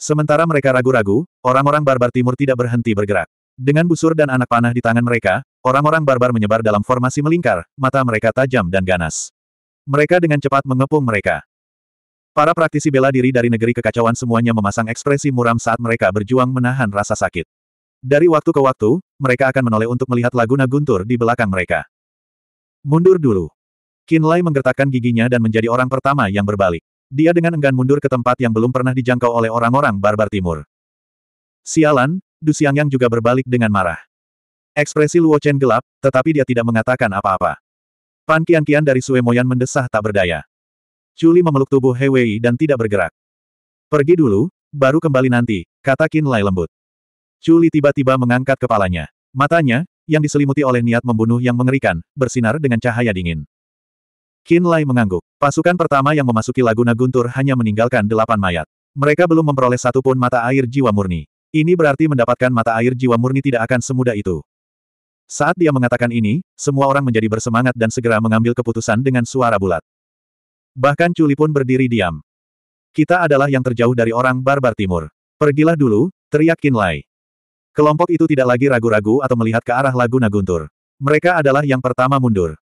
Sementara mereka ragu-ragu, orang-orang barbar timur tidak berhenti bergerak. Dengan busur dan anak panah di tangan mereka, orang-orang barbar menyebar dalam formasi melingkar, mata mereka tajam dan ganas. Mereka dengan cepat mengepung mereka. Para praktisi bela diri dari negeri kekacauan semuanya memasang ekspresi muram saat mereka berjuang menahan rasa sakit. Dari waktu ke waktu, mereka akan menoleh untuk melihat laguna guntur di belakang mereka. Mundur dulu. Kinlay menggertakkan giginya dan menjadi orang pertama yang berbalik. Dia dengan enggan mundur ke tempat yang belum pernah dijangkau oleh orang-orang barbar timur. Sialan, Du Xiangyang juga berbalik dengan marah. Ekspresi Luo Chen gelap, tetapi dia tidak mengatakan apa-apa. Pan kian-kian dari Sue Moyan mendesah tak berdaya. Chuli memeluk tubuh He Wei dan tidak bergerak. Pergi dulu, baru kembali nanti, kata Qin Lai lembut. Chuli tiba-tiba mengangkat kepalanya. Matanya, yang diselimuti oleh niat membunuh yang mengerikan, bersinar dengan cahaya dingin. Qin Lai mengangguk. Pasukan pertama yang memasuki Laguna Guntur hanya meninggalkan delapan mayat. Mereka belum memperoleh satu pun mata air jiwa murni. Ini berarti mendapatkan mata air jiwa murni tidak akan semudah itu. Saat dia mengatakan ini, semua orang menjadi bersemangat dan segera mengambil keputusan dengan suara bulat. Bahkan Culi pun berdiri diam. Kita adalah yang terjauh dari orang barbar timur. Pergilah dulu, teriak Qin Lai. Kelompok itu tidak lagi ragu-ragu atau melihat ke arah Laguna Guntur. Mereka adalah yang pertama mundur.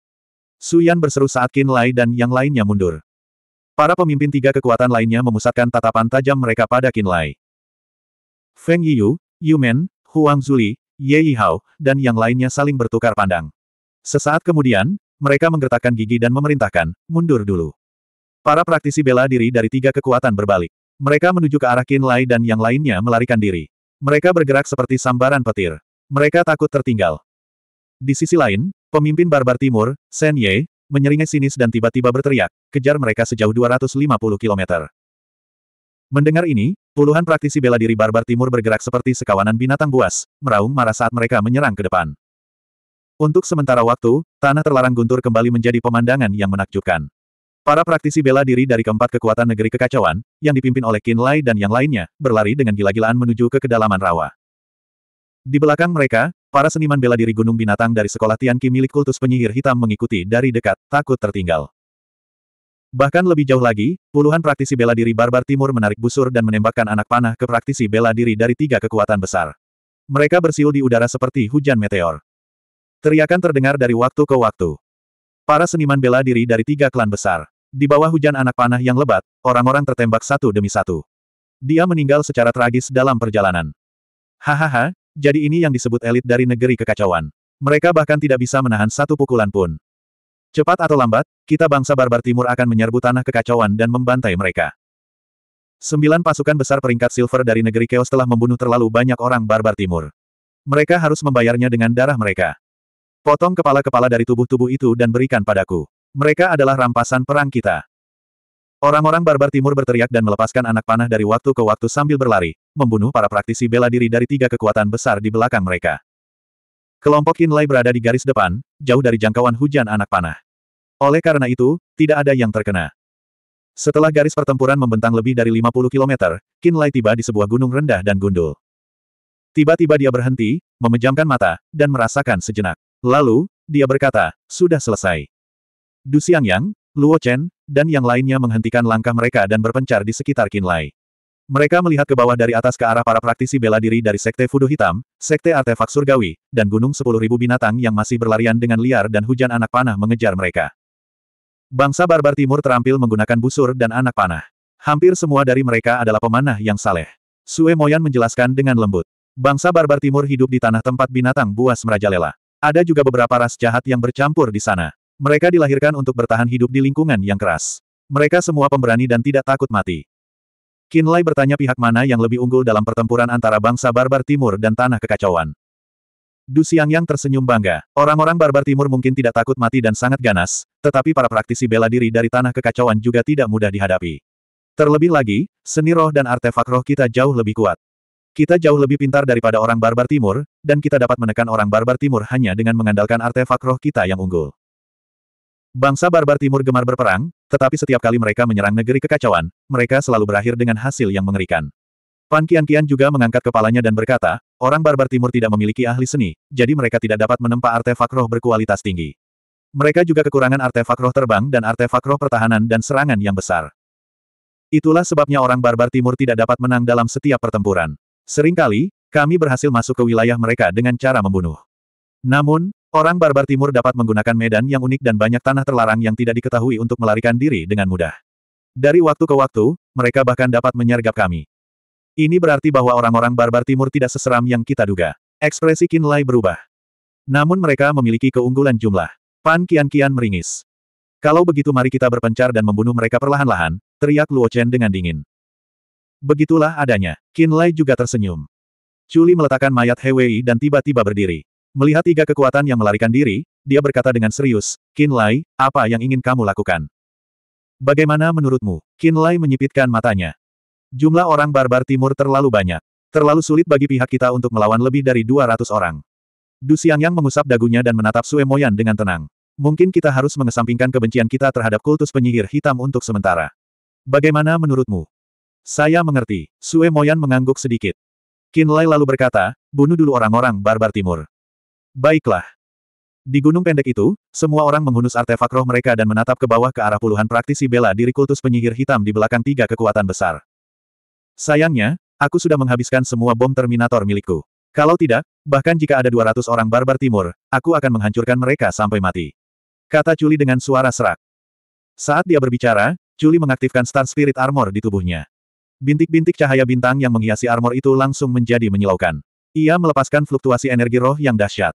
Suyan berseru saat Qin Lai dan yang lainnya mundur. Para pemimpin tiga kekuatan lainnya memusatkan tatapan tajam mereka pada Qin Lai. Feng Yiyu, Men, Huang Zuli, Ye Yihao, dan yang lainnya saling bertukar pandang. Sesaat kemudian, mereka menggertakkan gigi dan memerintahkan, mundur dulu. Para praktisi bela diri dari tiga kekuatan berbalik. Mereka menuju ke arah Qin Lai dan yang lainnya melarikan diri. Mereka bergerak seperti sambaran petir. Mereka takut tertinggal. Di sisi lain, Pemimpin barbar timur, Shen Ye, menyeringai sinis dan tiba-tiba berteriak, kejar mereka sejauh 250 km. Mendengar ini, puluhan praktisi bela diri barbar timur bergerak seperti sekawanan binatang buas, meraung marah saat mereka menyerang ke depan. Untuk sementara waktu, tanah terlarang guntur kembali menjadi pemandangan yang menakjubkan. Para praktisi bela diri dari keempat kekuatan negeri kekacauan, yang dipimpin oleh Qin Lai dan yang lainnya, berlari dengan gila-gilaan menuju ke kedalaman rawa. Di belakang mereka, Para seniman bela diri Gunung Binatang dari sekolah Tianqi milik kultus penyihir hitam mengikuti dari dekat, takut tertinggal. Bahkan lebih jauh lagi, puluhan praktisi bela diri barbar timur menarik busur dan menembakkan anak panah ke praktisi bela diri dari tiga kekuatan besar. Mereka bersiul di udara seperti hujan meteor. Teriakan terdengar dari waktu ke waktu. Para seniman bela diri dari tiga klan besar. Di bawah hujan anak panah yang lebat, orang-orang tertembak satu demi satu. Dia meninggal secara tragis dalam perjalanan. Hahaha, jadi ini yang disebut elit dari negeri kekacauan. Mereka bahkan tidak bisa menahan satu pukulan pun. Cepat atau lambat, kita bangsa barbar timur akan menyerbu tanah kekacauan dan membantai mereka. Sembilan pasukan besar peringkat silver dari negeri Chaos telah membunuh terlalu banyak orang barbar timur. Mereka harus membayarnya dengan darah mereka. Potong kepala-kepala dari tubuh-tubuh itu dan berikan padaku. Mereka adalah rampasan perang kita. Orang-orang barbar timur berteriak dan melepaskan anak panah dari waktu ke waktu sambil berlari membunuh para praktisi bela diri dari tiga kekuatan besar di belakang mereka. Kelompok Qinlai berada di garis depan, jauh dari jangkauan hujan anak panah. Oleh karena itu, tidak ada yang terkena. Setelah garis pertempuran membentang lebih dari 50 km, Kinlay tiba di sebuah gunung rendah dan gundul. Tiba-tiba dia berhenti, memejamkan mata, dan merasakan sejenak. Lalu, dia berkata, sudah selesai. Du Xiangyang, Luo Chen, dan yang lainnya menghentikan langkah mereka dan berpencar di sekitar Kinlay. Mereka melihat ke bawah dari atas ke arah para praktisi bela diri dari Sekte Fudo Hitam, Sekte Artefak Surgawi, dan Gunung Sepuluh Ribu Binatang yang masih berlarian dengan liar dan hujan anak panah mengejar mereka. Bangsa barbar timur terampil menggunakan busur dan anak panah. Hampir semua dari mereka adalah pemanah yang saleh. Sue Moyan menjelaskan dengan lembut. Bangsa barbar timur hidup di tanah tempat binatang buas merajalela. Ada juga beberapa ras jahat yang bercampur di sana. Mereka dilahirkan untuk bertahan hidup di lingkungan yang keras. Mereka semua pemberani dan tidak takut mati. Kinlay bertanya pihak mana yang lebih unggul dalam pertempuran antara bangsa barbar timur dan tanah kekacauan. Du yang tersenyum bangga. Orang-orang barbar timur mungkin tidak takut mati dan sangat ganas, tetapi para praktisi bela diri dari tanah kekacauan juga tidak mudah dihadapi. Terlebih lagi, seni roh dan artefak roh kita jauh lebih kuat. Kita jauh lebih pintar daripada orang barbar timur, dan kita dapat menekan orang barbar timur hanya dengan mengandalkan artefak roh kita yang unggul. Bangsa barbar timur gemar berperang, tetapi setiap kali mereka menyerang negeri kekacauan, mereka selalu berakhir dengan hasil yang mengerikan. Pan Kian Kian juga mengangkat kepalanya dan berkata, orang barbar timur tidak memiliki ahli seni, jadi mereka tidak dapat menempa artefak roh berkualitas tinggi. Mereka juga kekurangan artefak roh terbang dan artefak roh pertahanan dan serangan yang besar. Itulah sebabnya orang barbar timur tidak dapat menang dalam setiap pertempuran. Seringkali, kami berhasil masuk ke wilayah mereka dengan cara membunuh. Namun, Orang barbar timur dapat menggunakan medan yang unik dan banyak tanah terlarang yang tidak diketahui untuk melarikan diri dengan mudah. Dari waktu ke waktu, mereka bahkan dapat menyergap kami. Ini berarti bahwa orang-orang barbar timur tidak seseram yang kita duga. Ekspresi Kinlay berubah. Namun mereka memiliki keunggulan jumlah. Pan kian-kian meringis. Kalau begitu mari kita berpencar dan membunuh mereka perlahan-lahan, teriak Luo Chen dengan dingin. Begitulah adanya. Kinlay juga tersenyum. Chuli meletakkan mayat Hewei dan tiba-tiba berdiri. Melihat tiga kekuatan yang melarikan diri, dia berkata dengan serius, Qin Lai, apa yang ingin kamu lakukan? Bagaimana menurutmu? Qin Lai menyipitkan matanya. Jumlah orang barbar timur terlalu banyak. Terlalu sulit bagi pihak kita untuk melawan lebih dari 200 orang. Du Xiangyang mengusap dagunya dan menatap Sue Moyan dengan tenang. Mungkin kita harus mengesampingkan kebencian kita terhadap kultus penyihir hitam untuk sementara. Bagaimana menurutmu? Saya mengerti. Sue Moyan mengangguk sedikit. Qin Lai lalu berkata, bunuh dulu orang-orang barbar timur. Baiklah. Di gunung pendek itu, semua orang menghunus artefak roh mereka dan menatap ke bawah ke arah puluhan praktisi bela diri kultus penyihir hitam di belakang tiga kekuatan besar. Sayangnya, aku sudah menghabiskan semua bom Terminator milikku. Kalau tidak, bahkan jika ada 200 orang barbar timur, aku akan menghancurkan mereka sampai mati. Kata Chuli dengan suara serak. Saat dia berbicara, Chuli mengaktifkan Star Spirit Armor di tubuhnya. Bintik-bintik cahaya bintang yang menghiasi armor itu langsung menjadi menyilaukan. Ia melepaskan fluktuasi energi roh yang dahsyat.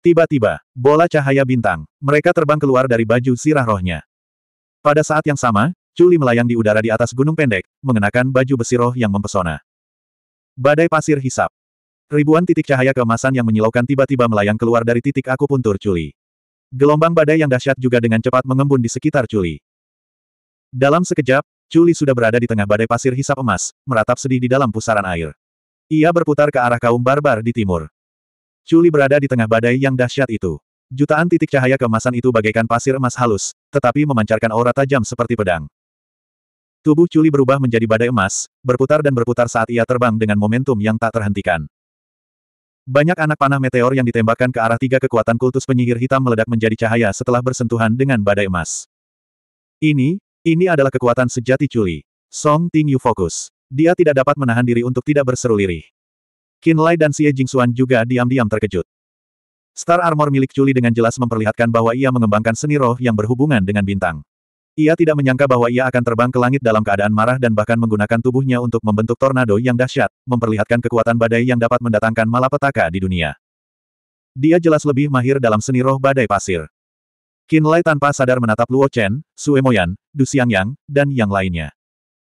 Tiba-tiba, bola cahaya bintang, mereka terbang keluar dari baju sirah rohnya. Pada saat yang sama, Culi melayang di udara di atas gunung pendek, mengenakan baju besi roh yang mempesona. Badai pasir hisap. Ribuan titik cahaya keemasan yang menyilaukan tiba-tiba melayang keluar dari titik akupuntur Culi. Gelombang badai yang dahsyat juga dengan cepat mengembun di sekitar Culi. Dalam sekejap, Culi sudah berada di tengah badai pasir hisap emas, meratap sedih di dalam pusaran air. Ia berputar ke arah kaum barbar di timur. Chuli berada di tengah badai yang dahsyat itu. Jutaan titik cahaya kemasan itu bagaikan pasir emas halus, tetapi memancarkan aura tajam seperti pedang. Tubuh Chuli berubah menjadi badai emas, berputar dan berputar saat ia terbang dengan momentum yang tak terhentikan. Banyak anak panah meteor yang ditembakkan ke arah tiga kekuatan kultus penyihir hitam meledak menjadi cahaya setelah bersentuhan dengan badai emas. Ini, ini adalah kekuatan sejati Chuli. Song Ting Yu fokus. Dia tidak dapat menahan diri untuk tidak berseru lirih. Qin Lai dan Xie Jingxuan juga diam-diam terkejut. Star armor milik Chuli dengan jelas memperlihatkan bahwa ia mengembangkan seni roh yang berhubungan dengan bintang. Ia tidak menyangka bahwa ia akan terbang ke langit dalam keadaan marah dan bahkan menggunakan tubuhnya untuk membentuk tornado yang dahsyat, memperlihatkan kekuatan badai yang dapat mendatangkan malapetaka di dunia. Dia jelas lebih mahir dalam seni roh badai pasir. Qin Lai tanpa sadar menatap Luo Chen, Sue Moyan, Du Xiangyang, dan yang lainnya.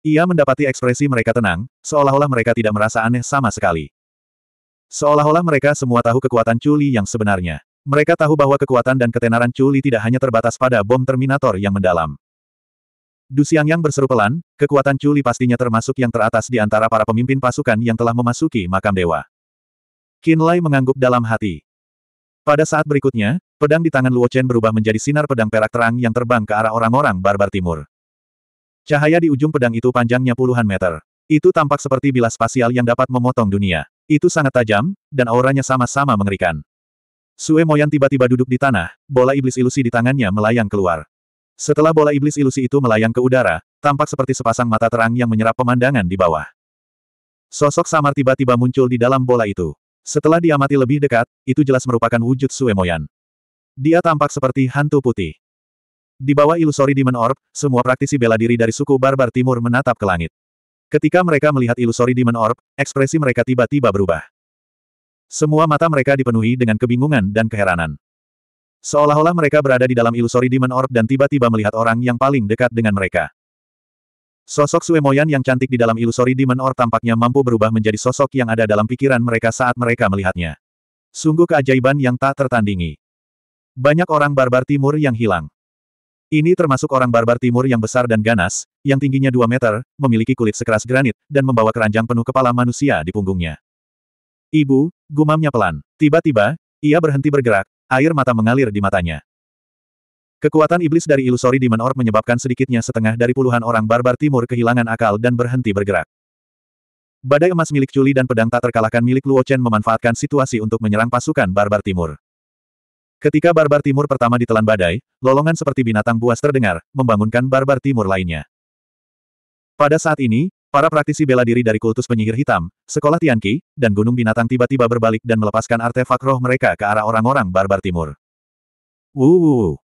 Ia mendapati ekspresi mereka tenang, seolah-olah mereka tidak merasa aneh sama sekali. Seolah-olah mereka semua tahu kekuatan Chuli yang sebenarnya. Mereka tahu bahwa kekuatan dan ketenaran Chuli tidak hanya terbatas pada bom Terminator yang mendalam. Du Yang berseru pelan, kekuatan Chuli pastinya termasuk yang teratas di antara para pemimpin pasukan yang telah memasuki makam dewa. Lai mengangguk dalam hati. Pada saat berikutnya, pedang di tangan Luo Chen berubah menjadi sinar pedang perak terang yang terbang ke arah orang-orang barbar timur. Cahaya di ujung pedang itu panjangnya puluhan meter. Itu tampak seperti bilas spasial yang dapat memotong dunia. Itu sangat tajam, dan auranya sama-sama mengerikan. Sue Moyan tiba-tiba duduk di tanah, bola iblis ilusi di tangannya melayang keluar. Setelah bola iblis ilusi itu melayang ke udara, tampak seperti sepasang mata terang yang menyerap pemandangan di bawah. Sosok samar tiba-tiba muncul di dalam bola itu. Setelah diamati lebih dekat, itu jelas merupakan wujud Sue Moyan. Dia tampak seperti hantu putih. Di bawah ilusori Demon Orb, semua praktisi bela diri dari suku Barbar Timur menatap ke langit. Ketika mereka melihat ilusori Demon Orb, ekspresi mereka tiba-tiba berubah. Semua mata mereka dipenuhi dengan kebingungan dan keheranan. Seolah-olah mereka berada di dalam ilusori Demon Orb dan tiba-tiba melihat orang yang paling dekat dengan mereka. Sosok Suemoyan yang cantik di dalam ilusori Demon Orb tampaknya mampu berubah menjadi sosok yang ada dalam pikiran mereka saat mereka melihatnya. Sungguh keajaiban yang tak tertandingi. Banyak orang barbar timur yang hilang. Ini termasuk orang barbar timur yang besar dan ganas, yang tingginya 2 meter, memiliki kulit sekeras granit, dan membawa keranjang penuh kepala manusia di punggungnya. Ibu, gumamnya pelan. Tiba-tiba, ia berhenti bergerak, air mata mengalir di matanya. Kekuatan iblis dari ilusori Demon Orb menyebabkan sedikitnya setengah dari puluhan orang barbar timur kehilangan akal dan berhenti bergerak. Badai emas milik Culi dan pedang tak terkalahkan milik Luo Chen memanfaatkan situasi untuk menyerang pasukan barbar timur. Ketika barbar timur pertama ditelan badai, lolongan seperti binatang buas terdengar, membangunkan barbar timur lainnya. Pada saat ini, para praktisi bela diri dari kultus penyihir hitam, sekolah Tianqi, dan gunung binatang tiba-tiba berbalik dan melepaskan artefak roh mereka ke arah orang-orang barbar timur. Wuuu!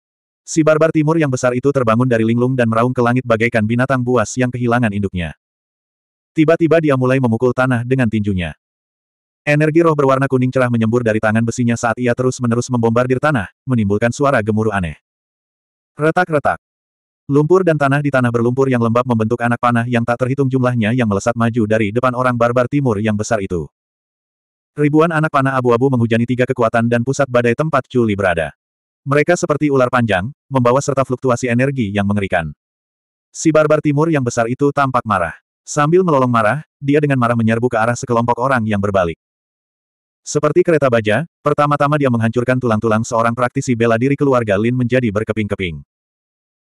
Si barbar timur yang besar itu terbangun dari linglung dan meraung ke langit bagaikan binatang buas yang kehilangan induknya. Tiba-tiba dia mulai memukul tanah dengan tinjunya. Energi roh berwarna kuning cerah menyembur dari tangan besinya saat ia terus-menerus membombardir tanah, menimbulkan suara gemuruh aneh. Retak-retak. Lumpur dan tanah di tanah berlumpur yang lembab membentuk anak panah yang tak terhitung jumlahnya yang melesat maju dari depan orang barbar timur yang besar itu. Ribuan anak panah abu-abu menghujani tiga kekuatan dan pusat badai tempat Chuli berada. Mereka seperti ular panjang, membawa serta fluktuasi energi yang mengerikan. Si barbar timur yang besar itu tampak marah. Sambil melolong marah, dia dengan marah menyerbu ke arah sekelompok orang yang berbalik. Seperti kereta baja, pertama-tama dia menghancurkan tulang-tulang seorang praktisi bela diri keluarga Lin menjadi berkeping-keping.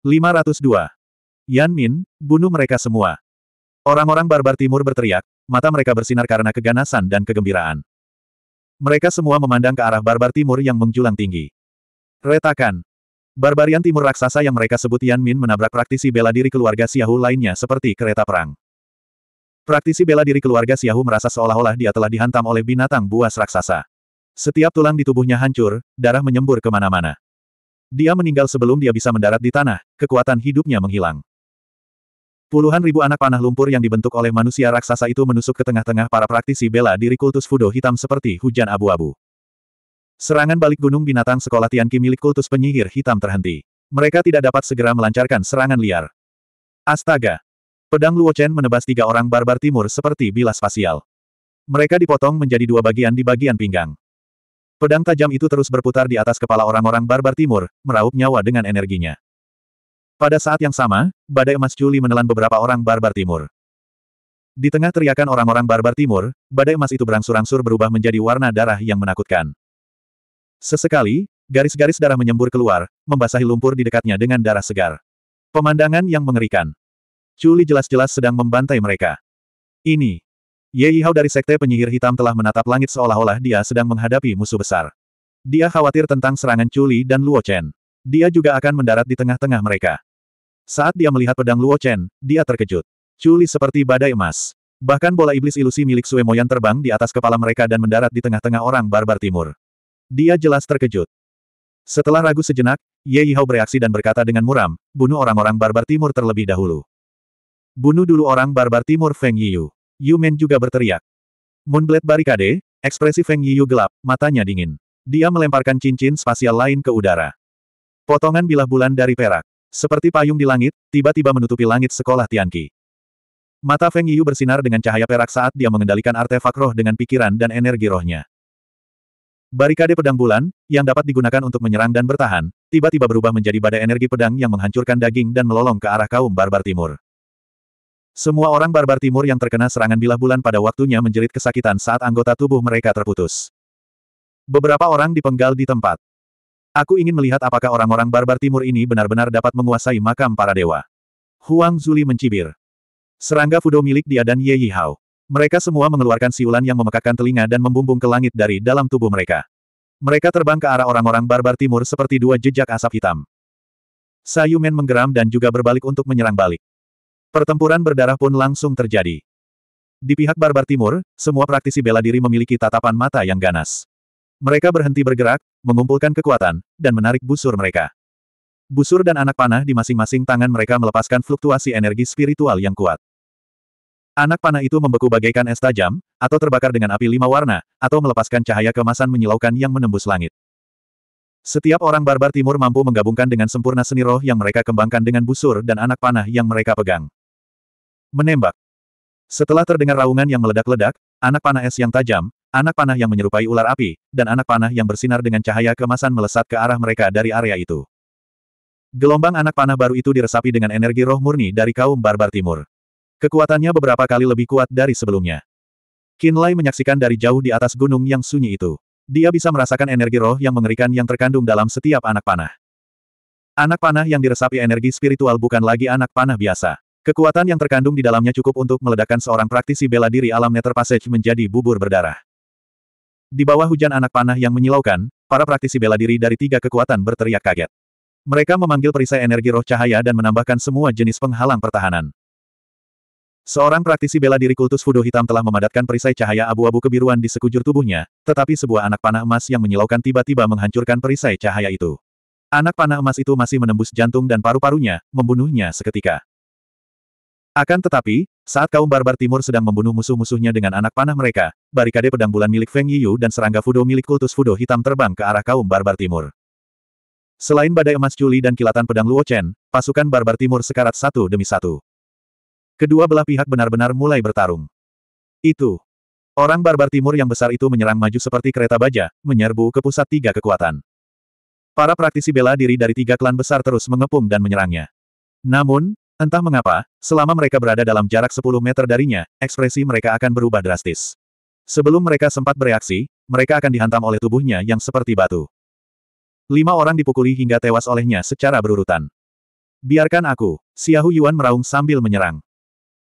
502. Yan Min, bunuh mereka semua. Orang-orang barbar timur berteriak, mata mereka bersinar karena keganasan dan kegembiraan. Mereka semua memandang ke arah barbar timur yang menjulang tinggi. Retakan. Barbarian timur raksasa yang mereka sebut Yan Min menabrak praktisi bela diri keluarga Xiahu lainnya seperti kereta perang. Praktisi bela diri keluarga Xiahu merasa seolah-olah dia telah dihantam oleh binatang buas raksasa. Setiap tulang di tubuhnya hancur, darah menyembur kemana-mana. Dia meninggal sebelum dia bisa mendarat di tanah, kekuatan hidupnya menghilang. Puluhan ribu anak panah lumpur yang dibentuk oleh manusia raksasa itu menusuk ke tengah-tengah para praktisi bela diri kultus Fudo hitam seperti hujan abu-abu. Serangan balik gunung binatang sekolah Tianqi milik kultus penyihir hitam terhenti. Mereka tidak dapat segera melancarkan serangan liar. Astaga! Pedang Luo Chen menebas tiga orang barbar timur seperti bilas spasial. Mereka dipotong menjadi dua bagian di bagian pinggang. Pedang tajam itu terus berputar di atas kepala orang-orang barbar timur, meraup nyawa dengan energinya. Pada saat yang sama, badai emas Juli menelan beberapa orang barbar timur. Di tengah teriakan orang-orang barbar timur, badai emas itu berangsur-angsur berubah menjadi warna darah yang menakutkan. Sesekali, garis-garis darah menyembur keluar, membasahi lumpur di dekatnya dengan darah segar. Pemandangan yang mengerikan. Chuli jelas-jelas sedang membantai mereka. Ini. Ye Yihao dari Sekte Penyihir Hitam telah menatap langit seolah-olah dia sedang menghadapi musuh besar. Dia khawatir tentang serangan Chuli dan Luo Chen. Dia juga akan mendarat di tengah-tengah mereka. Saat dia melihat pedang Luo Chen, dia terkejut. Chuli seperti badai emas. Bahkan bola iblis ilusi milik Sue Moyan terbang di atas kepala mereka dan mendarat di tengah-tengah orang barbar timur. Dia jelas terkejut. Setelah ragu sejenak, Ye Yihao bereaksi dan berkata dengan muram, bunuh orang-orang barbar timur terlebih dahulu. Bunuh dulu orang barbar timur Feng Yiyu. Yu Men juga berteriak. Moonblade Barikade, ekspresi Feng Yiyu gelap, matanya dingin. Dia melemparkan cincin spasial lain ke udara. Potongan bilah bulan dari perak. Seperti payung di langit, tiba-tiba menutupi langit sekolah Tianqi. Mata Feng Yiyu bersinar dengan cahaya perak saat dia mengendalikan artefak roh dengan pikiran dan energi rohnya. Barikade pedang bulan, yang dapat digunakan untuk menyerang dan bertahan, tiba-tiba berubah menjadi badai energi pedang yang menghancurkan daging dan melolong ke arah kaum barbar timur. Semua orang barbar timur yang terkena serangan bilah bulan pada waktunya menjerit kesakitan saat anggota tubuh mereka terputus. Beberapa orang dipenggal di tempat. Aku ingin melihat apakah orang-orang barbar timur ini benar-benar dapat menguasai makam para dewa. Huang Zuli mencibir. Serangga Fudo milik dia dan Ye Yihao. Mereka semua mengeluarkan siulan yang memekakkan telinga dan membumbung ke langit dari dalam tubuh mereka. Mereka terbang ke arah orang-orang barbar timur seperti dua jejak asap hitam. Sayumen menggeram dan juga berbalik untuk menyerang balik. Pertempuran berdarah pun langsung terjadi. Di pihak Barbar Timur, semua praktisi bela diri memiliki tatapan mata yang ganas. Mereka berhenti bergerak, mengumpulkan kekuatan, dan menarik busur mereka. Busur dan anak panah di masing-masing tangan mereka melepaskan fluktuasi energi spiritual yang kuat. Anak panah itu membeku bagaikan es tajam, atau terbakar dengan api lima warna, atau melepaskan cahaya kemasan menyilaukan yang menembus langit. Setiap orang barbar timur mampu menggabungkan dengan sempurna seni roh yang mereka kembangkan dengan busur dan anak panah yang mereka pegang. Menembak. Setelah terdengar raungan yang meledak-ledak, anak panah es yang tajam, anak panah yang menyerupai ular api, dan anak panah yang bersinar dengan cahaya kemasan melesat ke arah mereka dari area itu. Gelombang anak panah baru itu diresapi dengan energi roh murni dari kaum barbar timur. Kekuatannya beberapa kali lebih kuat dari sebelumnya. Kinlay menyaksikan dari jauh di atas gunung yang sunyi itu. Dia bisa merasakan energi roh yang mengerikan yang terkandung dalam setiap anak panah. Anak panah yang diresapi energi spiritual bukan lagi anak panah biasa. Kekuatan yang terkandung di dalamnya cukup untuk meledakkan seorang praktisi bela diri alam Nether Passage menjadi bubur berdarah. Di bawah hujan anak panah yang menyilaukan, para praktisi bela diri dari tiga kekuatan berteriak kaget. Mereka memanggil perisai energi roh cahaya dan menambahkan semua jenis penghalang pertahanan. Seorang praktisi bela diri kultus Fudo Hitam telah memadatkan perisai cahaya abu-abu kebiruan di sekujur tubuhnya, tetapi sebuah anak panah emas yang menyilaukan tiba-tiba menghancurkan perisai cahaya itu. Anak panah emas itu masih menembus jantung dan paru-parunya, membunuhnya seketika. Akan tetapi, saat kaum barbar timur sedang membunuh musuh-musuhnya dengan anak panah mereka, barikade pedang bulan milik Feng Yiyu dan serangga Fudo milik kultus Fudo hitam terbang ke arah kaum barbar timur. Selain badai emas Juli dan kilatan pedang Luo Chen, pasukan barbar timur sekarat satu demi satu. Kedua belah pihak benar-benar mulai bertarung. Itu. Orang barbar timur yang besar itu menyerang maju seperti kereta baja, menyerbu ke pusat tiga kekuatan. Para praktisi bela diri dari tiga klan besar terus mengepung dan menyerangnya. Namun, Entah mengapa, selama mereka berada dalam jarak 10 meter darinya, ekspresi mereka akan berubah drastis. Sebelum mereka sempat bereaksi, mereka akan dihantam oleh tubuhnya yang seperti batu. Lima orang dipukuli hingga tewas olehnya secara berurutan. Biarkan aku, Xiahu Yuan meraung sambil menyerang.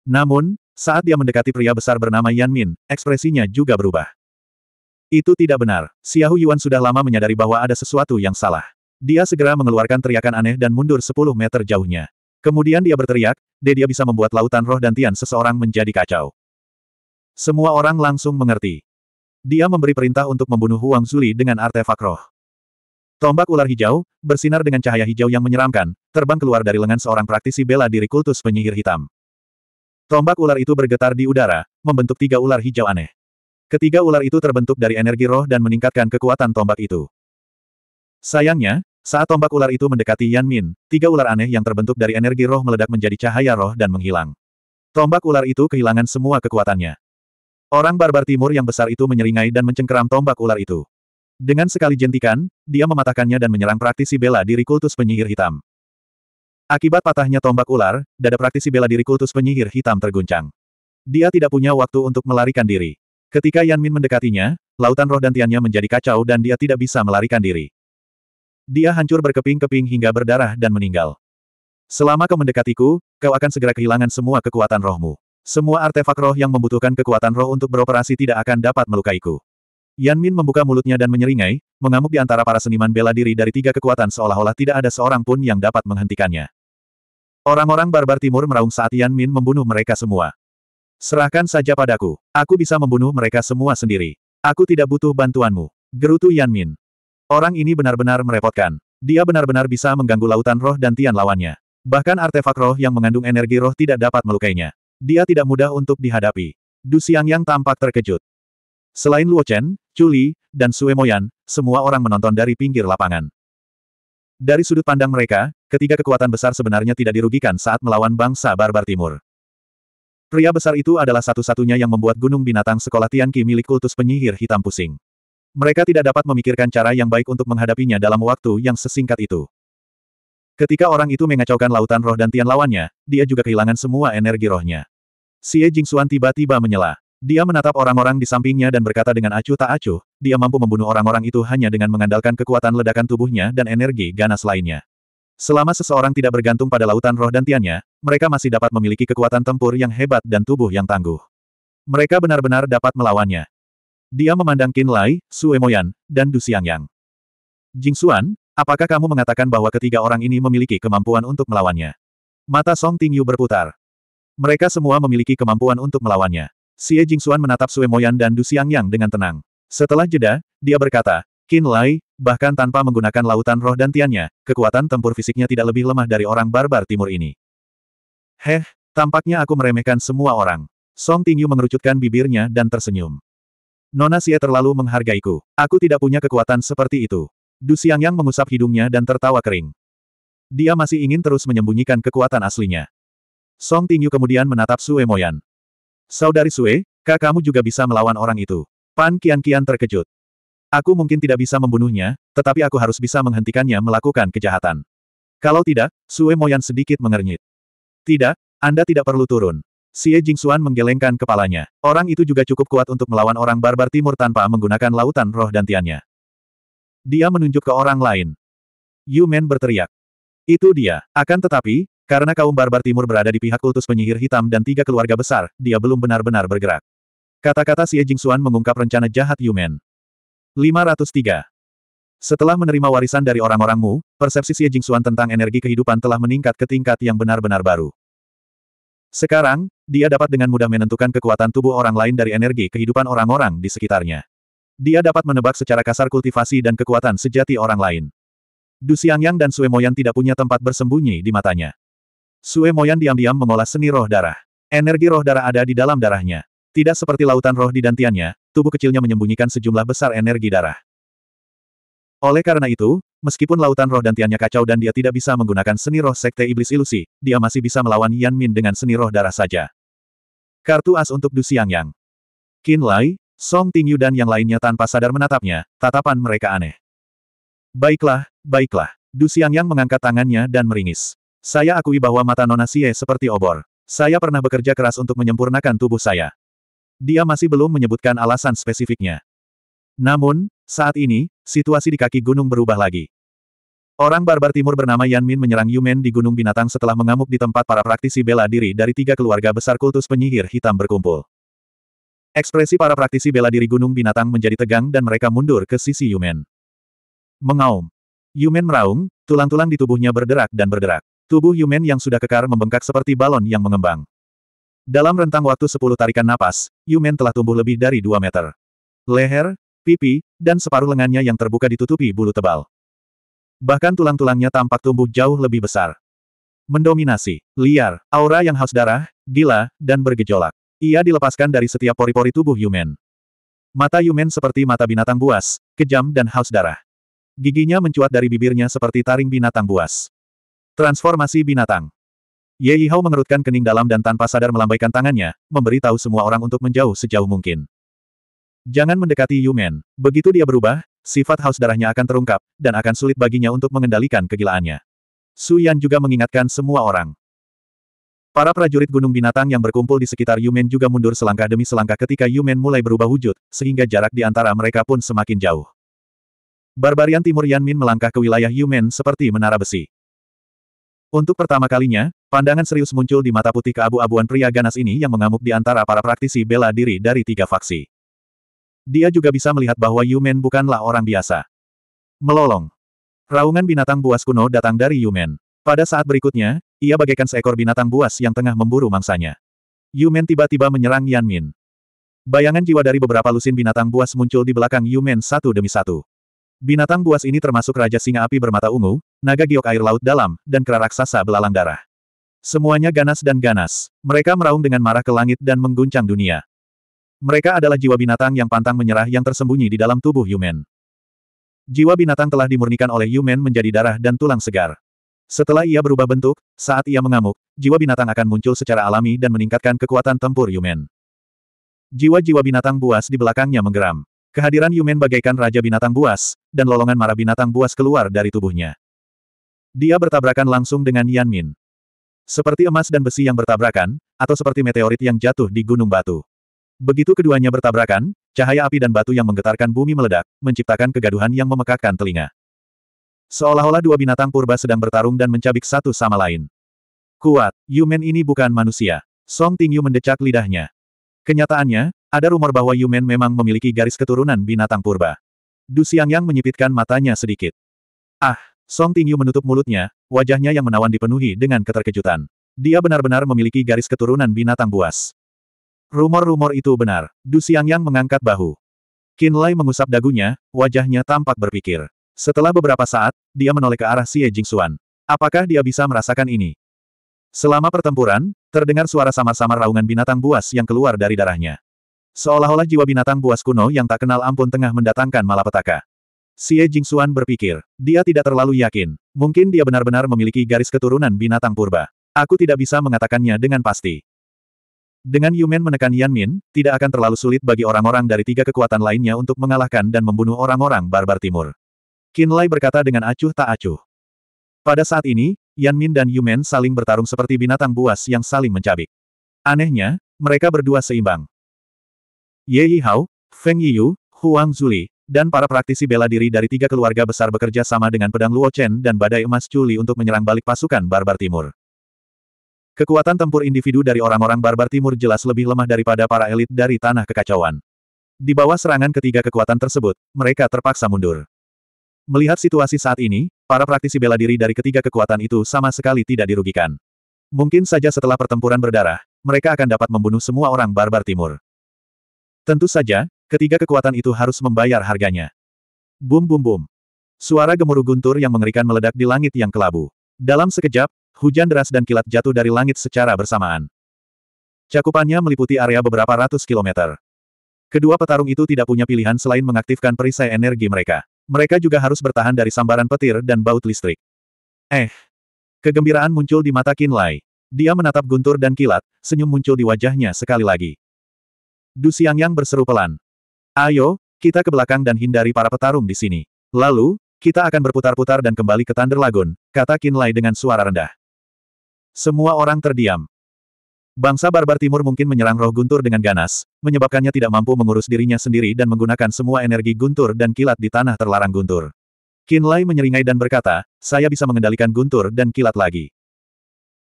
Namun, saat dia mendekati pria besar bernama Yan Min, ekspresinya juga berubah. Itu tidak benar, Xiahu Yuan sudah lama menyadari bahwa ada sesuatu yang salah. Dia segera mengeluarkan teriakan aneh dan mundur 10 meter jauhnya. Kemudian dia berteriak, De dia bisa membuat lautan roh dan tian seseorang menjadi kacau. Semua orang langsung mengerti. Dia memberi perintah untuk membunuh Huang Zuli dengan artefak roh. Tombak ular hijau, bersinar dengan cahaya hijau yang menyeramkan, terbang keluar dari lengan seorang praktisi bela diri kultus penyihir hitam. Tombak ular itu bergetar di udara, membentuk tiga ular hijau aneh. Ketiga ular itu terbentuk dari energi roh dan meningkatkan kekuatan tombak itu. Sayangnya, saat tombak ular itu mendekati Yan Min, tiga ular aneh yang terbentuk dari energi roh meledak menjadi cahaya roh dan menghilang. Tombak ular itu kehilangan semua kekuatannya. Orang barbar timur yang besar itu menyeringai dan mencengkeram tombak ular itu. Dengan sekali jentikan, dia mematahkannya dan menyerang praktisi bela diri kultus penyihir hitam. Akibat patahnya tombak ular, dada praktisi bela diri kultus penyihir hitam terguncang. Dia tidak punya waktu untuk melarikan diri. Ketika Yan Min mendekatinya, lautan roh dan tiannya menjadi kacau dan dia tidak bisa melarikan diri. Dia hancur berkeping-keping hingga berdarah dan meninggal. Selama kau mendekatiku, kau akan segera kehilangan semua kekuatan rohmu. Semua artefak roh yang membutuhkan kekuatan roh untuk beroperasi tidak akan dapat melukaiku. Yan Min membuka mulutnya dan menyeringai, mengamuk di antara para seniman bela diri dari tiga kekuatan seolah-olah tidak ada seorang pun yang dapat menghentikannya. Orang-orang barbar timur meraung saat Yan Min membunuh mereka semua. Serahkan saja padaku, aku bisa membunuh mereka semua sendiri. Aku tidak butuh bantuanmu. Gerutu Yan Min. Orang ini benar-benar merepotkan. Dia benar-benar bisa mengganggu lautan roh dan tian lawannya. Bahkan artefak roh yang mengandung energi roh tidak dapat melukainya. Dia tidak mudah untuk dihadapi. Du Xiang yang tampak terkejut. Selain Luo Chen, Chu Li, dan Sue Moyan, semua orang menonton dari pinggir lapangan. Dari sudut pandang mereka, ketiga kekuatan besar sebenarnya tidak dirugikan saat melawan bangsa barbar timur. Pria besar itu adalah satu-satunya yang membuat gunung binatang sekolah Tianqi milik kultus penyihir hitam pusing. Mereka tidak dapat memikirkan cara yang baik untuk menghadapinya dalam waktu yang sesingkat itu. Ketika orang itu mengacaukan lautan roh dan tian lawannya, dia juga kehilangan semua energi rohnya. Xie Jingxuan tiba-tiba menyela. Dia menatap orang-orang di sampingnya dan berkata dengan acuh tak acuh, dia mampu membunuh orang-orang itu hanya dengan mengandalkan kekuatan ledakan tubuhnya dan energi ganas lainnya. Selama seseorang tidak bergantung pada lautan roh dan tiannya, mereka masih dapat memiliki kekuatan tempur yang hebat dan tubuh yang tangguh. Mereka benar-benar dapat melawannya. Dia memandang Qin Lai, Sue Moyan, dan Du Xiangyang. Jing Xuan, apakah kamu mengatakan bahwa ketiga orang ini memiliki kemampuan untuk melawannya? Mata Song Ting Yu berputar. Mereka semua memiliki kemampuan untuk melawannya. Xie Jing Xuan menatap Sue Moyan dan Du Xiangyang dengan tenang. Setelah jeda, dia berkata, Qin Lai, bahkan tanpa menggunakan lautan roh dan tiannya, kekuatan tempur fisiknya tidak lebih lemah dari orang barbar timur ini. Heh, tampaknya aku meremehkan semua orang. Song Tingyu mengerucutkan bibirnya dan tersenyum. Nona Xie terlalu menghargaiku. Aku tidak punya kekuatan seperti itu. Du Xiangyang mengusap hidungnya dan tertawa kering. Dia masih ingin terus menyembunyikan kekuatan aslinya. Song Tingyu kemudian menatap Sue Moyan. Saudari Sue, kak juga bisa melawan orang itu. Pan kian-kian terkejut. Aku mungkin tidak bisa membunuhnya, tetapi aku harus bisa menghentikannya melakukan kejahatan. Kalau tidak, Sue Moyan sedikit mengernyit. Tidak, Anda tidak perlu turun. Xie Jingxuan menggelengkan kepalanya. Orang itu juga cukup kuat untuk melawan orang barbar timur tanpa menggunakan lautan roh dantiannya. Dia menunjuk ke orang lain. Yu Men berteriak. Itu dia. Akan tetapi, karena kaum barbar timur berada di pihak kultus penyihir hitam dan tiga keluarga besar, dia belum benar-benar bergerak. Kata-kata Xie Jingxuan mengungkap rencana jahat Yu Men. 503. Setelah menerima warisan dari orang-orangmu, persepsi Xie Jingxuan tentang energi kehidupan telah meningkat ke tingkat yang benar-benar baru. Sekarang, dia dapat dengan mudah menentukan kekuatan tubuh orang lain dari energi kehidupan orang-orang di sekitarnya. Dia dapat menebak secara kasar kultivasi dan kekuatan sejati orang lain. Du Xiangyang dan Sue Moyan tidak punya tempat bersembunyi di matanya. Sue Moyan diam-diam mengolah seni roh darah. Energi roh darah ada di dalam darahnya. Tidak seperti lautan roh di dantiannya, tubuh kecilnya menyembunyikan sejumlah besar energi darah. Oleh karena itu, Meskipun lautan roh dan tiannya kacau dan dia tidak bisa menggunakan seni roh sekte iblis ilusi, dia masih bisa melawan Yan Min dengan seni roh darah saja. Kartu as untuk Du Siang Yang. Qin Lai, Song Ting Yu dan yang lainnya tanpa sadar menatapnya, tatapan mereka aneh. Baiklah, baiklah. Du Siang Yang mengangkat tangannya dan meringis. Saya akui bahwa mata Nona Xie seperti obor. Saya pernah bekerja keras untuk menyempurnakan tubuh saya. Dia masih belum menyebutkan alasan spesifiknya. Namun, saat ini, situasi di kaki gunung berubah lagi. Orang barbar timur bernama Yan Min menyerang Yumen di Gunung Binatang setelah mengamuk di tempat para praktisi bela diri dari tiga keluarga besar kultus penyihir hitam berkumpul. Ekspresi para praktisi bela diri Gunung Binatang menjadi tegang dan mereka mundur ke sisi Yumen. Mengaum. Yumen meraung, tulang-tulang di tubuhnya berderak dan berderak. Tubuh Yumen yang sudah kekar membengkak seperti balon yang mengembang. Dalam rentang waktu 10 tarikan napas, Yumen telah tumbuh lebih dari dua meter. Leher, pipi, dan separuh lengannya yang terbuka ditutupi bulu tebal. Bahkan tulang-tulangnya tampak tumbuh jauh lebih besar. Mendominasi, liar, aura yang haus darah, gila, dan bergejolak. Ia dilepaskan dari setiap pori-pori tubuh Yumen. Mata Yumen seperti mata binatang buas, kejam dan haus darah. Giginya mencuat dari bibirnya seperti taring binatang buas. Transformasi binatang. Ye Yihao mengerutkan kening dalam dan tanpa sadar melambaikan tangannya, memberitahu semua orang untuk menjauh sejauh mungkin. Jangan mendekati Yumen. Begitu dia berubah, sifat haus darahnya akan terungkap, dan akan sulit baginya untuk mengendalikan kegilaannya. Su Yan juga mengingatkan semua orang. Para prajurit gunung binatang yang berkumpul di sekitar Yumen juga mundur selangkah demi selangkah ketika Yumen mulai berubah wujud, sehingga jarak di antara mereka pun semakin jauh. Barbarian Timur Yanmin melangkah ke wilayah Yumen seperti menara besi. Untuk pertama kalinya, pandangan serius muncul di mata putih keabu-abuan pria ganas ini yang mengamuk di antara para praktisi bela diri dari tiga faksi. Dia juga bisa melihat bahwa Yumen bukanlah orang biasa. Melolong. Raungan binatang buas kuno datang dari Yumen. Pada saat berikutnya, ia bagaikan seekor binatang buas yang tengah memburu mangsanya. Yumen tiba-tiba menyerang Yan Min. Bayangan jiwa dari beberapa lusin binatang buas muncul di belakang Yumen satu demi satu. Binatang buas ini termasuk Raja Singa Api Bermata Ungu, Naga Giok Air Laut Dalam, dan Kera Raksasa Belalang Darah. Semuanya ganas dan ganas. Mereka meraung dengan marah ke langit dan mengguncang dunia. Mereka adalah jiwa binatang yang pantang menyerah yang tersembunyi di dalam tubuh Yumen. Jiwa binatang telah dimurnikan oleh Yumen menjadi darah dan tulang segar. Setelah ia berubah bentuk, saat ia mengamuk, jiwa binatang akan muncul secara alami dan meningkatkan kekuatan tempur Yumen. Jiwa-jiwa binatang buas di belakangnya menggeram. Kehadiran Yumen bagaikan raja binatang buas, dan lolongan marah binatang buas keluar dari tubuhnya. Dia bertabrakan langsung dengan Yan Min. Seperti emas dan besi yang bertabrakan, atau seperti meteorit yang jatuh di gunung batu. Begitu keduanya bertabrakan, cahaya api dan batu yang menggetarkan bumi meledak, menciptakan kegaduhan yang memekakkan telinga. Seolah-olah dua binatang purba sedang bertarung dan mencabik satu sama lain. Kuat, Yumen ini bukan manusia. Song Tingyu mendecak lidahnya. Kenyataannya, ada rumor bahwa Yumen memang memiliki garis keturunan binatang purba. Du Xiangyang menyipitkan matanya sedikit. Ah, Song Tingyu menutup mulutnya, wajahnya yang menawan dipenuhi dengan keterkejutan. Dia benar-benar memiliki garis keturunan binatang buas. Rumor-rumor itu benar. Du yang mengangkat bahu. Qin Lai mengusap dagunya, wajahnya tampak berpikir. Setelah beberapa saat, dia menoleh ke arah Xie Jingxuan. Apakah dia bisa merasakan ini? Selama pertempuran, terdengar suara samar-samar raungan binatang buas yang keluar dari darahnya. Seolah-olah jiwa binatang buas kuno yang tak kenal ampun tengah mendatangkan malapetaka. Xie Jingxuan berpikir, dia tidak terlalu yakin. Mungkin dia benar-benar memiliki garis keturunan binatang purba. Aku tidak bisa mengatakannya dengan pasti. Dengan Yumen menekan Yan Min, tidak akan terlalu sulit bagi orang-orang dari tiga kekuatan lainnya untuk mengalahkan dan membunuh orang-orang barbar timur. Qin Lai berkata dengan acuh tak acuh. Pada saat ini, Yan Min dan Yumen saling bertarung seperti binatang buas yang saling mencabik. Anehnya, mereka berdua seimbang. Ye Yi Hao, Feng Yiyu, Huang Zuli, dan para praktisi bela diri dari tiga keluarga besar bekerja sama dengan pedang Luo Chen dan badai emas Chuli untuk menyerang balik pasukan barbar timur. Kekuatan tempur individu dari orang-orang barbar timur jelas lebih lemah daripada para elit dari tanah kekacauan. Di bawah serangan ketiga kekuatan tersebut, mereka terpaksa mundur. Melihat situasi saat ini, para praktisi bela diri dari ketiga kekuatan itu sama sekali tidak dirugikan. Mungkin saja setelah pertempuran berdarah, mereka akan dapat membunuh semua orang barbar timur. Tentu saja, ketiga kekuatan itu harus membayar harganya. Bum bum bum. Suara gemuruh guntur yang mengerikan meledak di langit yang kelabu. Dalam sekejap, hujan deras dan kilat jatuh dari langit secara bersamaan. Cakupannya meliputi area beberapa ratus kilometer. Kedua petarung itu tidak punya pilihan selain mengaktifkan perisai energi mereka. Mereka juga harus bertahan dari sambaran petir dan baut listrik. Eh. Kegembiraan muncul di mata Kinlay. Dia menatap guntur dan kilat, senyum muncul di wajahnya sekali lagi. Du Siang Yang berseru pelan. Ayo, kita ke belakang dan hindari para petarung di sini. Lalu, kita akan berputar-putar dan kembali ke Thunder Lagoon, kata Kinlay dengan suara rendah. Semua orang terdiam. Bangsa barbar timur mungkin menyerang roh guntur dengan ganas, menyebabkannya tidak mampu mengurus dirinya sendiri dan menggunakan semua energi guntur dan kilat di tanah terlarang guntur. Kinlay menyeringai dan berkata, saya bisa mengendalikan guntur dan kilat lagi.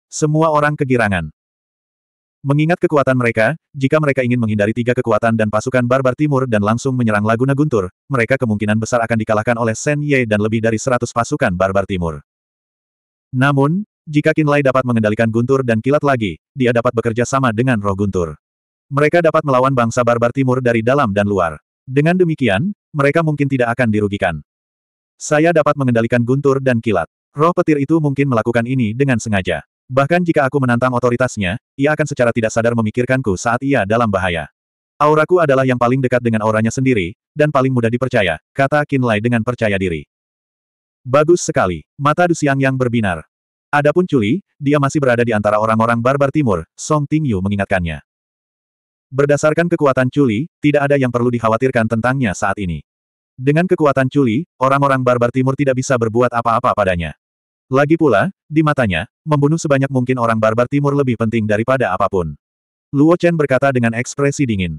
Semua orang kegirangan. Mengingat kekuatan mereka, jika mereka ingin menghindari tiga kekuatan dan pasukan barbar timur dan langsung menyerang Laguna Guntur, mereka kemungkinan besar akan dikalahkan oleh Shen Ye dan lebih dari seratus pasukan barbar timur. Namun, jika Kinlay dapat mengendalikan guntur dan kilat lagi, dia dapat bekerja sama dengan roh guntur. Mereka dapat melawan bangsa barbar timur dari dalam dan luar. Dengan demikian, mereka mungkin tidak akan dirugikan. Saya dapat mengendalikan guntur dan kilat. Roh petir itu mungkin melakukan ini dengan sengaja. Bahkan jika aku menantang otoritasnya, ia akan secara tidak sadar memikirkanku saat ia dalam bahaya. Auraku adalah yang paling dekat dengan auranya sendiri, dan paling mudah dipercaya, kata Kinlay dengan percaya diri. Bagus sekali, mata Dusiang yang berbinar. Adapun Culi, dia masih berada di antara orang-orang barbar timur, Song Tingyu mengingatkannya. Berdasarkan kekuatan Culi, tidak ada yang perlu dikhawatirkan tentangnya saat ini. Dengan kekuatan Culi, orang-orang barbar timur tidak bisa berbuat apa-apa padanya. Lagi pula, di matanya, membunuh sebanyak mungkin orang barbar timur lebih penting daripada apapun. Luo Chen berkata dengan ekspresi dingin.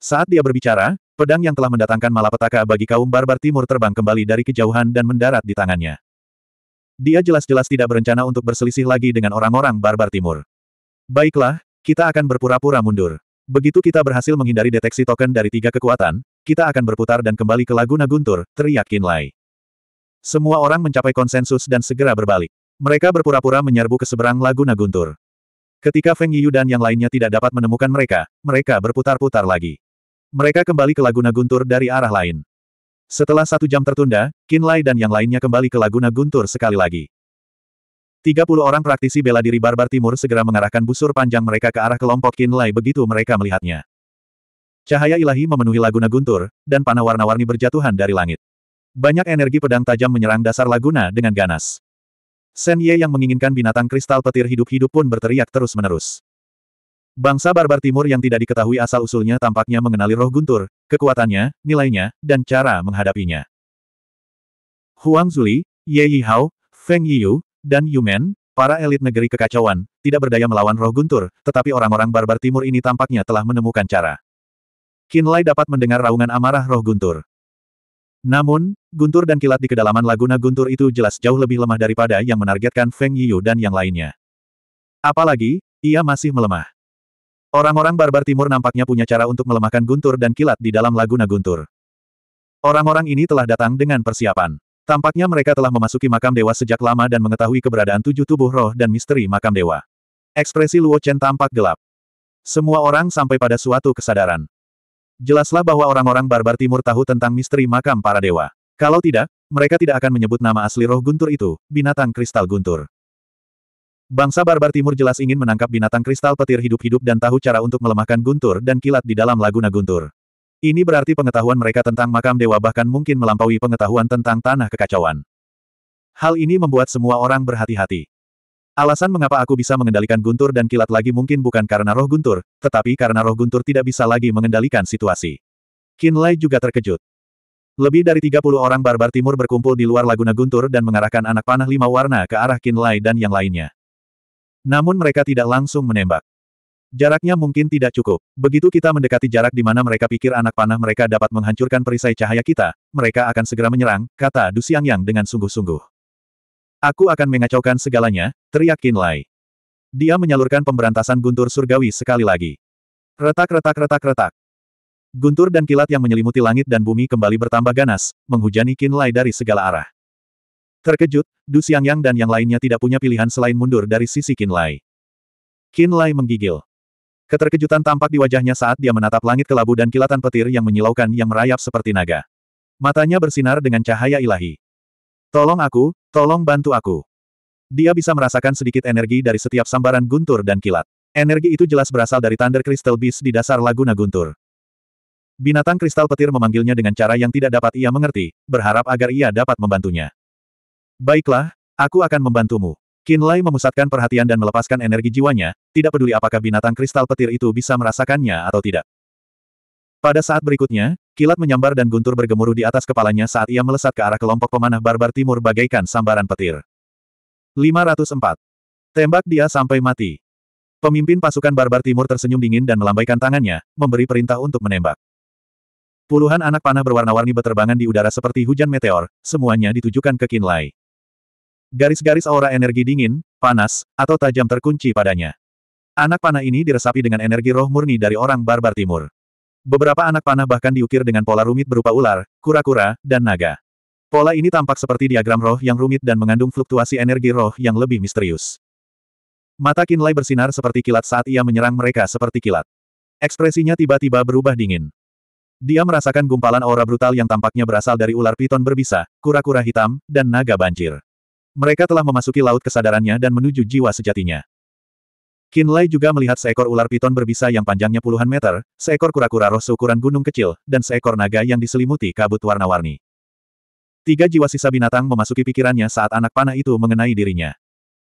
Saat dia berbicara, pedang yang telah mendatangkan malapetaka bagi kaum barbar timur terbang kembali dari kejauhan dan mendarat di tangannya. Dia jelas-jelas tidak berencana untuk berselisih lagi dengan orang-orang barbar timur. Baiklah, kita akan berpura-pura mundur. Begitu kita berhasil menghindari deteksi token dari tiga kekuatan, kita akan berputar dan kembali ke Laguna Guntur, teriak Kinlai. Semua orang mencapai konsensus dan segera berbalik. Mereka berpura-pura menyerbu ke seberang Laguna Guntur. Ketika Feng Yiyu dan yang lainnya tidak dapat menemukan mereka, mereka berputar-putar lagi. Mereka kembali ke Laguna Guntur dari arah lain. Setelah satu jam tertunda, Kinlay dan yang lainnya kembali ke Laguna Guntur sekali lagi. 30 orang praktisi bela diri barbar timur segera mengarahkan busur panjang mereka ke arah kelompok Kinlay begitu mereka melihatnya. Cahaya ilahi memenuhi Laguna Guntur, dan panah warna-warni berjatuhan dari langit. Banyak energi pedang tajam menyerang dasar laguna dengan ganas. Sen Ye yang menginginkan binatang kristal petir hidup-hidup pun berteriak terus-menerus. Bangsa barbar timur yang tidak diketahui asal-usulnya tampaknya mengenali roh guntur, kekuatannya, nilainya, dan cara menghadapinya. Huang Zuli, Ye Yihao, Feng Yiyu, dan Yu Men, para elit negeri kekacauan, tidak berdaya melawan roh guntur, tetapi orang-orang barbar timur ini tampaknya telah menemukan cara. Qin Lei dapat mendengar raungan amarah roh guntur. Namun, guntur dan kilat di kedalaman laguna guntur itu jelas jauh lebih lemah daripada yang menargetkan Feng Yiyu dan yang lainnya. Apalagi, ia masih melemah. Orang-orang barbar timur nampaknya punya cara untuk melemahkan guntur dan kilat di dalam laguna guntur. Orang-orang ini telah datang dengan persiapan. Tampaknya mereka telah memasuki makam dewa sejak lama dan mengetahui keberadaan tujuh tubuh roh dan misteri makam dewa. Ekspresi Luo Chen tampak gelap. Semua orang sampai pada suatu kesadaran. Jelaslah bahwa orang-orang barbar timur tahu tentang misteri makam para dewa. Kalau tidak, mereka tidak akan menyebut nama asli roh guntur itu, binatang kristal guntur. Bangsa barbar timur jelas ingin menangkap binatang kristal petir hidup-hidup dan tahu cara untuk melemahkan guntur dan kilat di dalam laguna guntur. Ini berarti pengetahuan mereka tentang makam dewa bahkan mungkin melampaui pengetahuan tentang tanah kekacauan. Hal ini membuat semua orang berhati-hati. Alasan mengapa aku bisa mengendalikan guntur dan kilat lagi mungkin bukan karena roh guntur, tetapi karena roh guntur tidak bisa lagi mengendalikan situasi. Kinlay juga terkejut. Lebih dari 30 orang barbar timur berkumpul di luar laguna guntur dan mengarahkan anak panah lima warna ke arah Kinlay dan yang lainnya. Namun mereka tidak langsung menembak. Jaraknya mungkin tidak cukup. Begitu kita mendekati jarak di mana mereka pikir anak panah mereka dapat menghancurkan perisai cahaya kita, mereka akan segera menyerang, kata Du Yang dengan sungguh-sungguh. Aku akan mengacaukan segalanya, teriak Qin Lai. Dia menyalurkan pemberantasan guntur surgawi sekali lagi. Retak-retak-retak-retak. Guntur dan kilat yang menyelimuti langit dan bumi kembali bertambah ganas, menghujani Qin Lai dari segala arah. Terkejut, Du Yang dan yang lainnya tidak punya pilihan selain mundur dari sisi Qin Lai. Qin Lai menggigil. Keterkejutan tampak di wajahnya saat dia menatap langit kelabu dan kilatan petir yang menyilaukan yang merayap seperti naga. Matanya bersinar dengan cahaya ilahi. Tolong aku, tolong bantu aku. Dia bisa merasakan sedikit energi dari setiap sambaran guntur dan kilat. Energi itu jelas berasal dari Thunder Crystal Beast di dasar Laguna Guntur. Binatang kristal petir memanggilnya dengan cara yang tidak dapat ia mengerti, berharap agar ia dapat membantunya. Baiklah, aku akan membantumu. Kinlay memusatkan perhatian dan melepaskan energi jiwanya, tidak peduli apakah binatang kristal petir itu bisa merasakannya atau tidak. Pada saat berikutnya, kilat menyambar dan guntur bergemuruh di atas kepalanya saat ia melesat ke arah kelompok pemanah barbar timur bagaikan sambaran petir. 504. Tembak dia sampai mati. Pemimpin pasukan barbar timur tersenyum dingin dan melambaikan tangannya, memberi perintah untuk menembak. Puluhan anak panah berwarna-warni beterbangan di udara seperti hujan meteor, semuanya ditujukan ke Kinlay. Garis-garis aura energi dingin, panas, atau tajam terkunci padanya. Anak panah ini diresapi dengan energi roh murni dari orang barbar timur. Beberapa anak panah bahkan diukir dengan pola rumit berupa ular, kura-kura, dan naga. Pola ini tampak seperti diagram roh yang rumit dan mengandung fluktuasi energi roh yang lebih misterius. Mata Kinlay bersinar seperti kilat saat ia menyerang mereka seperti kilat. Ekspresinya tiba-tiba berubah dingin. Dia merasakan gumpalan aura brutal yang tampaknya berasal dari ular piton berbisa, kura-kura hitam, dan naga banjir. Mereka telah memasuki laut kesadarannya dan menuju jiwa sejatinya. Lai juga melihat seekor ular piton berbisa yang panjangnya puluhan meter, seekor kura-kura roh seukuran gunung kecil, dan seekor naga yang diselimuti kabut warna-warni. Tiga jiwa sisa binatang memasuki pikirannya saat anak panah itu mengenai dirinya.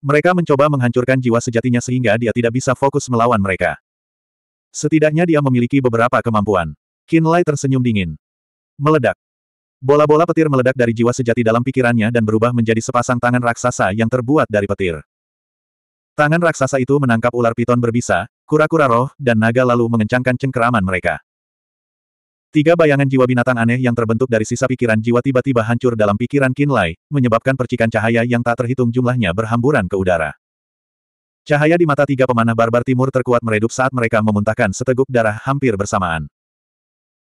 Mereka mencoba menghancurkan jiwa sejatinya sehingga dia tidak bisa fokus melawan mereka. Setidaknya dia memiliki beberapa kemampuan. Lai tersenyum dingin. Meledak. Bola-bola petir meledak dari jiwa sejati dalam pikirannya dan berubah menjadi sepasang tangan raksasa yang terbuat dari petir. Tangan raksasa itu menangkap ular piton berbisa, kura-kura roh, dan naga lalu mengencangkan cengkeraman mereka. Tiga bayangan jiwa binatang aneh yang terbentuk dari sisa pikiran jiwa tiba-tiba hancur dalam pikiran Kinlay, menyebabkan percikan cahaya yang tak terhitung jumlahnya berhamburan ke udara. Cahaya di mata tiga pemanah barbar timur terkuat meredup saat mereka memuntahkan seteguk darah hampir bersamaan.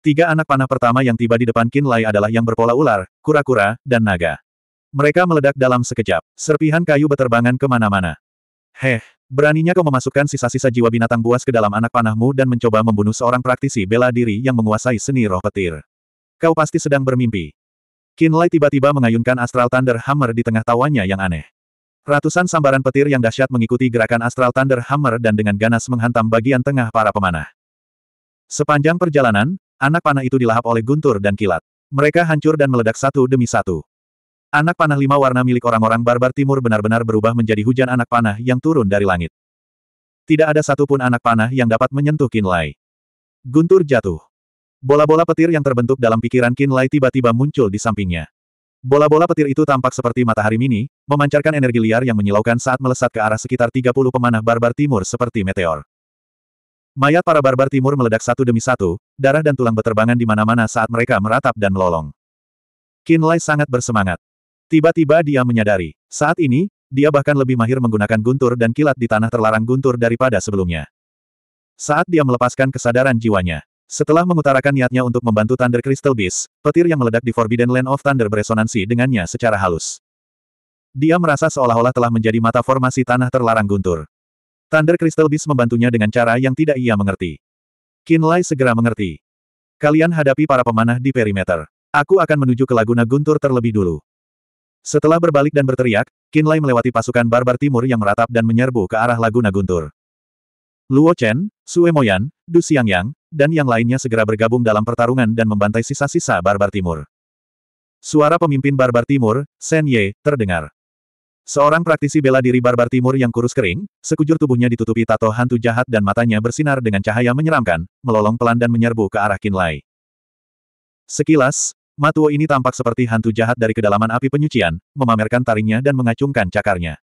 Tiga anak panah pertama yang tiba di depan Kinlay adalah yang berpola ular, kura-kura, dan naga. Mereka meledak dalam sekejap. Serpihan kayu beterbangan kemana-mana. Heh, beraninya kau memasukkan sisa-sisa jiwa binatang buas ke dalam anak panahmu dan mencoba membunuh seorang praktisi bela diri yang menguasai seni roh petir. Kau pasti sedang bermimpi. Kinlay tiba-tiba mengayunkan Astral Thunder Hammer di tengah tawanya yang aneh. Ratusan sambaran petir yang dahsyat mengikuti gerakan Astral Thunder Hammer dan dengan ganas menghantam bagian tengah para pemanah. Sepanjang perjalanan, Anak panah itu dilahap oleh guntur dan kilat. Mereka hancur dan meledak satu demi satu. Anak panah lima warna milik orang-orang barbar timur benar-benar berubah menjadi hujan anak panah yang turun dari langit. Tidak ada satupun anak panah yang dapat menyentuh Kinlay. Guntur jatuh. Bola-bola petir yang terbentuk dalam pikiran Kinlay tiba-tiba muncul di sampingnya. Bola-bola petir itu tampak seperti matahari mini, memancarkan energi liar yang menyilaukan saat melesat ke arah sekitar 30 pemanah barbar timur seperti meteor. Mayat para barbar timur meledak satu demi satu, darah dan tulang beterbangan di mana-mana saat mereka meratap dan melolong. Lai sangat bersemangat. Tiba-tiba dia menyadari, saat ini, dia bahkan lebih mahir menggunakan guntur dan kilat di tanah terlarang guntur daripada sebelumnya. Saat dia melepaskan kesadaran jiwanya, setelah mengutarakan niatnya untuk membantu Thunder Crystal Beast, petir yang meledak di Forbidden Land of Thunder beresonansi dengannya secara halus. Dia merasa seolah-olah telah menjadi mata formasi tanah terlarang guntur. Thunder Crystal Beast membantunya dengan cara yang tidak ia mengerti. Qin Lai segera mengerti. Kalian hadapi para pemanah di perimeter. Aku akan menuju ke Laguna Guntur terlebih dulu. Setelah berbalik dan berteriak, Qin Lai melewati pasukan barbar timur yang meratap dan menyerbu ke arah Laguna Guntur. Luo Chen, Sue Moyan, Du Xiangyang, dan yang lainnya segera bergabung dalam pertarungan dan membantai sisa-sisa barbar timur. Suara pemimpin barbar timur, Shen Ye, terdengar. Seorang praktisi bela diri barbar timur yang kurus kering, sekujur tubuhnya ditutupi tato hantu jahat dan matanya bersinar dengan cahaya menyeramkan, melolong pelan dan menyerbu ke arah Kinlay. Sekilas, Matuo ini tampak seperti hantu jahat dari kedalaman api penyucian, memamerkan taringnya dan mengacungkan cakarnya.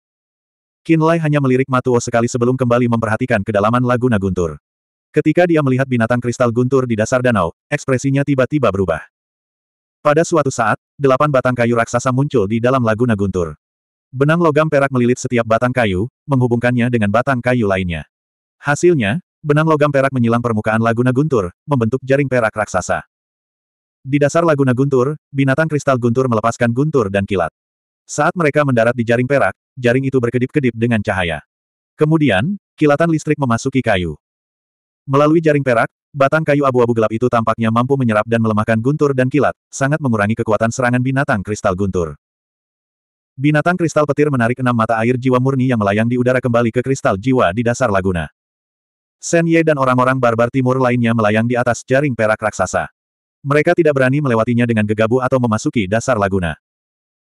Kinlay hanya melirik Matuo sekali sebelum kembali memperhatikan kedalaman Laguna Guntur. Ketika dia melihat binatang kristal guntur di dasar danau, ekspresinya tiba-tiba berubah. Pada suatu saat, delapan batang kayu raksasa muncul di dalam laguna guntur. Benang logam perak melilit setiap batang kayu, menghubungkannya dengan batang kayu lainnya. Hasilnya, benang logam perak menyilang permukaan Laguna Guntur, membentuk jaring perak raksasa. Di dasar Laguna Guntur, binatang kristal Guntur melepaskan guntur dan kilat. Saat mereka mendarat di jaring perak, jaring itu berkedip-kedip dengan cahaya. Kemudian, kilatan listrik memasuki kayu. Melalui jaring perak, batang kayu abu-abu gelap itu tampaknya mampu menyerap dan melemahkan guntur dan kilat, sangat mengurangi kekuatan serangan binatang kristal guntur. Binatang kristal petir menarik enam mata air jiwa murni yang melayang di udara kembali ke kristal jiwa di dasar laguna. Shen Ye dan orang-orang barbar timur lainnya melayang di atas jaring perak raksasa. Mereka tidak berani melewatinya dengan gegabah atau memasuki dasar laguna.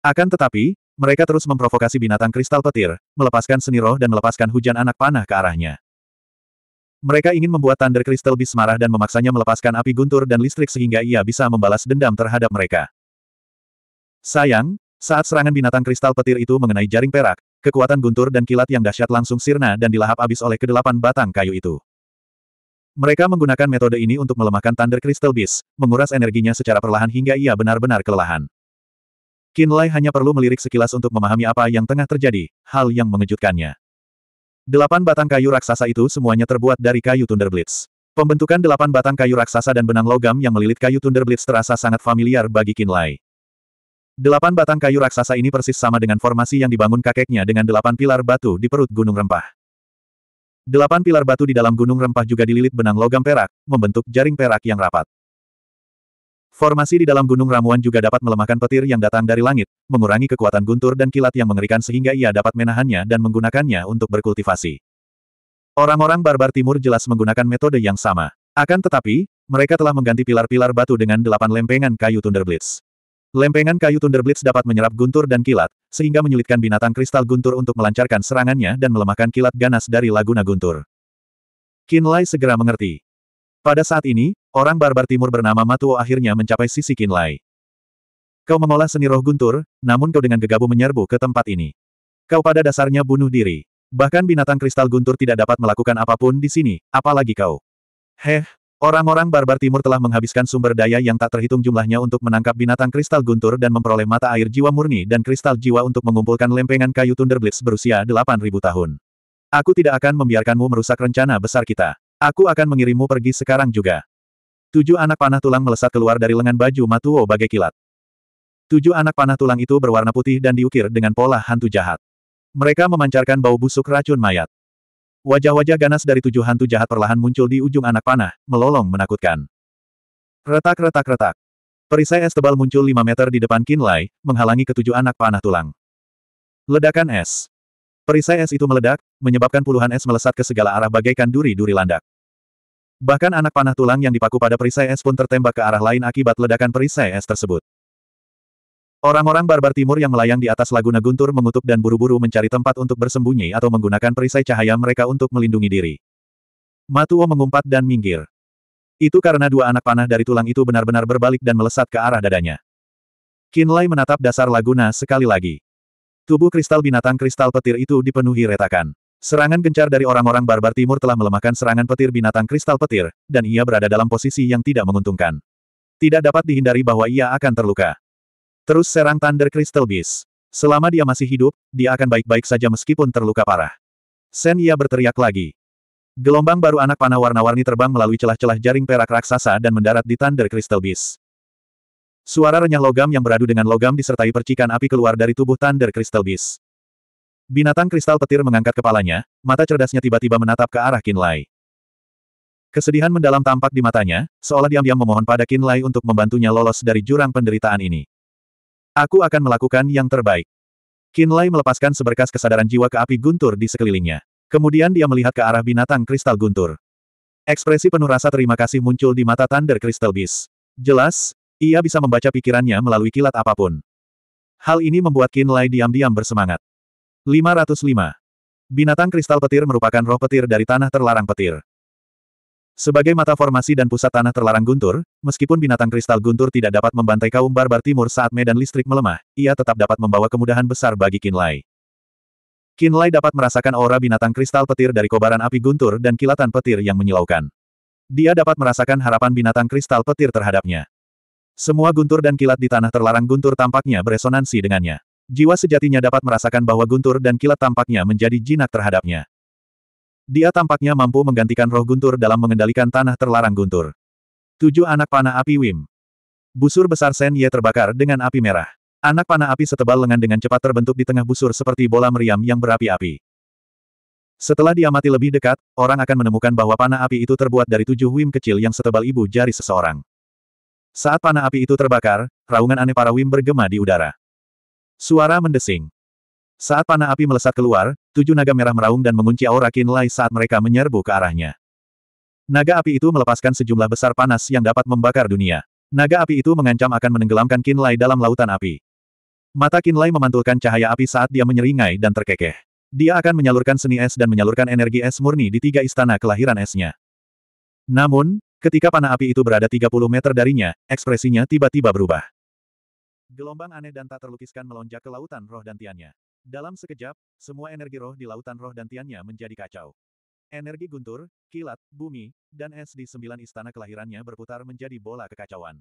Akan tetapi, mereka terus memprovokasi binatang kristal petir, melepaskan seni roh dan melepaskan hujan anak panah ke arahnya. Mereka ingin membuat Thunder Crystal Beast marah dan memaksanya melepaskan api guntur dan listrik sehingga ia bisa membalas dendam terhadap mereka. Sayang, saat serangan binatang kristal petir itu mengenai jaring perak, kekuatan guntur dan kilat yang dahsyat langsung sirna dan dilahap abis oleh kedelapan batang kayu itu. Mereka menggunakan metode ini untuk melemahkan Thunder Crystal Beast, menguras energinya secara perlahan hingga ia benar-benar kelelahan. Kinlay hanya perlu melirik sekilas untuk memahami apa yang tengah terjadi, hal yang mengejutkannya. Delapan batang kayu raksasa itu semuanya terbuat dari kayu Thunder Blitz. Pembentukan delapan batang kayu raksasa dan benang logam yang melilit kayu Thunder Blitz terasa sangat familiar bagi Kinlay. Delapan batang kayu raksasa ini persis sama dengan formasi yang dibangun kakeknya dengan delapan pilar batu di perut gunung rempah. Delapan pilar batu di dalam gunung rempah juga dililit benang logam perak, membentuk jaring perak yang rapat. Formasi di dalam gunung ramuan juga dapat melemahkan petir yang datang dari langit, mengurangi kekuatan guntur dan kilat yang mengerikan sehingga ia dapat menahannya dan menggunakannya untuk berkultivasi. Orang-orang barbar timur jelas menggunakan metode yang sama. Akan tetapi, mereka telah mengganti pilar-pilar batu dengan delapan lempengan kayu Thunderblitz. Lempengan kayu Thunderblitz dapat menyerap guntur dan kilat, sehingga menyulitkan binatang kristal guntur untuk melancarkan serangannya dan melemahkan kilat ganas dari laguna guntur. Kinlay segera mengerti. Pada saat ini, orang barbar timur bernama Matuo akhirnya mencapai sisi Kinlay. Kau mengolah seni roh guntur, namun kau dengan gegabah menyerbu ke tempat ini. Kau pada dasarnya bunuh diri. Bahkan binatang kristal guntur tidak dapat melakukan apapun di sini, apalagi kau. Heh, Orang-orang barbar timur telah menghabiskan sumber daya yang tak terhitung jumlahnya untuk menangkap binatang kristal guntur dan memperoleh mata air jiwa murni dan kristal jiwa untuk mengumpulkan lempengan kayu Thunderblitz berusia 8.000 tahun. Aku tidak akan membiarkanmu merusak rencana besar kita. Aku akan mengirimmu pergi sekarang juga. Tujuh anak panah tulang melesat keluar dari lengan baju Matuo bagai kilat. Tujuh anak panah tulang itu berwarna putih dan diukir dengan pola hantu jahat. Mereka memancarkan bau busuk racun mayat. Wajah-wajah ganas dari tujuh hantu jahat perlahan muncul di ujung anak panah, melolong menakutkan. Retak-retak-retak. Perisai es tebal muncul lima meter di depan Kinlay, menghalangi ketujuh anak panah tulang. Ledakan es. Perisai es itu meledak, menyebabkan puluhan es melesat ke segala arah bagaikan duri-duri landak. Bahkan anak panah tulang yang dipaku pada perisai es pun tertembak ke arah lain akibat ledakan perisai es tersebut. Orang-orang barbar timur yang melayang di atas laguna guntur mengutuk dan buru-buru mencari tempat untuk bersembunyi atau menggunakan perisai cahaya mereka untuk melindungi diri. Matuo mengumpat dan minggir. Itu karena dua anak panah dari tulang itu benar-benar berbalik dan melesat ke arah dadanya. Kinlay menatap dasar laguna sekali lagi. Tubuh kristal binatang kristal petir itu dipenuhi retakan. Serangan gencar dari orang-orang barbar timur telah melemahkan serangan petir binatang kristal petir, dan ia berada dalam posisi yang tidak menguntungkan. Tidak dapat dihindari bahwa ia akan terluka. Terus serang Thunder Crystal Beast. Selama dia masih hidup, dia akan baik-baik saja meskipun terluka parah. Sen Ia berteriak lagi. Gelombang baru anak panah warna-warni terbang melalui celah-celah jaring perak raksasa dan mendarat di Thunder Crystal Beast. Suara renyah logam yang beradu dengan logam disertai percikan api keluar dari tubuh Thunder Crystal Beast. Binatang kristal petir mengangkat kepalanya, mata cerdasnya tiba-tiba menatap ke arah Kinlay. Kesedihan mendalam tampak di matanya, seolah diam-diam memohon pada Kinlay untuk membantunya lolos dari jurang penderitaan ini. Aku akan melakukan yang terbaik. Kinlay melepaskan seberkas kesadaran jiwa ke api guntur di sekelilingnya. Kemudian dia melihat ke arah binatang kristal guntur. Ekspresi penuh rasa terima kasih muncul di mata Thunder Crystal Beast. Jelas, ia bisa membaca pikirannya melalui kilat apapun. Hal ini membuat Kinlay diam-diam bersemangat. 505. Binatang kristal petir merupakan roh petir dari tanah terlarang petir. Sebagai mata formasi dan pusat tanah terlarang guntur, meskipun binatang kristal guntur tidak dapat membantai kaum barbar timur saat medan listrik melemah, ia tetap dapat membawa kemudahan besar bagi Kinlay. Kinlay dapat merasakan aura binatang kristal petir dari kobaran api guntur dan kilatan petir yang menyilaukan. Dia dapat merasakan harapan binatang kristal petir terhadapnya. Semua guntur dan kilat di tanah terlarang guntur tampaknya beresonansi dengannya. Jiwa sejatinya dapat merasakan bahwa guntur dan kilat tampaknya menjadi jinak terhadapnya. Dia tampaknya mampu menggantikan roh guntur dalam mengendalikan tanah terlarang guntur. Tujuh anak panah api Wim. Busur besar Sen Ye terbakar dengan api merah. Anak panah api setebal lengan dengan cepat terbentuk di tengah busur seperti bola meriam yang berapi-api. Setelah diamati lebih dekat, orang akan menemukan bahwa panah api itu terbuat dari tujuh wim kecil yang setebal ibu jari seseorang. Saat panah api itu terbakar, raungan aneh para wim bergema di udara. Suara mendesing. Saat panah api melesat keluar, tujuh naga merah meraung dan mengunci aura Kinlay saat mereka menyerbu ke arahnya. Naga api itu melepaskan sejumlah besar panas yang dapat membakar dunia. Naga api itu mengancam akan menenggelamkan Kinlay dalam lautan api. Mata Kinlay memantulkan cahaya api saat dia menyeringai dan terkekeh. Dia akan menyalurkan seni es dan menyalurkan energi es murni di tiga istana kelahiran esnya. Namun, ketika panah api itu berada 30 meter darinya, ekspresinya tiba-tiba berubah. Gelombang aneh dan tak terlukiskan melonjak ke lautan roh dan tiannya. Dalam sekejap, semua energi roh di lautan roh dan tiannya menjadi kacau. Energi guntur, kilat, bumi, dan es di sembilan istana kelahirannya berputar menjadi bola kekacauan.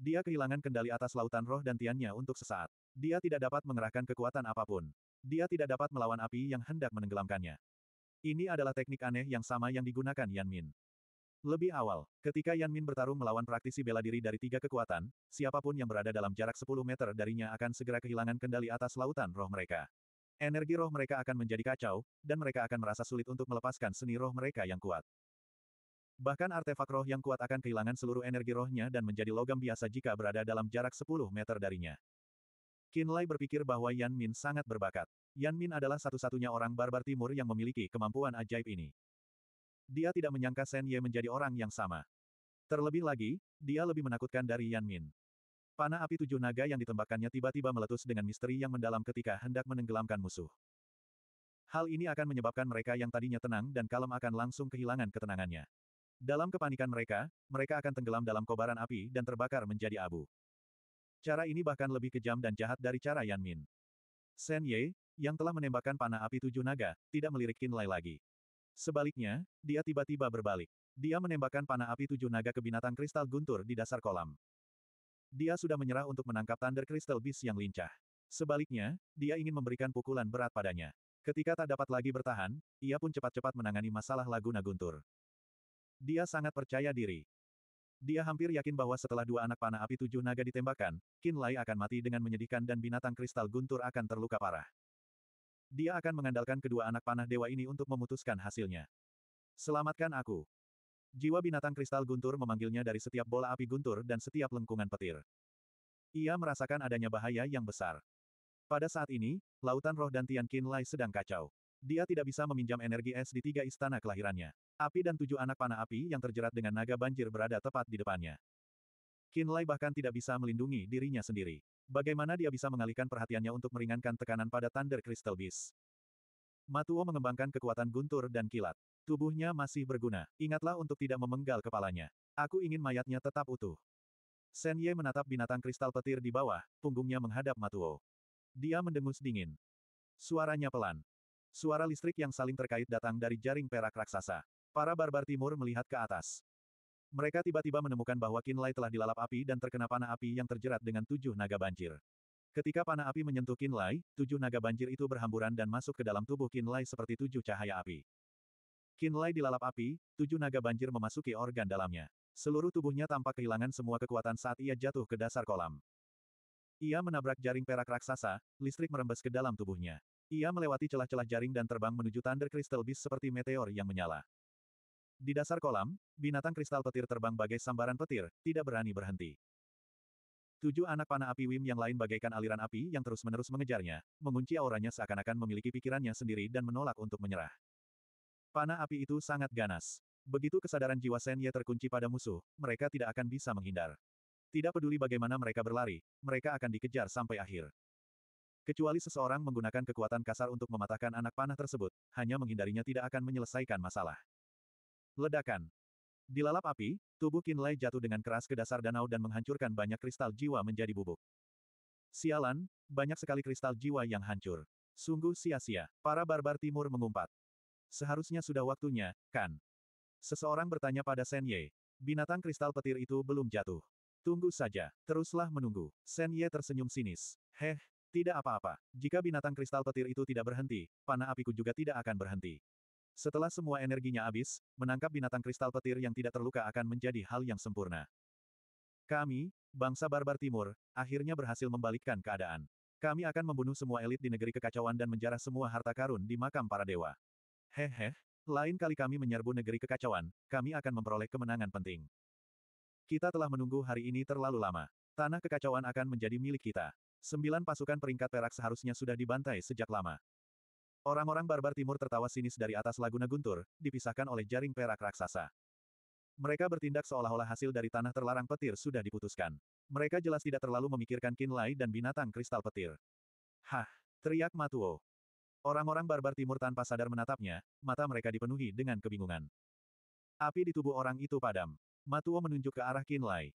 Dia kehilangan kendali atas lautan roh dan tiannya untuk sesaat. Dia tidak dapat mengerahkan kekuatan apapun. Dia tidak dapat melawan api yang hendak menenggelamkannya. Ini adalah teknik aneh yang sama yang digunakan Yan Min. Lebih awal, ketika Yan Min bertarung melawan praktisi bela diri dari tiga kekuatan, siapapun yang berada dalam jarak 10 meter darinya akan segera kehilangan kendali atas lautan roh mereka. Energi roh mereka akan menjadi kacau, dan mereka akan merasa sulit untuk melepaskan seni roh mereka yang kuat. Bahkan artefak roh yang kuat akan kehilangan seluruh energi rohnya dan menjadi logam biasa jika berada dalam jarak 10 meter darinya. Qin Lai berpikir bahwa Yan Min sangat berbakat. Yan Min adalah satu-satunya orang barbar timur yang memiliki kemampuan ajaib ini. Dia tidak menyangka Shen Ye menjadi orang yang sama. Terlebih lagi, dia lebih menakutkan dari Yan Min. Panah api tujuh naga yang ditembakkannya tiba-tiba meletus dengan misteri yang mendalam ketika hendak menenggelamkan musuh. Hal ini akan menyebabkan mereka yang tadinya tenang dan kalem akan langsung kehilangan ketenangannya. Dalam kepanikan mereka, mereka akan tenggelam dalam kobaran api dan terbakar menjadi abu. Cara ini bahkan lebih kejam dan jahat dari cara Yan Min. Shen Ye, yang telah menembakkan panah api tujuh naga, tidak melirik Qin Lai lagi. Sebaliknya, dia tiba-tiba berbalik. Dia menembakkan panah api tujuh naga ke binatang kristal guntur di dasar kolam. Dia sudah menyerah untuk menangkap Thunder Crystal Beast yang lincah. Sebaliknya, dia ingin memberikan pukulan berat padanya. Ketika tak dapat lagi bertahan, ia pun cepat-cepat menangani masalah Laguna Guntur. Dia sangat percaya diri. Dia hampir yakin bahwa setelah dua anak panah api tujuh naga ditembakkan, Kinlay akan mati dengan menyedihkan dan binatang kristal guntur akan terluka parah. Dia akan mengandalkan kedua anak panah dewa ini untuk memutuskan hasilnya. Selamatkan aku. Jiwa binatang kristal guntur memanggilnya dari setiap bola api guntur dan setiap lengkungan petir. Ia merasakan adanya bahaya yang besar. Pada saat ini, lautan roh dan Tian Qin Lai sedang kacau. Dia tidak bisa meminjam energi es di tiga istana kelahirannya. Api dan tujuh anak panah api yang terjerat dengan naga banjir berada tepat di depannya. Qin Lai bahkan tidak bisa melindungi dirinya sendiri. Bagaimana dia bisa mengalihkan perhatiannya untuk meringankan tekanan pada Thunder Crystal Beast? Matuo mengembangkan kekuatan guntur dan kilat. Tubuhnya masih berguna. Ingatlah untuk tidak memenggal kepalanya. Aku ingin mayatnya tetap utuh. Senye menatap binatang kristal petir di bawah, punggungnya menghadap Matuo. Dia mendengus dingin. Suaranya pelan. Suara listrik yang saling terkait datang dari jaring perak raksasa. Para barbar timur melihat ke atas. Mereka tiba-tiba menemukan bahwa Kinlay telah dilalap api dan terkena panah api yang terjerat dengan tujuh naga banjir. Ketika panah api menyentuh Kinlay, tujuh naga banjir itu berhamburan dan masuk ke dalam tubuh Kinlay seperti tujuh cahaya api. Kinlay dilalap api, tujuh naga banjir memasuki organ dalamnya. Seluruh tubuhnya tampak kehilangan semua kekuatan saat ia jatuh ke dasar kolam. Ia menabrak jaring perak raksasa, listrik merembes ke dalam tubuhnya. Ia melewati celah-celah jaring dan terbang menuju Thunder Crystal Beast seperti meteor yang menyala. Di dasar kolam, binatang kristal petir terbang bagai sambaran petir, tidak berani berhenti. Tujuh anak panah api Wim yang lain bagaikan aliran api yang terus-menerus mengejarnya, mengunci auranya seakan-akan memiliki pikirannya sendiri dan menolak untuk menyerah. Panah api itu sangat ganas. Begitu kesadaran jiwa Sen Ye terkunci pada musuh, mereka tidak akan bisa menghindar. Tidak peduli bagaimana mereka berlari, mereka akan dikejar sampai akhir. Kecuali seseorang menggunakan kekuatan kasar untuk mematahkan anak panah tersebut, hanya menghindarinya tidak akan menyelesaikan masalah. Ledakan. Dilalap api, tubuh Kinlay jatuh dengan keras ke dasar danau dan menghancurkan banyak kristal jiwa menjadi bubuk. Sialan, banyak sekali kristal jiwa yang hancur. Sungguh sia-sia, para barbar timur mengumpat. Seharusnya sudah waktunya, kan? Seseorang bertanya pada Shen Ye. Binatang kristal petir itu belum jatuh. Tunggu saja, teruslah menunggu. Shen Ye tersenyum sinis. Heh, tidak apa-apa. Jika binatang kristal petir itu tidak berhenti, panah apiku juga tidak akan berhenti. Setelah semua energinya habis, menangkap binatang kristal petir yang tidak terluka akan menjadi hal yang sempurna. Kami, bangsa barbar timur, akhirnya berhasil membalikkan keadaan. Kami akan membunuh semua elit di negeri kekacauan dan menjarah semua harta karun di makam para dewa. Hehe, lain kali kami menyerbu negeri kekacauan, kami akan memperoleh kemenangan penting. Kita telah menunggu hari ini terlalu lama. Tanah kekacauan akan menjadi milik kita. Sembilan pasukan peringkat perak seharusnya sudah dibantai sejak lama. Orang-orang barbar timur tertawa sinis dari atas laguna guntur, dipisahkan oleh jaring perak raksasa. Mereka bertindak seolah-olah hasil dari tanah terlarang petir sudah diputuskan. Mereka jelas tidak terlalu memikirkan Kinlai dan binatang kristal petir. Hah! Teriak Matuo. Orang-orang barbar timur tanpa sadar menatapnya, mata mereka dipenuhi dengan kebingungan. Api di tubuh orang itu padam. Matuo menunjuk ke arah Kinlai.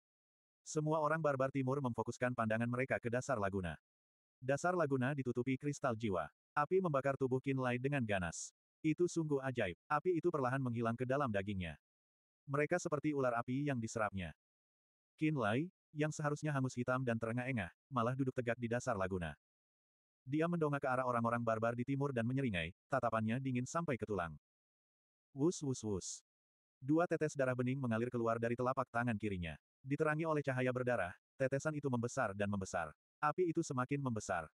Semua orang barbar timur memfokuskan pandangan mereka ke dasar laguna. Dasar laguna ditutupi kristal jiwa. Api membakar tubuh Kinlay dengan ganas. Itu sungguh ajaib. Api itu perlahan menghilang ke dalam dagingnya. Mereka seperti ular api yang diserapnya. Kinlay, yang seharusnya hangus hitam dan terengah-engah, malah duduk tegak di dasar laguna. Dia mendongak ke arah orang-orang barbar di timur dan menyeringai, tatapannya dingin sampai ke tulang. Wus wus wus. Dua tetes darah bening mengalir keluar dari telapak tangan kirinya. Diterangi oleh cahaya berdarah, tetesan itu membesar dan membesar. Api itu semakin membesar.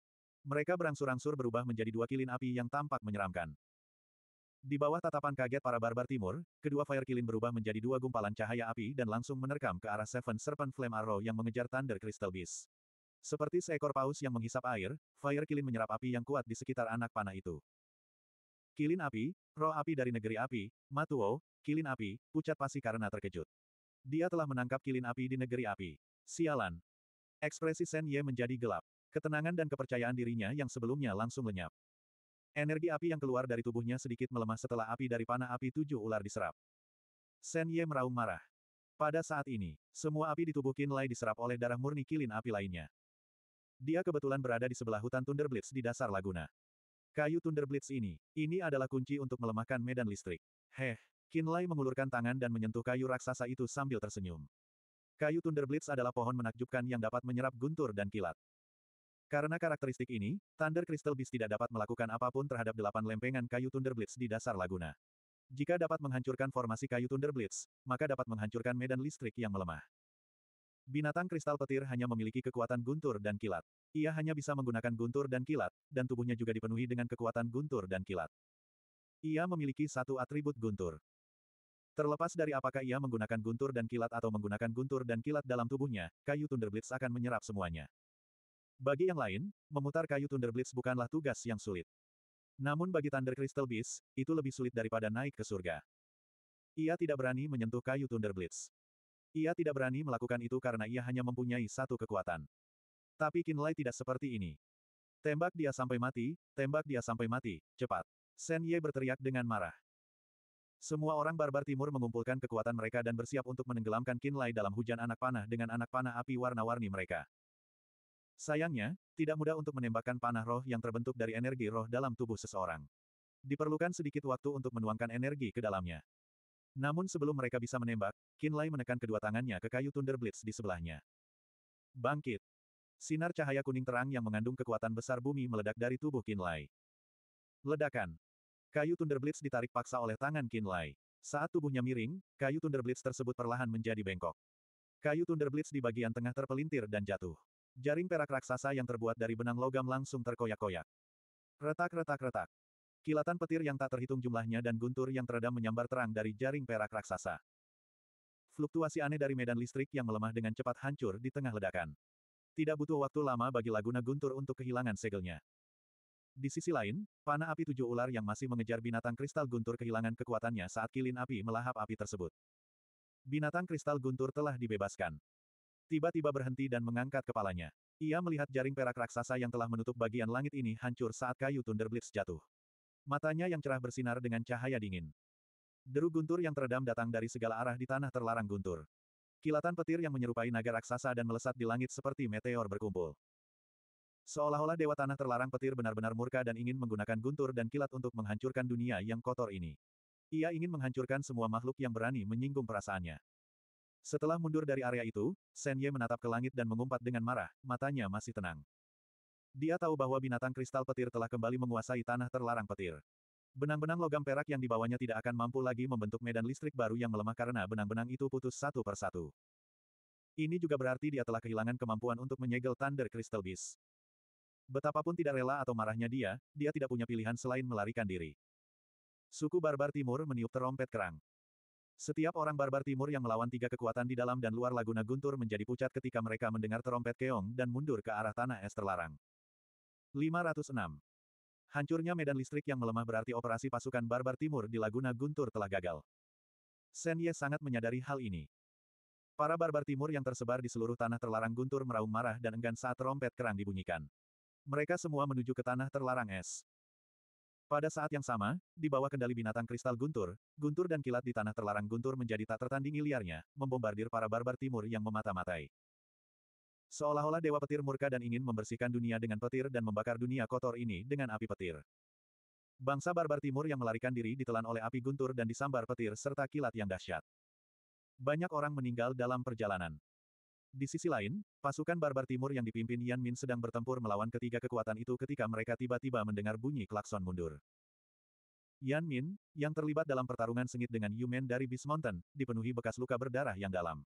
Mereka berangsur-angsur berubah menjadi dua kilin api yang tampak menyeramkan. Di bawah tatapan kaget para barbar timur, kedua Fire Kilin berubah menjadi dua gumpalan cahaya api dan langsung menerkam ke arah Seven Serpent Flame Arrow yang mengejar Thunder Crystal Beast. Seperti seekor paus yang menghisap air, Fire Kilin menyerap api yang kuat di sekitar anak panah itu. Kilin api, roh api dari negeri api, Matuo, kilin api, pucat pasi karena terkejut. Dia telah menangkap kilin api di negeri api. Sialan. Ekspresi Sen Ye menjadi gelap. Ketenangan dan kepercayaan dirinya yang sebelumnya langsung lenyap. Energi api yang keluar dari tubuhnya sedikit melemah setelah api dari panah api tujuh ular diserap. Shen Ye meraung marah. Pada saat ini, semua api di tubuh Qin Lai diserap oleh darah murni kilin api lainnya. Dia kebetulan berada di sebelah hutan thunderblitz di dasar laguna. Kayu thunderblitz ini, ini adalah kunci untuk melemahkan medan listrik. Heh, Qin Lai mengulurkan tangan dan menyentuh kayu raksasa itu sambil tersenyum. Kayu thunderblitz adalah pohon menakjubkan yang dapat menyerap guntur dan kilat. Karena karakteristik ini, Thunder Crystal Beast tidak dapat melakukan apapun terhadap delapan lempengan kayu Thunder Blitz di dasar laguna. Jika dapat menghancurkan formasi kayu Thunder Blitz, maka dapat menghancurkan medan listrik yang melemah. Binatang kristal petir hanya memiliki kekuatan guntur dan kilat. Ia hanya bisa menggunakan guntur dan kilat, dan tubuhnya juga dipenuhi dengan kekuatan guntur dan kilat. Ia memiliki satu atribut guntur. Terlepas dari apakah ia menggunakan guntur dan kilat atau menggunakan guntur dan kilat dalam tubuhnya, kayu Thunder Blitz akan menyerap semuanya. Bagi yang lain, memutar kayu Blitz bukanlah tugas yang sulit. Namun bagi Thunder Crystal Beast, itu lebih sulit daripada naik ke surga. Ia tidak berani menyentuh kayu Blitz. Ia tidak berani melakukan itu karena ia hanya mempunyai satu kekuatan. Tapi Kinlay tidak seperti ini. Tembak dia sampai mati, tembak dia sampai mati, cepat. Sen Ye berteriak dengan marah. Semua orang barbar timur mengumpulkan kekuatan mereka dan bersiap untuk menenggelamkan Kinlay dalam hujan anak panah dengan anak panah api warna-warni mereka. Sayangnya, tidak mudah untuk menembakkan panah roh yang terbentuk dari energi roh dalam tubuh seseorang. Diperlukan sedikit waktu untuk menuangkan energi ke dalamnya. Namun sebelum mereka bisa menembak, Kinlay menekan kedua tangannya ke kayu Thunder Blitz di sebelahnya. Bangkit! Sinar cahaya kuning terang yang mengandung kekuatan besar bumi meledak dari tubuh Kinlay. Ledakan! Kayu Thunder Blitz ditarik paksa oleh tangan Kinlay. Saat tubuhnya miring, kayu Thunder Blitz tersebut perlahan menjadi bengkok. Kayu Thunder Blitz di bagian tengah terpelintir dan jatuh. Jaring perak raksasa yang terbuat dari benang logam langsung terkoyak-koyak. Retak-retak-retak. Kilatan petir yang tak terhitung jumlahnya dan guntur yang teredam menyambar terang dari jaring perak raksasa. Fluktuasi aneh dari medan listrik yang melemah dengan cepat hancur di tengah ledakan. Tidak butuh waktu lama bagi Laguna Guntur untuk kehilangan segelnya. Di sisi lain, panah api tujuh ular yang masih mengejar binatang kristal Guntur kehilangan kekuatannya saat kilin api melahap api tersebut. Binatang kristal Guntur telah dibebaskan. Tiba-tiba berhenti dan mengangkat kepalanya. Ia melihat jaring perak raksasa yang telah menutup bagian langit ini hancur saat kayu Thunder jatuh. Matanya yang cerah bersinar dengan cahaya dingin. Deru guntur yang teredam datang dari segala arah di tanah terlarang guntur. Kilatan petir yang menyerupai naga raksasa dan melesat di langit seperti meteor berkumpul. Seolah-olah dewa tanah terlarang petir benar-benar murka dan ingin menggunakan guntur dan kilat untuk menghancurkan dunia yang kotor ini. Ia ingin menghancurkan semua makhluk yang berani menyinggung perasaannya. Setelah mundur dari area itu, Shen Ye menatap ke langit dan mengumpat dengan marah, matanya masih tenang. Dia tahu bahwa binatang kristal petir telah kembali menguasai tanah terlarang petir. Benang-benang logam perak yang dibawanya tidak akan mampu lagi membentuk medan listrik baru yang melemah karena benang-benang itu putus satu persatu. Ini juga berarti dia telah kehilangan kemampuan untuk menyegel Thunder Crystal Beast. Betapapun tidak rela atau marahnya dia, dia tidak punya pilihan selain melarikan diri. Suku Barbar Timur meniup terompet kerang. Setiap orang barbar timur yang melawan tiga kekuatan di dalam dan luar Laguna Guntur menjadi pucat ketika mereka mendengar terompet keong dan mundur ke arah tanah es terlarang. 506. Hancurnya medan listrik yang melemah berarti operasi pasukan barbar timur di Laguna Guntur telah gagal. Sen Ye sangat menyadari hal ini. Para barbar timur yang tersebar di seluruh tanah terlarang Guntur meraung marah dan enggan saat terompet kerang dibunyikan. Mereka semua menuju ke tanah terlarang es. Pada saat yang sama, di bawah kendali binatang kristal guntur, guntur dan kilat di tanah terlarang guntur menjadi tak tertandingi liarnya, membombardir para barbar timur yang memata-matai. Seolah-olah dewa petir murka dan ingin membersihkan dunia dengan petir dan membakar dunia kotor ini dengan api petir. Bangsa barbar timur yang melarikan diri ditelan oleh api guntur dan disambar petir serta kilat yang dahsyat. Banyak orang meninggal dalam perjalanan. Di sisi lain, pasukan barbar timur yang dipimpin Yan Min sedang bertempur melawan ketiga kekuatan itu ketika mereka tiba-tiba mendengar bunyi klakson mundur. Yan Min, yang terlibat dalam pertarungan sengit dengan Yumen dari Beast Mountain, dipenuhi bekas luka berdarah yang dalam.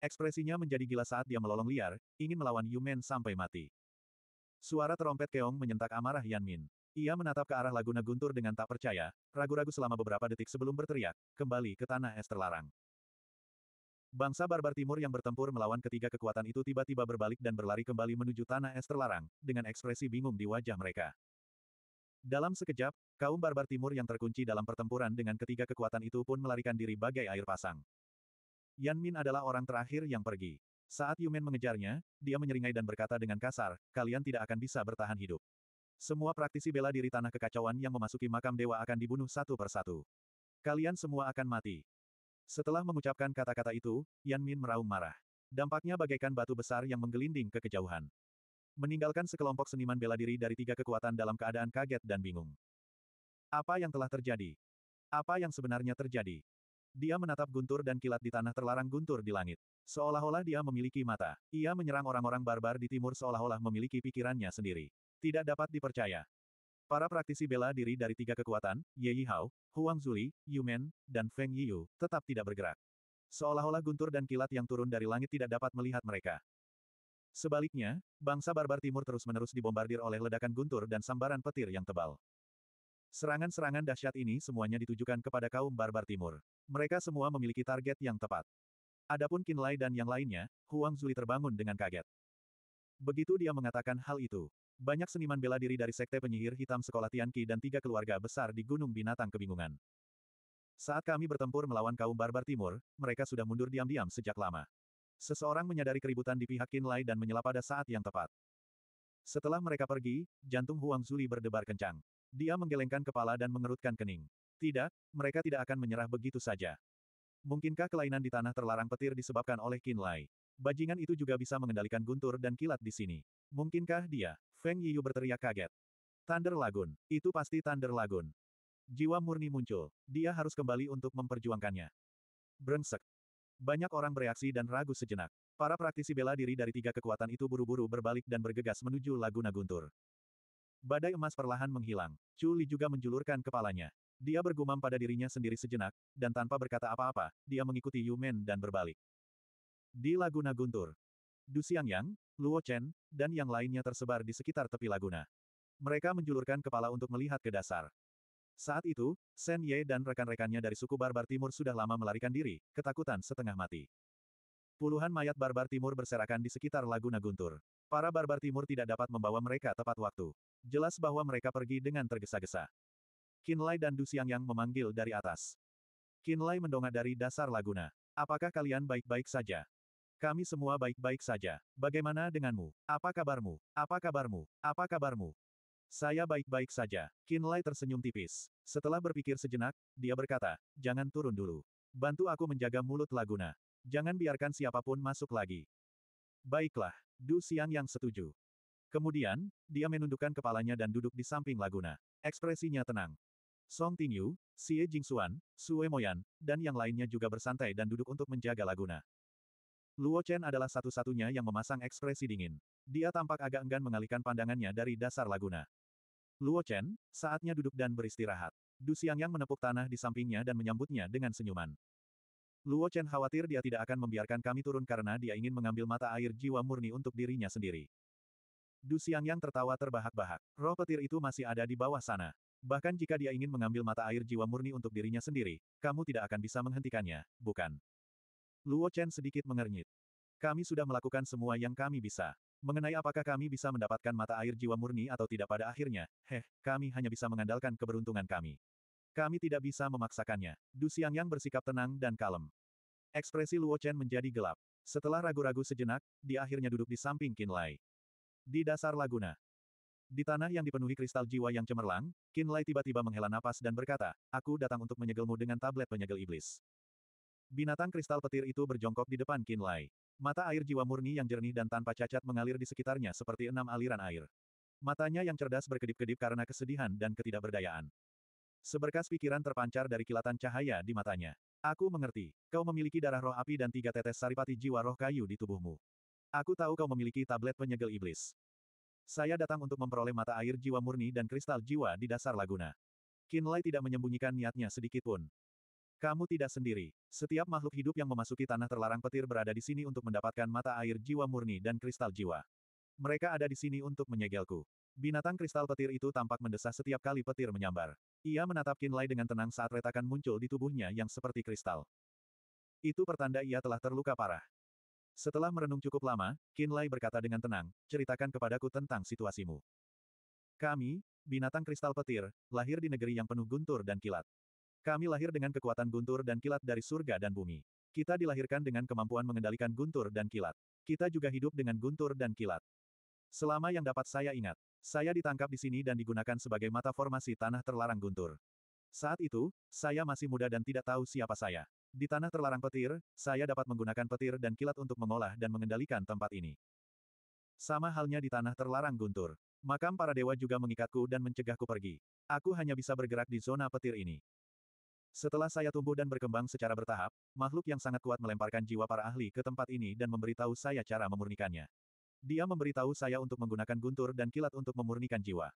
Ekspresinya menjadi gila saat dia melolong liar, ingin melawan Yumen sampai mati. Suara terompet keong menyentak amarah Yan Min. Ia menatap ke arah Laguna Guntur dengan tak percaya, ragu-ragu selama beberapa detik sebelum berteriak, kembali ke tanah es terlarang. Bangsa barbar timur yang bertempur melawan ketiga kekuatan itu tiba-tiba berbalik dan berlari kembali menuju tanah es terlarang, dengan ekspresi bingung di wajah mereka. Dalam sekejap, kaum barbar timur yang terkunci dalam pertempuran dengan ketiga kekuatan itu pun melarikan diri bagai air pasang. Yan Min adalah orang terakhir yang pergi. Saat Yumen mengejarnya, dia menyeringai dan berkata dengan kasar, kalian tidak akan bisa bertahan hidup. Semua praktisi bela diri tanah kekacauan yang memasuki makam dewa akan dibunuh satu persatu. Kalian semua akan mati. Setelah mengucapkan kata-kata itu, Yan Min meraung marah. Dampaknya bagaikan batu besar yang menggelinding ke kejauhan. Meninggalkan sekelompok seniman bela diri dari tiga kekuatan dalam keadaan kaget dan bingung. Apa yang telah terjadi? Apa yang sebenarnya terjadi? Dia menatap guntur dan kilat di tanah terlarang guntur di langit. Seolah-olah dia memiliki mata. Ia menyerang orang-orang barbar di timur seolah-olah memiliki pikirannya sendiri. Tidak dapat dipercaya. Para praktisi bela diri dari tiga kekuatan, Ye Yihao, Huang Zuli, Yu Men, dan Feng Yiyu, tetap tidak bergerak. Seolah-olah guntur dan kilat yang turun dari langit tidak dapat melihat mereka. Sebaliknya, bangsa barbar timur terus-menerus dibombardir oleh ledakan guntur dan sambaran petir yang tebal. Serangan-serangan dahsyat ini semuanya ditujukan kepada kaum barbar timur. Mereka semua memiliki target yang tepat. Adapun Qin Lai dan yang lainnya, Huang Zuli terbangun dengan kaget. Begitu dia mengatakan hal itu, banyak seniman bela diri dari Sekte Penyihir Hitam Sekolah Tianqi dan tiga keluarga besar di Gunung Binatang kebingungan. Saat kami bertempur melawan kaum barbar timur, mereka sudah mundur diam-diam sejak lama. Seseorang menyadari keributan di pihak Kinlai dan menyela pada saat yang tepat. Setelah mereka pergi, jantung Huang Zuli berdebar kencang. Dia menggelengkan kepala dan mengerutkan kening. Tidak, mereka tidak akan menyerah begitu saja. Mungkinkah kelainan di tanah terlarang petir disebabkan oleh Kinlai? Bajingan itu juga bisa mengendalikan guntur dan kilat di sini. Mungkinkah dia? Feng Yiyu berteriak kaget. Thunder Lagoon, itu pasti Thunder Lagoon. Jiwa murni muncul, dia harus kembali untuk memperjuangkannya. Brengsek. Banyak orang bereaksi dan ragu sejenak. Para praktisi bela diri dari tiga kekuatan itu buru-buru berbalik dan bergegas menuju Laguna Guntur. Badai emas perlahan menghilang. Chu Li juga menjulurkan kepalanya. Dia bergumam pada dirinya sendiri sejenak, dan tanpa berkata apa-apa, dia mengikuti Yumen dan berbalik. Di Laguna Guntur, Du Xiangyang, Luo Chen, dan yang lainnya tersebar di sekitar tepi laguna. Mereka menjulurkan kepala untuk melihat ke dasar. Saat itu, Shen Ye dan rekan-rekannya dari suku Barbar Timur sudah lama melarikan diri, ketakutan setengah mati. Puluhan mayat Barbar Timur berserakan di sekitar Laguna Guntur. Para Barbar Timur tidak dapat membawa mereka tepat waktu. Jelas bahwa mereka pergi dengan tergesa-gesa. Qin Lai dan Du Xiangyang memanggil dari atas. Qin Lai mendongak dari dasar laguna. Apakah kalian baik-baik saja? Kami semua baik-baik saja. Bagaimana denganmu? Apa kabarmu? Apa kabarmu? Apa kabarmu? Saya baik-baik saja. Kinlay tersenyum tipis. Setelah berpikir sejenak, dia berkata, jangan turun dulu. Bantu aku menjaga mulut Laguna. Jangan biarkan siapapun masuk lagi. Baiklah, Du Siang yang setuju. Kemudian, dia menundukkan kepalanya dan duduk di samping Laguna. Ekspresinya tenang. Song Tingyu, Xie Jingxuan, Sue Moyan, dan yang lainnya juga bersantai dan duduk untuk menjaga Laguna. Luo Chen adalah satu-satunya yang memasang ekspresi dingin. Dia tampak agak enggan mengalihkan pandangannya dari dasar laguna. Luo Chen, saatnya duduk dan beristirahat. Du yang menepuk tanah di sampingnya dan menyambutnya dengan senyuman. Luo Chen khawatir dia tidak akan membiarkan kami turun karena dia ingin mengambil mata air jiwa murni untuk dirinya sendiri. Du yang tertawa terbahak-bahak. Roh petir itu masih ada di bawah sana. Bahkan jika dia ingin mengambil mata air jiwa murni untuk dirinya sendiri, kamu tidak akan bisa menghentikannya, bukan? Luo Chen sedikit mengernyit. Kami sudah melakukan semua yang kami bisa. Mengenai apakah kami bisa mendapatkan mata air jiwa murni atau tidak pada akhirnya, heh, kami hanya bisa mengandalkan keberuntungan kami. Kami tidak bisa memaksakannya. Du Xiang Yang bersikap tenang dan kalem. Ekspresi Luo Chen menjadi gelap. Setelah ragu-ragu sejenak, dia akhirnya duduk di samping Lai. Di dasar laguna. Di tanah yang dipenuhi kristal jiwa yang cemerlang, Lai tiba-tiba menghela napas dan berkata, Aku datang untuk menyegelmu dengan tablet penyegel iblis. Binatang kristal petir itu berjongkok di depan Kinlay. Mata air jiwa murni yang jernih dan tanpa cacat mengalir di sekitarnya seperti enam aliran air. Matanya yang cerdas berkedip-kedip karena kesedihan dan ketidakberdayaan. Seberkas pikiran terpancar dari kilatan cahaya di matanya. Aku mengerti. Kau memiliki darah roh api dan tiga tetes saripati jiwa roh kayu di tubuhmu. Aku tahu kau memiliki tablet penyegel iblis. Saya datang untuk memperoleh mata air jiwa murni dan kristal jiwa di dasar laguna. Kinlay tidak menyembunyikan niatnya sedikitpun. Kamu tidak sendiri. Setiap makhluk hidup yang memasuki tanah terlarang petir berada di sini untuk mendapatkan mata air jiwa murni dan kristal jiwa. Mereka ada di sini untuk menyegelku. Binatang kristal petir itu tampak mendesah setiap kali petir menyambar. Ia menatap Kinlay dengan tenang saat retakan muncul di tubuhnya yang seperti kristal. Itu pertanda ia telah terluka parah. Setelah merenung cukup lama, Kinlay berkata dengan tenang, ceritakan kepadaku tentang situasimu. Kami, binatang kristal petir, lahir di negeri yang penuh guntur dan kilat. Kami lahir dengan kekuatan guntur dan kilat dari surga dan bumi. Kita dilahirkan dengan kemampuan mengendalikan guntur dan kilat. Kita juga hidup dengan guntur dan kilat. Selama yang dapat saya ingat, saya ditangkap di sini dan digunakan sebagai mata formasi tanah terlarang guntur. Saat itu, saya masih muda dan tidak tahu siapa saya. Di tanah terlarang petir, saya dapat menggunakan petir dan kilat untuk mengolah dan mengendalikan tempat ini. Sama halnya di tanah terlarang guntur. Makam para dewa juga mengikatku dan mencegahku pergi. Aku hanya bisa bergerak di zona petir ini. Setelah saya tumbuh dan berkembang secara bertahap, makhluk yang sangat kuat melemparkan jiwa para ahli ke tempat ini dan memberitahu saya cara memurnikannya. Dia memberitahu saya untuk menggunakan guntur dan kilat untuk memurnikan jiwa.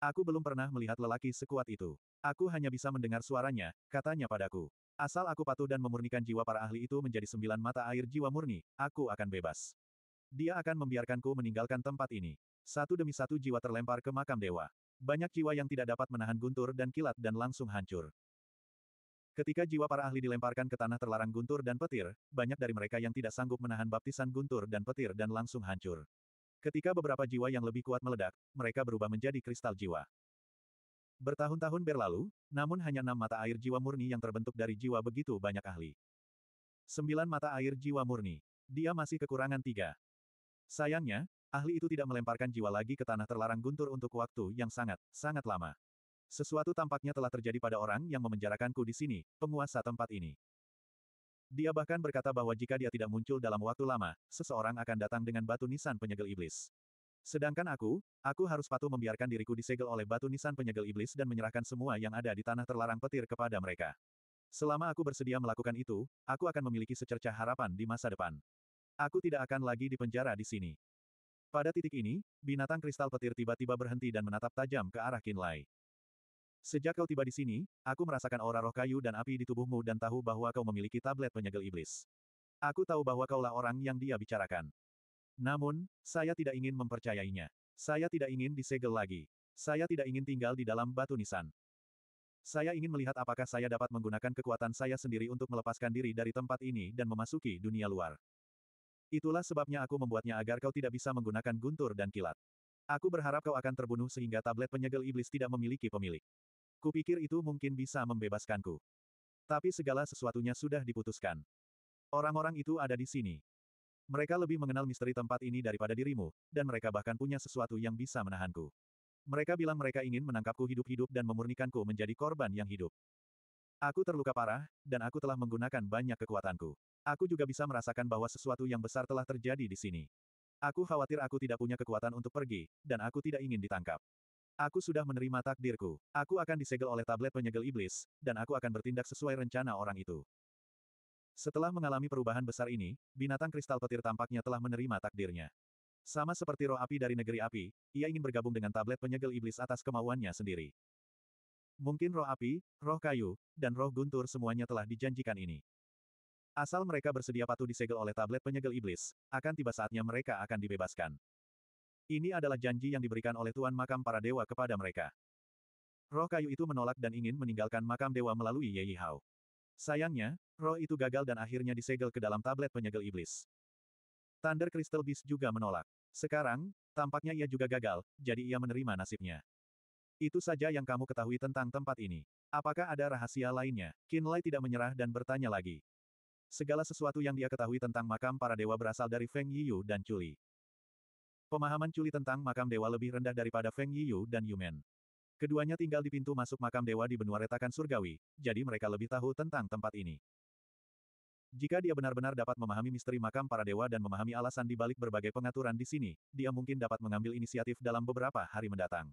Aku belum pernah melihat lelaki sekuat itu. Aku hanya bisa mendengar suaranya, katanya padaku. Asal aku patuh dan memurnikan jiwa para ahli itu menjadi sembilan mata air jiwa murni, aku akan bebas. Dia akan membiarkanku meninggalkan tempat ini. Satu demi satu jiwa terlempar ke makam dewa. Banyak jiwa yang tidak dapat menahan guntur dan kilat dan langsung hancur. Ketika jiwa para ahli dilemparkan ke tanah terlarang guntur dan petir, banyak dari mereka yang tidak sanggup menahan baptisan guntur dan petir dan langsung hancur. Ketika beberapa jiwa yang lebih kuat meledak, mereka berubah menjadi kristal jiwa. Bertahun-tahun berlalu, namun hanya enam mata air jiwa murni yang terbentuk dari jiwa begitu banyak ahli. Sembilan mata air jiwa murni. Dia masih kekurangan tiga. Sayangnya, ahli itu tidak melemparkan jiwa lagi ke tanah terlarang guntur untuk waktu yang sangat, sangat lama. Sesuatu tampaknya telah terjadi pada orang yang memenjarakanku di sini, penguasa tempat ini. Dia bahkan berkata bahwa jika dia tidak muncul dalam waktu lama, seseorang akan datang dengan batu nisan penyegel iblis. Sedangkan aku, aku harus patuh membiarkan diriku disegel oleh batu nisan penyegel iblis dan menyerahkan semua yang ada di tanah terlarang petir kepada mereka. Selama aku bersedia melakukan itu, aku akan memiliki secerca harapan di masa depan. Aku tidak akan lagi dipenjara di sini. Pada titik ini, binatang kristal petir tiba-tiba berhenti dan menatap tajam ke arah Kinlay. Sejak kau tiba di sini, aku merasakan aura roh kayu dan api di tubuhmu dan tahu bahwa kau memiliki tablet penyegel iblis. Aku tahu bahwa kaulah orang yang dia bicarakan. Namun, saya tidak ingin mempercayainya. Saya tidak ingin disegel lagi. Saya tidak ingin tinggal di dalam batu nisan. Saya ingin melihat apakah saya dapat menggunakan kekuatan saya sendiri untuk melepaskan diri dari tempat ini dan memasuki dunia luar. Itulah sebabnya aku membuatnya agar kau tidak bisa menggunakan guntur dan kilat. Aku berharap kau akan terbunuh sehingga tablet penyegel iblis tidak memiliki pemilik. Kupikir itu mungkin bisa membebaskanku. Tapi segala sesuatunya sudah diputuskan. Orang-orang itu ada di sini. Mereka lebih mengenal misteri tempat ini daripada dirimu, dan mereka bahkan punya sesuatu yang bisa menahanku. Mereka bilang mereka ingin menangkapku hidup-hidup dan memurnikanku menjadi korban yang hidup. Aku terluka parah, dan aku telah menggunakan banyak kekuatanku. Aku juga bisa merasakan bahwa sesuatu yang besar telah terjadi di sini. Aku khawatir aku tidak punya kekuatan untuk pergi, dan aku tidak ingin ditangkap. Aku sudah menerima takdirku. Aku akan disegel oleh tablet penyegel iblis, dan aku akan bertindak sesuai rencana orang itu. Setelah mengalami perubahan besar ini, binatang kristal petir tampaknya telah menerima takdirnya. Sama seperti roh api dari negeri api, ia ingin bergabung dengan tablet penyegel iblis atas kemauannya sendiri. Mungkin roh api, roh kayu, dan roh guntur semuanya telah dijanjikan ini. Asal mereka bersedia patuh disegel oleh tablet penyegel iblis, akan tiba saatnya mereka akan dibebaskan. Ini adalah janji yang diberikan oleh Tuan Makam para dewa kepada mereka. Roh kayu itu menolak dan ingin meninggalkan makam dewa melalui Ye Hao. Sayangnya, roh itu gagal dan akhirnya disegel ke dalam tablet penyegel iblis. Thunder Crystal Beast juga menolak. Sekarang, tampaknya ia juga gagal, jadi ia menerima nasibnya. Itu saja yang kamu ketahui tentang tempat ini. Apakah ada rahasia lainnya? Kinlay tidak menyerah dan bertanya lagi. Segala sesuatu yang dia ketahui tentang makam para dewa berasal dari Feng Yiyu dan Chuli. Pemahaman Culi tentang makam dewa lebih rendah daripada Feng Yiyu dan Yumen. Keduanya tinggal di pintu masuk makam dewa di benua retakan surgawi, jadi mereka lebih tahu tentang tempat ini. Jika dia benar-benar dapat memahami misteri makam para dewa dan memahami alasan di balik berbagai pengaturan di sini, dia mungkin dapat mengambil inisiatif dalam beberapa hari mendatang.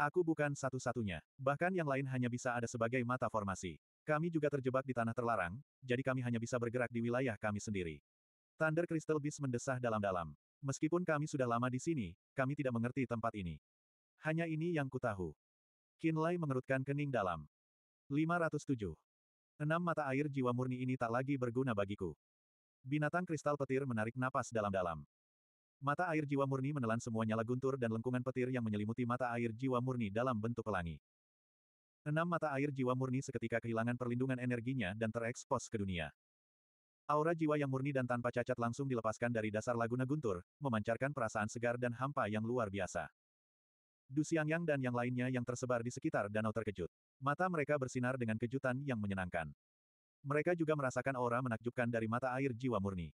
Aku bukan satu-satunya. Bahkan yang lain hanya bisa ada sebagai mata formasi. Kami juga terjebak di tanah terlarang, jadi kami hanya bisa bergerak di wilayah kami sendiri. Thunder Crystal Beast mendesah dalam-dalam. Meskipun kami sudah lama di sini, kami tidak mengerti tempat ini. Hanya ini yang kutahu. Kinlay mengerutkan kening dalam. 507. Enam mata air jiwa murni ini tak lagi berguna bagiku. Binatang kristal petir menarik napas dalam-dalam. Mata air jiwa murni menelan semua nyala guntur dan lengkungan petir yang menyelimuti mata air jiwa murni dalam bentuk pelangi. Enam mata air jiwa murni seketika kehilangan perlindungan energinya dan terekspos ke dunia. Aura jiwa yang murni dan tanpa cacat langsung dilepaskan dari dasar Laguna Guntur, memancarkan perasaan segar dan hampa yang luar biasa. Du Xiangyang dan yang lainnya yang tersebar di sekitar danau terkejut. Mata mereka bersinar dengan kejutan yang menyenangkan. Mereka juga merasakan aura menakjubkan dari mata air jiwa murni.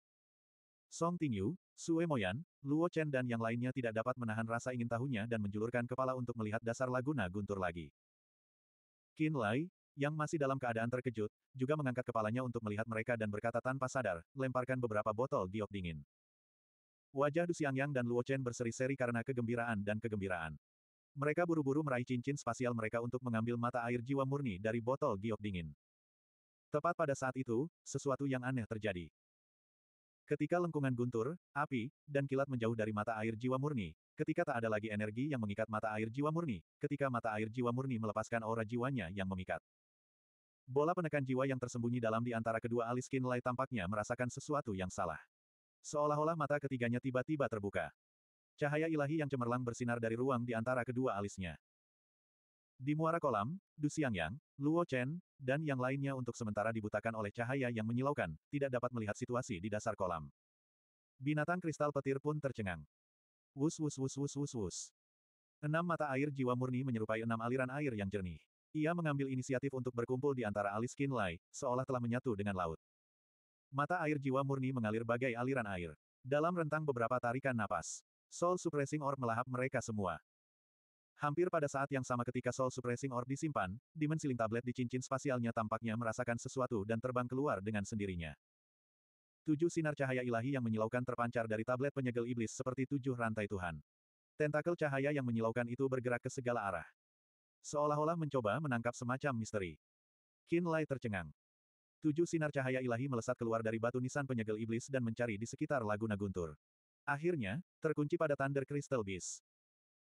Song Tingyu, Sue Moyan, Luo Chen dan yang lainnya tidak dapat menahan rasa ingin tahunya dan menjulurkan kepala untuk melihat dasar Laguna Guntur lagi. Qin Lai, yang masih dalam keadaan terkejut, juga mengangkat kepalanya untuk melihat mereka dan berkata tanpa sadar, lemparkan beberapa botol giok dingin. Wajah Du Xiangyang dan Luo Chen berseri-seri karena kegembiraan dan kegembiraan. Mereka buru-buru meraih cincin spasial mereka untuk mengambil mata air jiwa murni dari botol giok dingin. Tepat pada saat itu, sesuatu yang aneh terjadi. Ketika lengkungan guntur, api, dan kilat menjauh dari mata air jiwa murni, ketika tak ada lagi energi yang mengikat mata air jiwa murni, ketika mata air jiwa murni melepaskan aura jiwanya yang memikat. Bola penekan jiwa yang tersembunyi dalam di antara kedua alis Kinlay tampaknya merasakan sesuatu yang salah. Seolah-olah mata ketiganya tiba-tiba terbuka. Cahaya ilahi yang cemerlang bersinar dari ruang di antara kedua alisnya. Di muara kolam, Du Xiangyang, Luo Chen, dan yang lainnya untuk sementara dibutakan oleh cahaya yang menyilaukan, tidak dapat melihat situasi di dasar kolam. Binatang kristal petir pun tercengang. Wus wus wus wus wus wus. Enam mata air jiwa murni menyerupai enam aliran air yang jernih. Ia mengambil inisiatif untuk berkumpul di antara alis Lai, seolah telah menyatu dengan laut. Mata air jiwa murni mengalir bagai aliran air. Dalam rentang beberapa tarikan napas, Soul Suppressing Orb melahap mereka semua. Hampir pada saat yang sama ketika Soul Suppressing Orb disimpan, dimensiling tablet di cincin spasialnya tampaknya merasakan sesuatu dan terbang keluar dengan sendirinya. Tujuh sinar cahaya ilahi yang menyilaukan terpancar dari tablet penyegel iblis seperti tujuh rantai Tuhan. Tentakel cahaya yang menyilaukan itu bergerak ke segala arah. Seolah-olah mencoba menangkap semacam misteri. Qin Lai tercengang. Tujuh sinar cahaya ilahi melesat keluar dari batu nisan penyegel iblis dan mencari di sekitar Laguna Guntur. Akhirnya, terkunci pada Thunder Crystal Beast.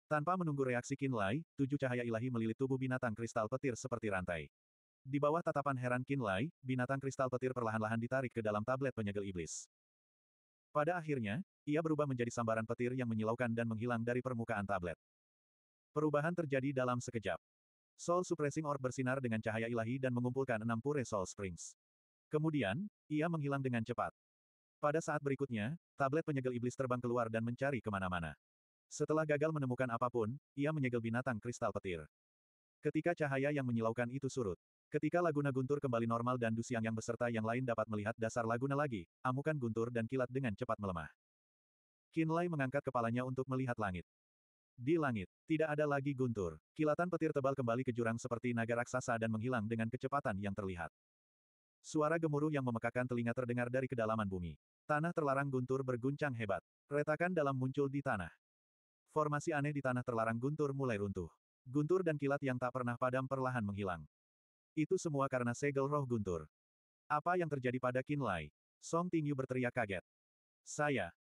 Tanpa menunggu reaksi Qin Lai, tujuh cahaya ilahi melilit tubuh binatang kristal petir seperti rantai. Di bawah tatapan heran Qin Lai, binatang kristal petir perlahan-lahan ditarik ke dalam tablet penyegel iblis. Pada akhirnya, ia berubah menjadi sambaran petir yang menyilaukan dan menghilang dari permukaan tablet. Perubahan terjadi dalam sekejap. Soul Suppressing Orb bersinar dengan cahaya ilahi dan mengumpulkan enam pure Soul Springs. Kemudian, ia menghilang dengan cepat. Pada saat berikutnya, tablet penyegel iblis terbang keluar dan mencari kemana-mana. Setelah gagal menemukan apapun, ia menyegel binatang kristal petir. Ketika cahaya yang menyilaukan itu surut, ketika Laguna Guntur kembali normal dan Dusiang yang beserta yang lain dapat melihat dasar Laguna lagi, amukan Guntur dan kilat dengan cepat melemah. Kinlay mengangkat kepalanya untuk melihat langit. Di langit, tidak ada lagi guntur. Kilatan petir tebal kembali ke jurang seperti naga raksasa dan menghilang dengan kecepatan yang terlihat. Suara gemuruh yang memekakan telinga terdengar dari kedalaman bumi. Tanah terlarang guntur berguncang hebat. Retakan dalam muncul di tanah. Formasi aneh di tanah terlarang guntur mulai runtuh. Guntur dan kilat yang tak pernah padam perlahan menghilang. Itu semua karena segel roh guntur. Apa yang terjadi pada Lai? Song Tingyu berteriak kaget. Saya.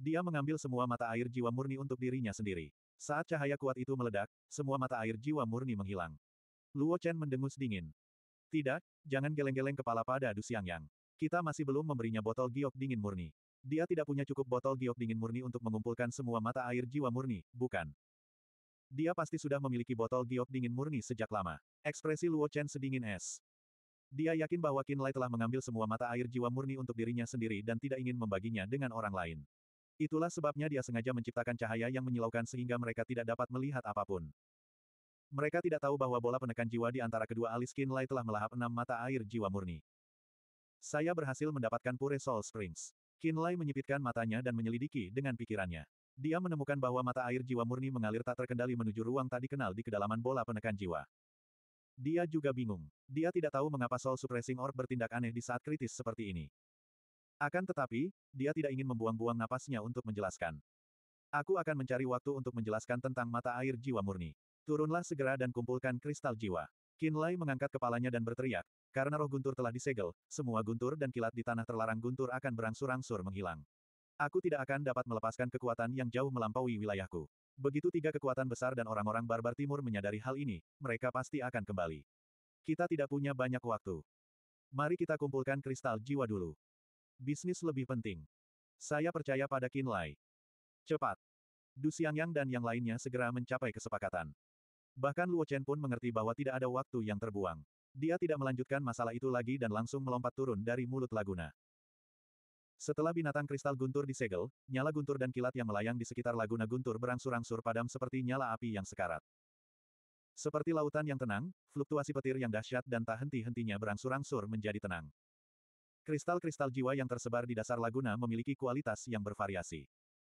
Dia mengambil semua mata air jiwa murni untuk dirinya sendiri. Saat cahaya kuat itu meledak, semua mata air jiwa murni menghilang. Luo Chen mendengus dingin. Tidak, jangan geleng-geleng kepala pada Du Xiang Yang. Kita masih belum memberinya botol giok dingin murni. Dia tidak punya cukup botol giok dingin murni untuk mengumpulkan semua mata air jiwa murni, bukan? Dia pasti sudah memiliki botol giok dingin murni sejak lama. Ekspresi Luo Chen sedingin es. Dia yakin bahwa Qin Lai telah mengambil semua mata air jiwa murni untuk dirinya sendiri dan tidak ingin membaginya dengan orang lain. Itulah sebabnya dia sengaja menciptakan cahaya yang menyilaukan sehingga mereka tidak dapat melihat apapun. Mereka tidak tahu bahwa bola penekan jiwa di antara kedua alis Kinlay telah melahap enam mata air jiwa murni. Saya berhasil mendapatkan Pure Soul Springs. Kinlay menyipitkan matanya dan menyelidiki dengan pikirannya. Dia menemukan bahwa mata air jiwa murni mengalir tak terkendali menuju ruang tak dikenal di kedalaman bola penekan jiwa. Dia juga bingung. Dia tidak tahu mengapa Soul Suppressing Orb bertindak aneh di saat kritis seperti ini. Akan tetapi, dia tidak ingin membuang-buang napasnya untuk menjelaskan. Aku akan mencari waktu untuk menjelaskan tentang mata air jiwa murni. Turunlah segera dan kumpulkan kristal jiwa. Kinlay mengangkat kepalanya dan berteriak, karena roh guntur telah disegel, semua guntur dan kilat di tanah terlarang guntur akan berangsur-angsur menghilang. Aku tidak akan dapat melepaskan kekuatan yang jauh melampaui wilayahku. Begitu tiga kekuatan besar dan orang-orang barbar timur menyadari hal ini, mereka pasti akan kembali. Kita tidak punya banyak waktu. Mari kita kumpulkan kristal jiwa dulu. Bisnis lebih penting. Saya percaya pada Kinlai. Cepat. Du Xiangyang dan yang lainnya segera mencapai kesepakatan. Bahkan Luo Chen pun mengerti bahwa tidak ada waktu yang terbuang. Dia tidak melanjutkan masalah itu lagi dan langsung melompat turun dari mulut laguna. Setelah binatang kristal guntur disegel, nyala guntur dan kilat yang melayang di sekitar laguna guntur berangsur-angsur padam seperti nyala api yang sekarat. Seperti lautan yang tenang, fluktuasi petir yang dahsyat dan tak henti-hentinya berangsur-angsur menjadi tenang. Kristal-kristal jiwa yang tersebar di dasar laguna memiliki kualitas yang bervariasi.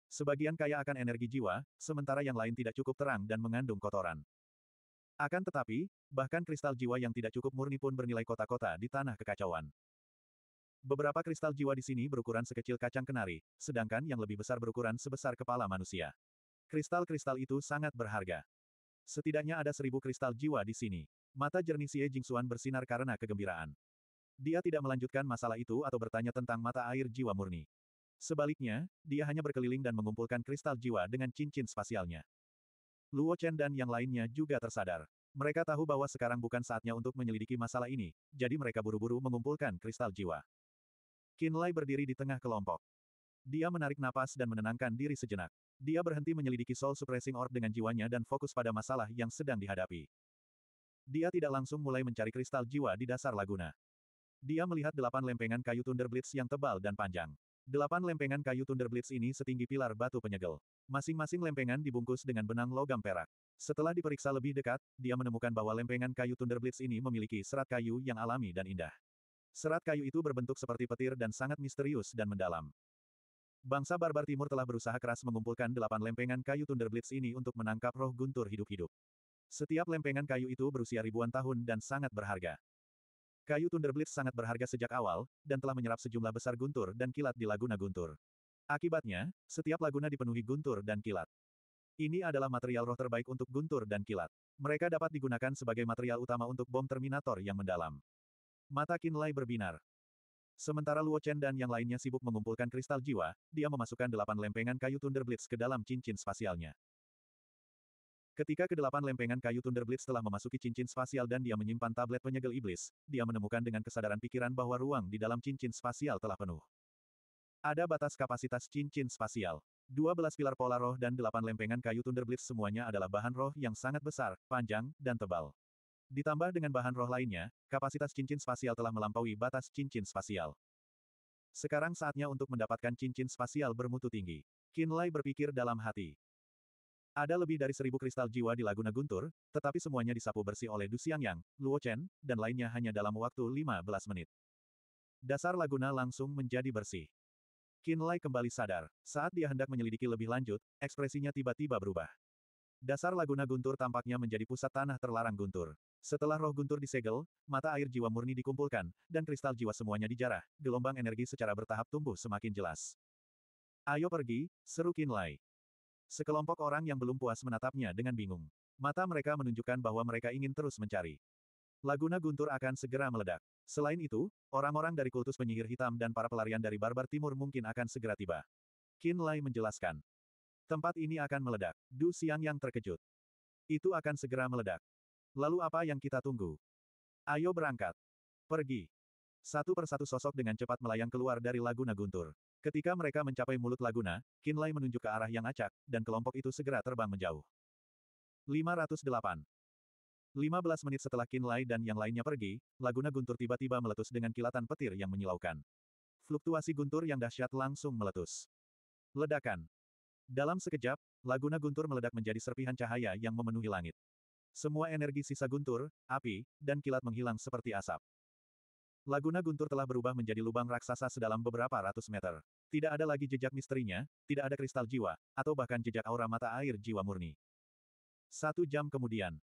Sebagian kaya akan energi jiwa, sementara yang lain tidak cukup terang dan mengandung kotoran. Akan tetapi, bahkan kristal jiwa yang tidak cukup murni pun bernilai kota-kota di tanah kekacauan. Beberapa kristal jiwa di sini berukuran sekecil kacang kenari, sedangkan yang lebih besar berukuran sebesar kepala manusia. Kristal-kristal itu sangat berharga. Setidaknya ada seribu kristal jiwa di sini. Mata jernih Xie Jingxuan bersinar karena kegembiraan. Dia tidak melanjutkan masalah itu atau bertanya tentang mata air jiwa murni. Sebaliknya, dia hanya berkeliling dan mengumpulkan kristal jiwa dengan cincin spasialnya. Luo Chen dan yang lainnya juga tersadar. Mereka tahu bahwa sekarang bukan saatnya untuk menyelidiki masalah ini, jadi mereka buru-buru mengumpulkan kristal jiwa. Qin Lai berdiri di tengah kelompok. Dia menarik napas dan menenangkan diri sejenak. Dia berhenti menyelidiki Soul Suppressing Orb dengan jiwanya dan fokus pada masalah yang sedang dihadapi. Dia tidak langsung mulai mencari kristal jiwa di dasar laguna. Dia melihat delapan lempengan kayu Thunderblitz yang tebal dan panjang. Delapan lempengan kayu Thunderblitz ini setinggi pilar batu penyegel. Masing-masing lempengan dibungkus dengan benang logam perak. Setelah diperiksa lebih dekat, dia menemukan bahwa lempengan kayu Thunderblitz ini memiliki serat kayu yang alami dan indah. Serat kayu itu berbentuk seperti petir dan sangat misterius dan mendalam. Bangsa barbar timur telah berusaha keras mengumpulkan delapan lempengan kayu Thunderblitz ini untuk menangkap roh guntur hidup-hidup. Setiap lempengan kayu itu berusia ribuan tahun dan sangat berharga. Kayu Thunderblitz sangat berharga sejak awal, dan telah menyerap sejumlah besar guntur dan kilat di Laguna Guntur. Akibatnya, setiap laguna dipenuhi guntur dan kilat. Ini adalah material roh terbaik untuk guntur dan kilat. Mereka dapat digunakan sebagai material utama untuk bom Terminator yang mendalam. Mata Kinlay berbinar. Sementara Luo Chen dan yang lainnya sibuk mengumpulkan kristal jiwa, dia memasukkan delapan lempengan kayu Thunderblitz ke dalam cincin spasialnya. Ketika kedelapan lempengan kayu Thunderblitz telah memasuki cincin spasial dan dia menyimpan tablet penyegel iblis, dia menemukan dengan kesadaran pikiran bahwa ruang di dalam cincin spasial telah penuh. Ada batas kapasitas cincin spasial. 12 pilar pola roh dan 8 lempengan kayu Thunderblitz semuanya adalah bahan roh yang sangat besar, panjang, dan tebal. Ditambah dengan bahan roh lainnya, kapasitas cincin spasial telah melampaui batas cincin spasial. Sekarang saatnya untuk mendapatkan cincin spasial bermutu tinggi. Kinlay berpikir dalam hati. Ada lebih dari seribu kristal jiwa di Laguna Guntur, tetapi semuanya disapu bersih oleh Du Xiangyang, Luo Chen, dan lainnya hanya dalam waktu 15 menit. Dasar laguna langsung menjadi bersih. Qin Lai kembali sadar. Saat dia hendak menyelidiki lebih lanjut, ekspresinya tiba-tiba berubah. Dasar laguna Guntur tampaknya menjadi pusat tanah terlarang Guntur. Setelah roh Guntur disegel, mata air jiwa murni dikumpulkan, dan kristal jiwa semuanya dijarah, gelombang energi secara bertahap tumbuh semakin jelas. Ayo pergi, seru Qin Lai. Sekelompok orang yang belum puas menatapnya dengan bingung. Mata mereka menunjukkan bahwa mereka ingin terus mencari. Laguna Guntur akan segera meledak. Selain itu, orang-orang dari kultus penyihir hitam dan para pelarian dari barbar timur mungkin akan segera tiba. Qin Lai menjelaskan. Tempat ini akan meledak. Du Siang yang terkejut. Itu akan segera meledak. Lalu apa yang kita tunggu? Ayo berangkat. Pergi. Satu persatu sosok dengan cepat melayang keluar dari Laguna Guntur. Ketika mereka mencapai mulut laguna, Kinlay menunjuk ke arah yang acak, dan kelompok itu segera terbang menjauh. 508. 15 menit setelah Kinlay dan yang lainnya pergi, laguna guntur tiba-tiba meletus dengan kilatan petir yang menyilaukan. Fluktuasi guntur yang dahsyat langsung meletus. Ledakan. Dalam sekejap, laguna guntur meledak menjadi serpihan cahaya yang memenuhi langit. Semua energi sisa guntur, api, dan kilat menghilang seperti asap. Laguna guntur telah berubah menjadi lubang raksasa sedalam beberapa ratus meter. Tidak ada lagi jejak misterinya, tidak ada kristal jiwa, atau bahkan jejak aura mata air jiwa murni. Satu jam kemudian,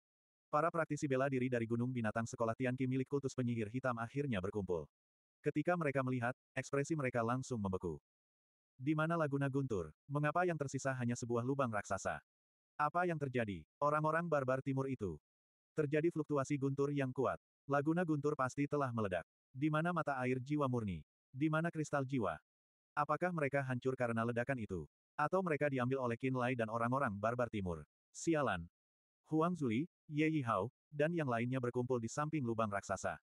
para praktisi bela diri dari Gunung Binatang Sekolah Tianqi milik kultus penyihir hitam akhirnya berkumpul. Ketika mereka melihat, ekspresi mereka langsung membeku. Di mana laguna guntur? Mengapa yang tersisa hanya sebuah lubang raksasa? Apa yang terjadi? Orang-orang barbar timur itu. Terjadi fluktuasi guntur yang kuat. Laguna guntur pasti telah meledak. Di mana mata air jiwa murni? Di mana kristal jiwa? Apakah mereka hancur karena ledakan itu? Atau mereka diambil oleh Qin Lai dan orang-orang barbar timur? Sialan. Huang Zuli, Ye Yihao, dan yang lainnya berkumpul di samping lubang raksasa.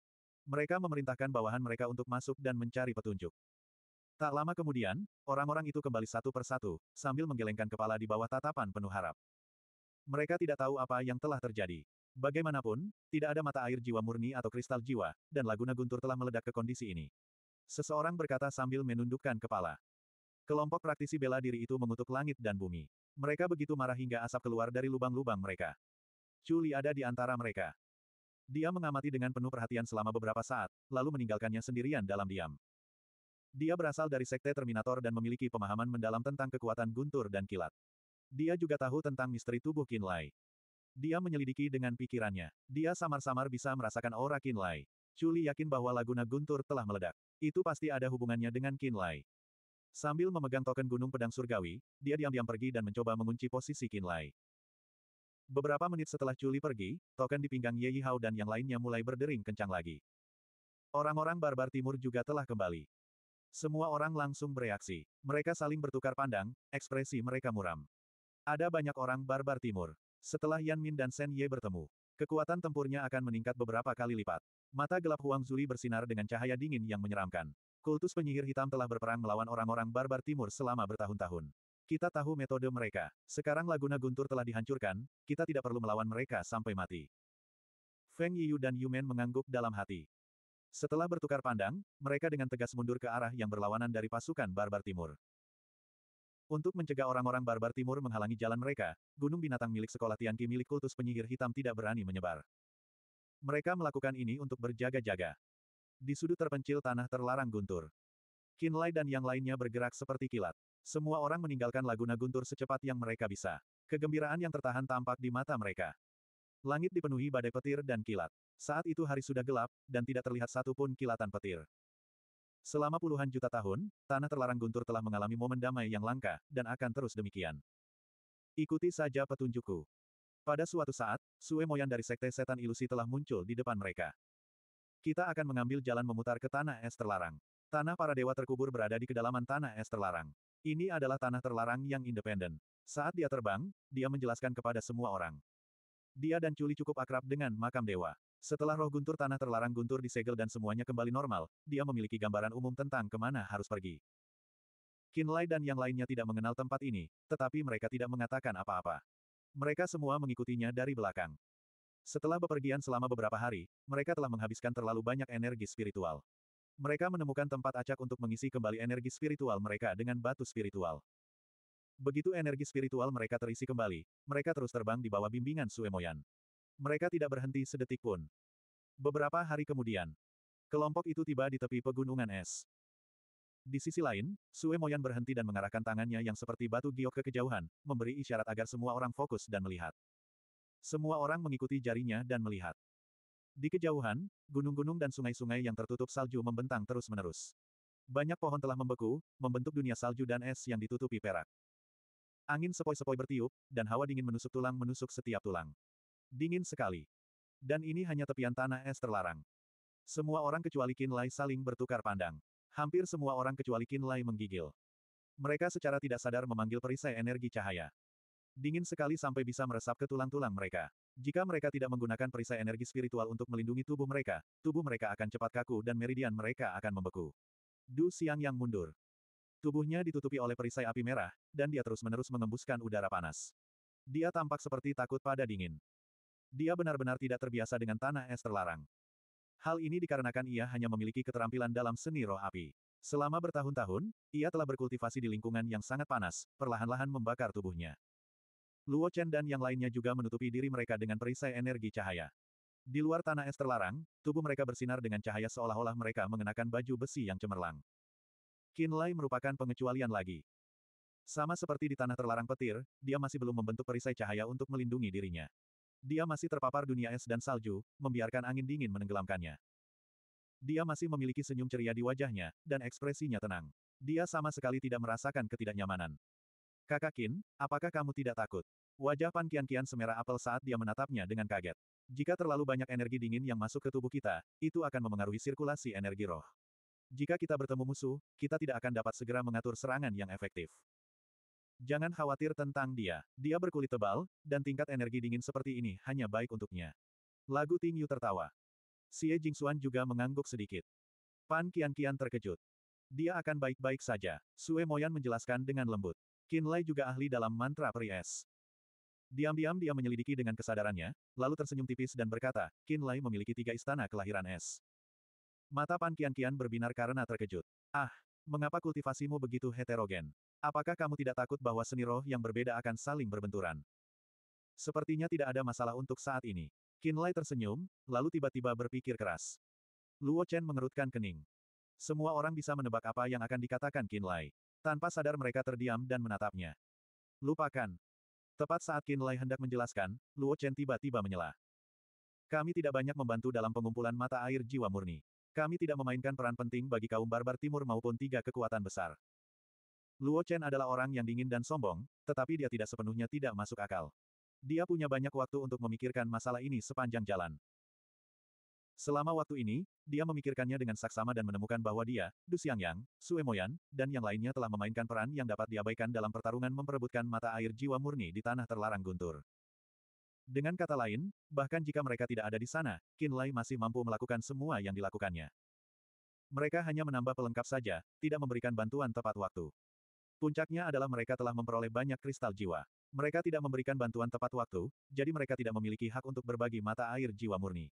Mereka memerintahkan bawahan mereka untuk masuk dan mencari petunjuk. Tak lama kemudian, orang-orang itu kembali satu persatu, sambil menggelengkan kepala di bawah tatapan penuh harap. Mereka tidak tahu apa yang telah terjadi. Bagaimanapun, tidak ada mata air jiwa murni atau kristal jiwa, dan Laguna Guntur telah meledak ke kondisi ini. Seseorang berkata sambil menundukkan kepala. Kelompok praktisi bela diri itu mengutuk langit dan bumi. Mereka begitu marah hingga asap keluar dari lubang-lubang mereka. Chuli ada di antara mereka. Dia mengamati dengan penuh perhatian selama beberapa saat, lalu meninggalkannya sendirian dalam diam. Dia berasal dari sekte Terminator dan memiliki pemahaman mendalam tentang kekuatan guntur dan kilat. Dia juga tahu tentang misteri tubuh Kinlay. Dia menyelidiki dengan pikirannya. Dia samar-samar bisa merasakan aura Kinlay. Chuli yakin bahwa Laguna Guntur telah meledak. Itu pasti ada hubungannya dengan Kinlay. Sambil memegang token Gunung Pedang Surgawi, dia diam-diam pergi dan mencoba mengunci posisi Kinlay. Beberapa menit setelah Chuli pergi, token di pinggang Ye Hao dan yang lainnya mulai berdering kencang lagi. Orang-orang barbar timur juga telah kembali. Semua orang langsung bereaksi. Mereka saling bertukar pandang, ekspresi mereka muram. Ada banyak orang barbar timur. Setelah Yan Min dan Shen Ye bertemu, kekuatan tempurnya akan meningkat beberapa kali lipat. Mata gelap Huang Zuli bersinar dengan cahaya dingin yang menyeramkan. Kultus penyihir hitam telah berperang melawan orang-orang barbar timur selama bertahun-tahun. Kita tahu metode mereka. Sekarang Laguna Guntur telah dihancurkan, kita tidak perlu melawan mereka sampai mati. Feng Yiyu dan Yumen mengangguk dalam hati. Setelah bertukar pandang, mereka dengan tegas mundur ke arah yang berlawanan dari pasukan barbar timur. Untuk mencegah orang-orang barbar timur menghalangi jalan mereka, gunung binatang milik sekolah Tianqi milik kultus penyihir hitam tidak berani menyebar. Mereka melakukan ini untuk berjaga-jaga. Di sudut terpencil tanah terlarang guntur. Qin Lai dan yang lainnya bergerak seperti kilat. Semua orang meninggalkan laguna guntur secepat yang mereka bisa. Kegembiraan yang tertahan tampak di mata mereka. Langit dipenuhi badai petir dan kilat. Saat itu hari sudah gelap, dan tidak terlihat satupun kilatan petir. Selama puluhan juta tahun, tanah terlarang guntur telah mengalami momen damai yang langka, dan akan terus demikian. Ikuti saja petunjukku. Pada suatu saat, Sue Moyan dari Sekte Setan Ilusi telah muncul di depan mereka. Kita akan mengambil jalan memutar ke tanah es terlarang. Tanah para dewa terkubur berada di kedalaman tanah es terlarang. Ini adalah tanah terlarang yang independen. Saat dia terbang, dia menjelaskan kepada semua orang. Dia dan Culi cukup akrab dengan makam dewa. Setelah roh guntur tanah terlarang guntur disegel dan semuanya kembali normal, dia memiliki gambaran umum tentang kemana harus pergi. Kinlay dan yang lainnya tidak mengenal tempat ini, tetapi mereka tidak mengatakan apa-apa. Mereka semua mengikutinya dari belakang. Setelah bepergian selama beberapa hari, mereka telah menghabiskan terlalu banyak energi spiritual. Mereka menemukan tempat acak untuk mengisi kembali energi spiritual mereka dengan batu spiritual. Begitu energi spiritual mereka terisi kembali, mereka terus terbang di bawah bimbingan Suemoyan. Mereka tidak berhenti sedetik pun. Beberapa hari kemudian, kelompok itu tiba di tepi pegunungan es. Di sisi lain, Sue Moyan berhenti dan mengarahkan tangannya yang seperti batu giok ke kejauhan, memberi isyarat agar semua orang fokus dan melihat. Semua orang mengikuti jarinya dan melihat. Di kejauhan, gunung-gunung dan sungai-sungai yang tertutup salju membentang terus-menerus. Banyak pohon telah membeku, membentuk dunia salju dan es yang ditutupi perak. Angin sepoi-sepoi bertiup, dan hawa dingin menusuk tulang menusuk setiap tulang. Dingin sekali. Dan ini hanya tepian tanah es terlarang. Semua orang kecuali Kinlay saling bertukar pandang. Hampir semua orang kecuali Kinlay menggigil. Mereka secara tidak sadar memanggil perisai energi cahaya. Dingin sekali sampai bisa meresap ke tulang-tulang mereka. Jika mereka tidak menggunakan perisai energi spiritual untuk melindungi tubuh mereka, tubuh mereka akan cepat kaku dan meridian mereka akan membeku. Du Siang yang mundur. Tubuhnya ditutupi oleh perisai api merah, dan dia terus-menerus mengembuskan udara panas. Dia tampak seperti takut pada dingin. Dia benar-benar tidak terbiasa dengan tanah es terlarang. Hal ini dikarenakan ia hanya memiliki keterampilan dalam seni roh api. Selama bertahun-tahun, ia telah berkultivasi di lingkungan yang sangat panas, perlahan-lahan membakar tubuhnya. Luo Chen dan yang lainnya juga menutupi diri mereka dengan perisai energi cahaya. Di luar tanah es terlarang, tubuh mereka bersinar dengan cahaya seolah-olah mereka mengenakan baju besi yang cemerlang. Qin Lai merupakan pengecualian lagi. Sama seperti di tanah terlarang petir, dia masih belum membentuk perisai cahaya untuk melindungi dirinya. Dia masih terpapar dunia es dan salju, membiarkan angin dingin menenggelamkannya. Dia masih memiliki senyum ceria di wajahnya, dan ekspresinya tenang. Dia sama sekali tidak merasakan ketidaknyamanan. Kakak Kin, apakah kamu tidak takut? Wajah Pan Kian Kian semerah apel saat dia menatapnya dengan kaget. Jika terlalu banyak energi dingin yang masuk ke tubuh kita, itu akan memengaruhi sirkulasi energi roh. Jika kita bertemu musuh, kita tidak akan dapat segera mengatur serangan yang efektif. Jangan khawatir tentang dia. Dia berkulit tebal, dan tingkat energi dingin seperti ini hanya baik untuknya. Lagu Ting Yu tertawa. Xie Jingxuan juga mengangguk sedikit. Pan Kian-Kian terkejut. Dia akan baik-baik saja, Sue Moyan menjelaskan dengan lembut. Qin Lai juga ahli dalam mantra peries. Diam-diam dia menyelidiki dengan kesadarannya, lalu tersenyum tipis dan berkata, Qin Lai memiliki tiga istana kelahiran es. Mata Pan Kian-Kian berbinar karena terkejut. Ah, mengapa kultivasimu begitu heterogen? Apakah kamu tidak takut bahwa seni roh yang berbeda akan saling berbenturan? Sepertinya tidak ada masalah untuk saat ini. Lai tersenyum, lalu tiba-tiba berpikir keras. Luo Chen mengerutkan kening. Semua orang bisa menebak apa yang akan dikatakan Lai. Tanpa sadar mereka terdiam dan menatapnya. Lupakan. Tepat saat Lai hendak menjelaskan, Luo Chen tiba-tiba menyela. Kami tidak banyak membantu dalam pengumpulan mata air jiwa murni. Kami tidak memainkan peran penting bagi kaum barbar timur maupun tiga kekuatan besar. Luo Chen adalah orang yang dingin dan sombong, tetapi dia tidak sepenuhnya tidak masuk akal. Dia punya banyak waktu untuk memikirkan masalah ini sepanjang jalan. Selama waktu ini, dia memikirkannya dengan saksama dan menemukan bahwa dia, Du Xiangyang, Sue Moyan, dan yang lainnya telah memainkan peran yang dapat diabaikan dalam pertarungan memperebutkan mata air jiwa murni di tanah terlarang guntur. Dengan kata lain, bahkan jika mereka tidak ada di sana, Qin Lai masih mampu melakukan semua yang dilakukannya. Mereka hanya menambah pelengkap saja, tidak memberikan bantuan tepat waktu. Puncaknya adalah mereka telah memperoleh banyak kristal jiwa. Mereka tidak memberikan bantuan tepat waktu, jadi mereka tidak memiliki hak untuk berbagi mata air jiwa murni.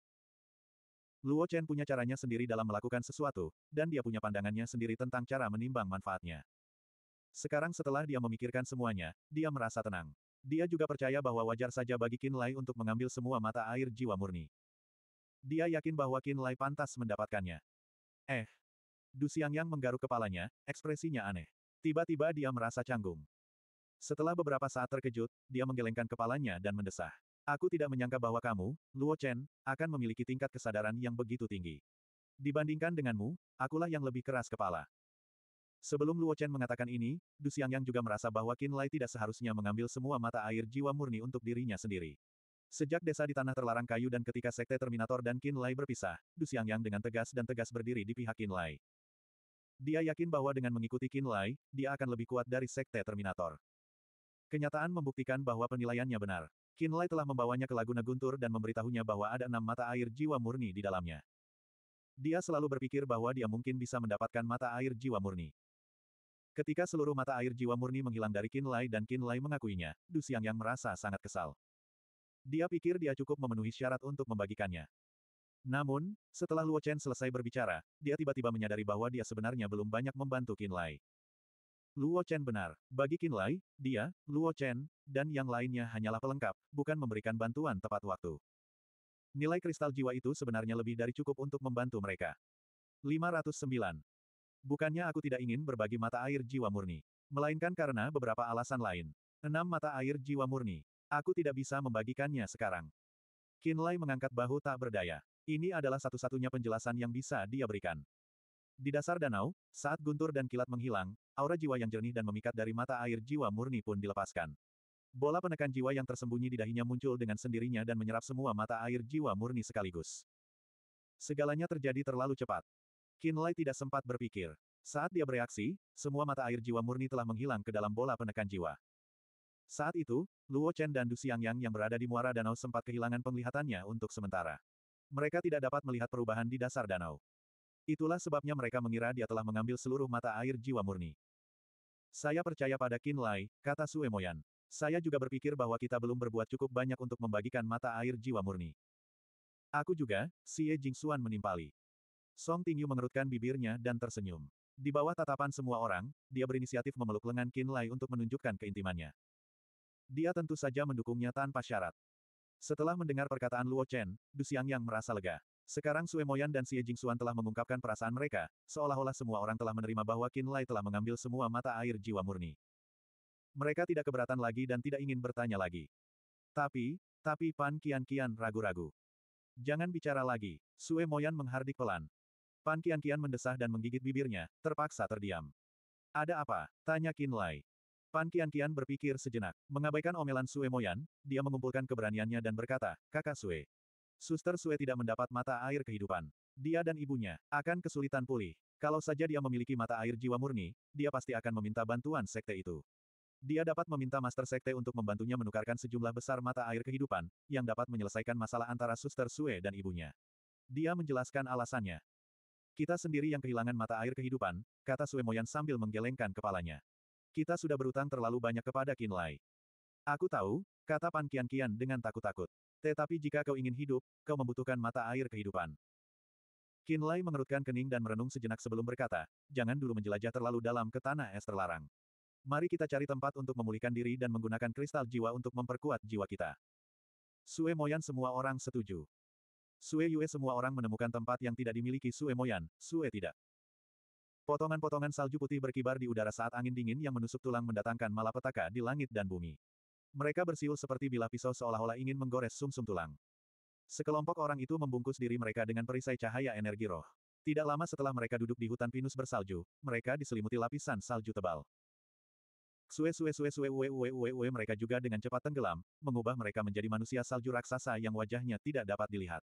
Luo Chen punya caranya sendiri dalam melakukan sesuatu, dan dia punya pandangannya sendiri tentang cara menimbang manfaatnya. Sekarang setelah dia memikirkan semuanya, dia merasa tenang. Dia juga percaya bahwa wajar saja bagi Qin Lai untuk mengambil semua mata air jiwa murni. Dia yakin bahwa Qin Lai pantas mendapatkannya. Eh. Du Xiangyang menggaruk kepalanya, ekspresinya aneh. Tiba-tiba dia merasa canggung. Setelah beberapa saat terkejut, dia menggelengkan kepalanya dan mendesah. Aku tidak menyangka bahwa kamu, Luo Chen, akan memiliki tingkat kesadaran yang begitu tinggi. Dibandingkan denganmu, akulah yang lebih keras kepala. Sebelum Luo Chen mengatakan ini, Du yang juga merasa bahwa Qin Lai tidak seharusnya mengambil semua mata air jiwa murni untuk dirinya sendiri. Sejak desa di tanah terlarang kayu dan ketika sekte Terminator dan Qin Lai berpisah, Du yang dengan tegas dan tegas berdiri di pihak Qin Lai. Dia yakin bahwa dengan mengikuti Lai, dia akan lebih kuat dari Sekte Terminator. Kenyataan membuktikan bahwa penilaiannya benar. Lai telah membawanya ke Laguna Guntur dan memberitahunya bahwa ada enam mata air jiwa murni di dalamnya. Dia selalu berpikir bahwa dia mungkin bisa mendapatkan mata air jiwa murni. Ketika seluruh mata air jiwa murni menghilang dari Lai dan Lai mengakuinya, Du yang merasa sangat kesal. Dia pikir dia cukup memenuhi syarat untuk membagikannya. Namun, setelah Luo Chen selesai berbicara, dia tiba-tiba menyadari bahwa dia sebenarnya belum banyak membantu Qin Lai. Luo Chen benar. Bagi Qin Lai, dia, Luo Chen, dan yang lainnya hanyalah pelengkap, bukan memberikan bantuan tepat waktu. Nilai kristal jiwa itu sebenarnya lebih dari cukup untuk membantu mereka. 509. Bukannya aku tidak ingin berbagi mata air jiwa murni. Melainkan karena beberapa alasan lain. Enam mata air jiwa murni. Aku tidak bisa membagikannya sekarang. Kinlay mengangkat bahu tak berdaya. Ini adalah satu-satunya penjelasan yang bisa dia berikan. Di dasar danau, saat guntur dan kilat menghilang, aura jiwa yang jernih dan memikat dari mata air jiwa murni pun dilepaskan. Bola penekan jiwa yang tersembunyi di dahinya muncul dengan sendirinya dan menyerap semua mata air jiwa murni sekaligus. Segalanya terjadi terlalu cepat. Kinlai tidak sempat berpikir. Saat dia bereaksi, semua mata air jiwa murni telah menghilang ke dalam bola penekan jiwa. Saat itu, Luo Chen dan Du Xiangyang yang berada di muara danau sempat kehilangan penglihatannya untuk sementara. Mereka tidak dapat melihat perubahan di dasar danau. Itulah sebabnya mereka mengira dia telah mengambil seluruh mata air jiwa murni. Saya percaya pada Qin Lai, kata Suemoyan. Saya juga berpikir bahwa kita belum berbuat cukup banyak untuk membagikan mata air jiwa murni. Aku juga, si Xie Xuan menimpali. Song Tingyu mengerutkan bibirnya dan tersenyum. Di bawah tatapan semua orang, dia berinisiatif memeluk lengan Qin Lai untuk menunjukkan keintimannya. Dia tentu saja mendukungnya tanpa syarat. Setelah mendengar perkataan Luo Chen, Du yang merasa lega. Sekarang Sue Moyan dan Xie Xuan telah mengungkapkan perasaan mereka, seolah-olah semua orang telah menerima bahwa Qin Lai telah mengambil semua mata air jiwa murni. Mereka tidak keberatan lagi dan tidak ingin bertanya lagi. Tapi, tapi Pan Qian-Qian ragu-ragu. Jangan bicara lagi, Sue Moyan menghardik pelan. Pan Qian-Qian mendesah dan menggigit bibirnya, terpaksa terdiam. Ada apa? Tanya Qin Lai. Pan Kian berpikir sejenak. Mengabaikan omelan Sue Moyan, dia mengumpulkan keberaniannya dan berkata, Kakak Sue. Suster Sue tidak mendapat mata air kehidupan. Dia dan ibunya akan kesulitan pulih. Kalau saja dia memiliki mata air jiwa murni, dia pasti akan meminta bantuan sekte itu. Dia dapat meminta Master Sekte untuk membantunya menukarkan sejumlah besar mata air kehidupan, yang dapat menyelesaikan masalah antara Suster Sue dan ibunya. Dia menjelaskan alasannya. Kita sendiri yang kehilangan mata air kehidupan, kata Sue Moyan sambil menggelengkan kepalanya. Kita sudah berutang terlalu banyak kepada Kinlay. Aku tahu, kata Pan Kian Kian dengan takut-takut. Tetapi jika kau ingin hidup, kau membutuhkan mata air kehidupan. Kinlay mengerutkan kening dan merenung sejenak sebelum berkata, jangan dulu menjelajah terlalu dalam ke tanah es terlarang. Mari kita cari tempat untuk memulihkan diri dan menggunakan kristal jiwa untuk memperkuat jiwa kita. Sue Moyan semua orang setuju. Sue Yue semua orang menemukan tempat yang tidak dimiliki Sue Moyan, Sue tidak. Potongan-potongan salju putih berkibar di udara saat angin dingin yang menusuk tulang mendatangkan malapetaka di langit dan bumi. Mereka bersiul seperti bilah pisau seolah-olah ingin menggores sumsum -sum tulang. Sekelompok orang itu membungkus diri mereka dengan perisai cahaya energi roh. Tidak lama setelah mereka duduk di hutan pinus bersalju, mereka diselimuti lapisan salju tebal. Sue sue sue sue ue ue ue ue mereka juga dengan cepat tenggelam, mengubah mereka menjadi manusia salju raksasa yang wajahnya tidak dapat dilihat.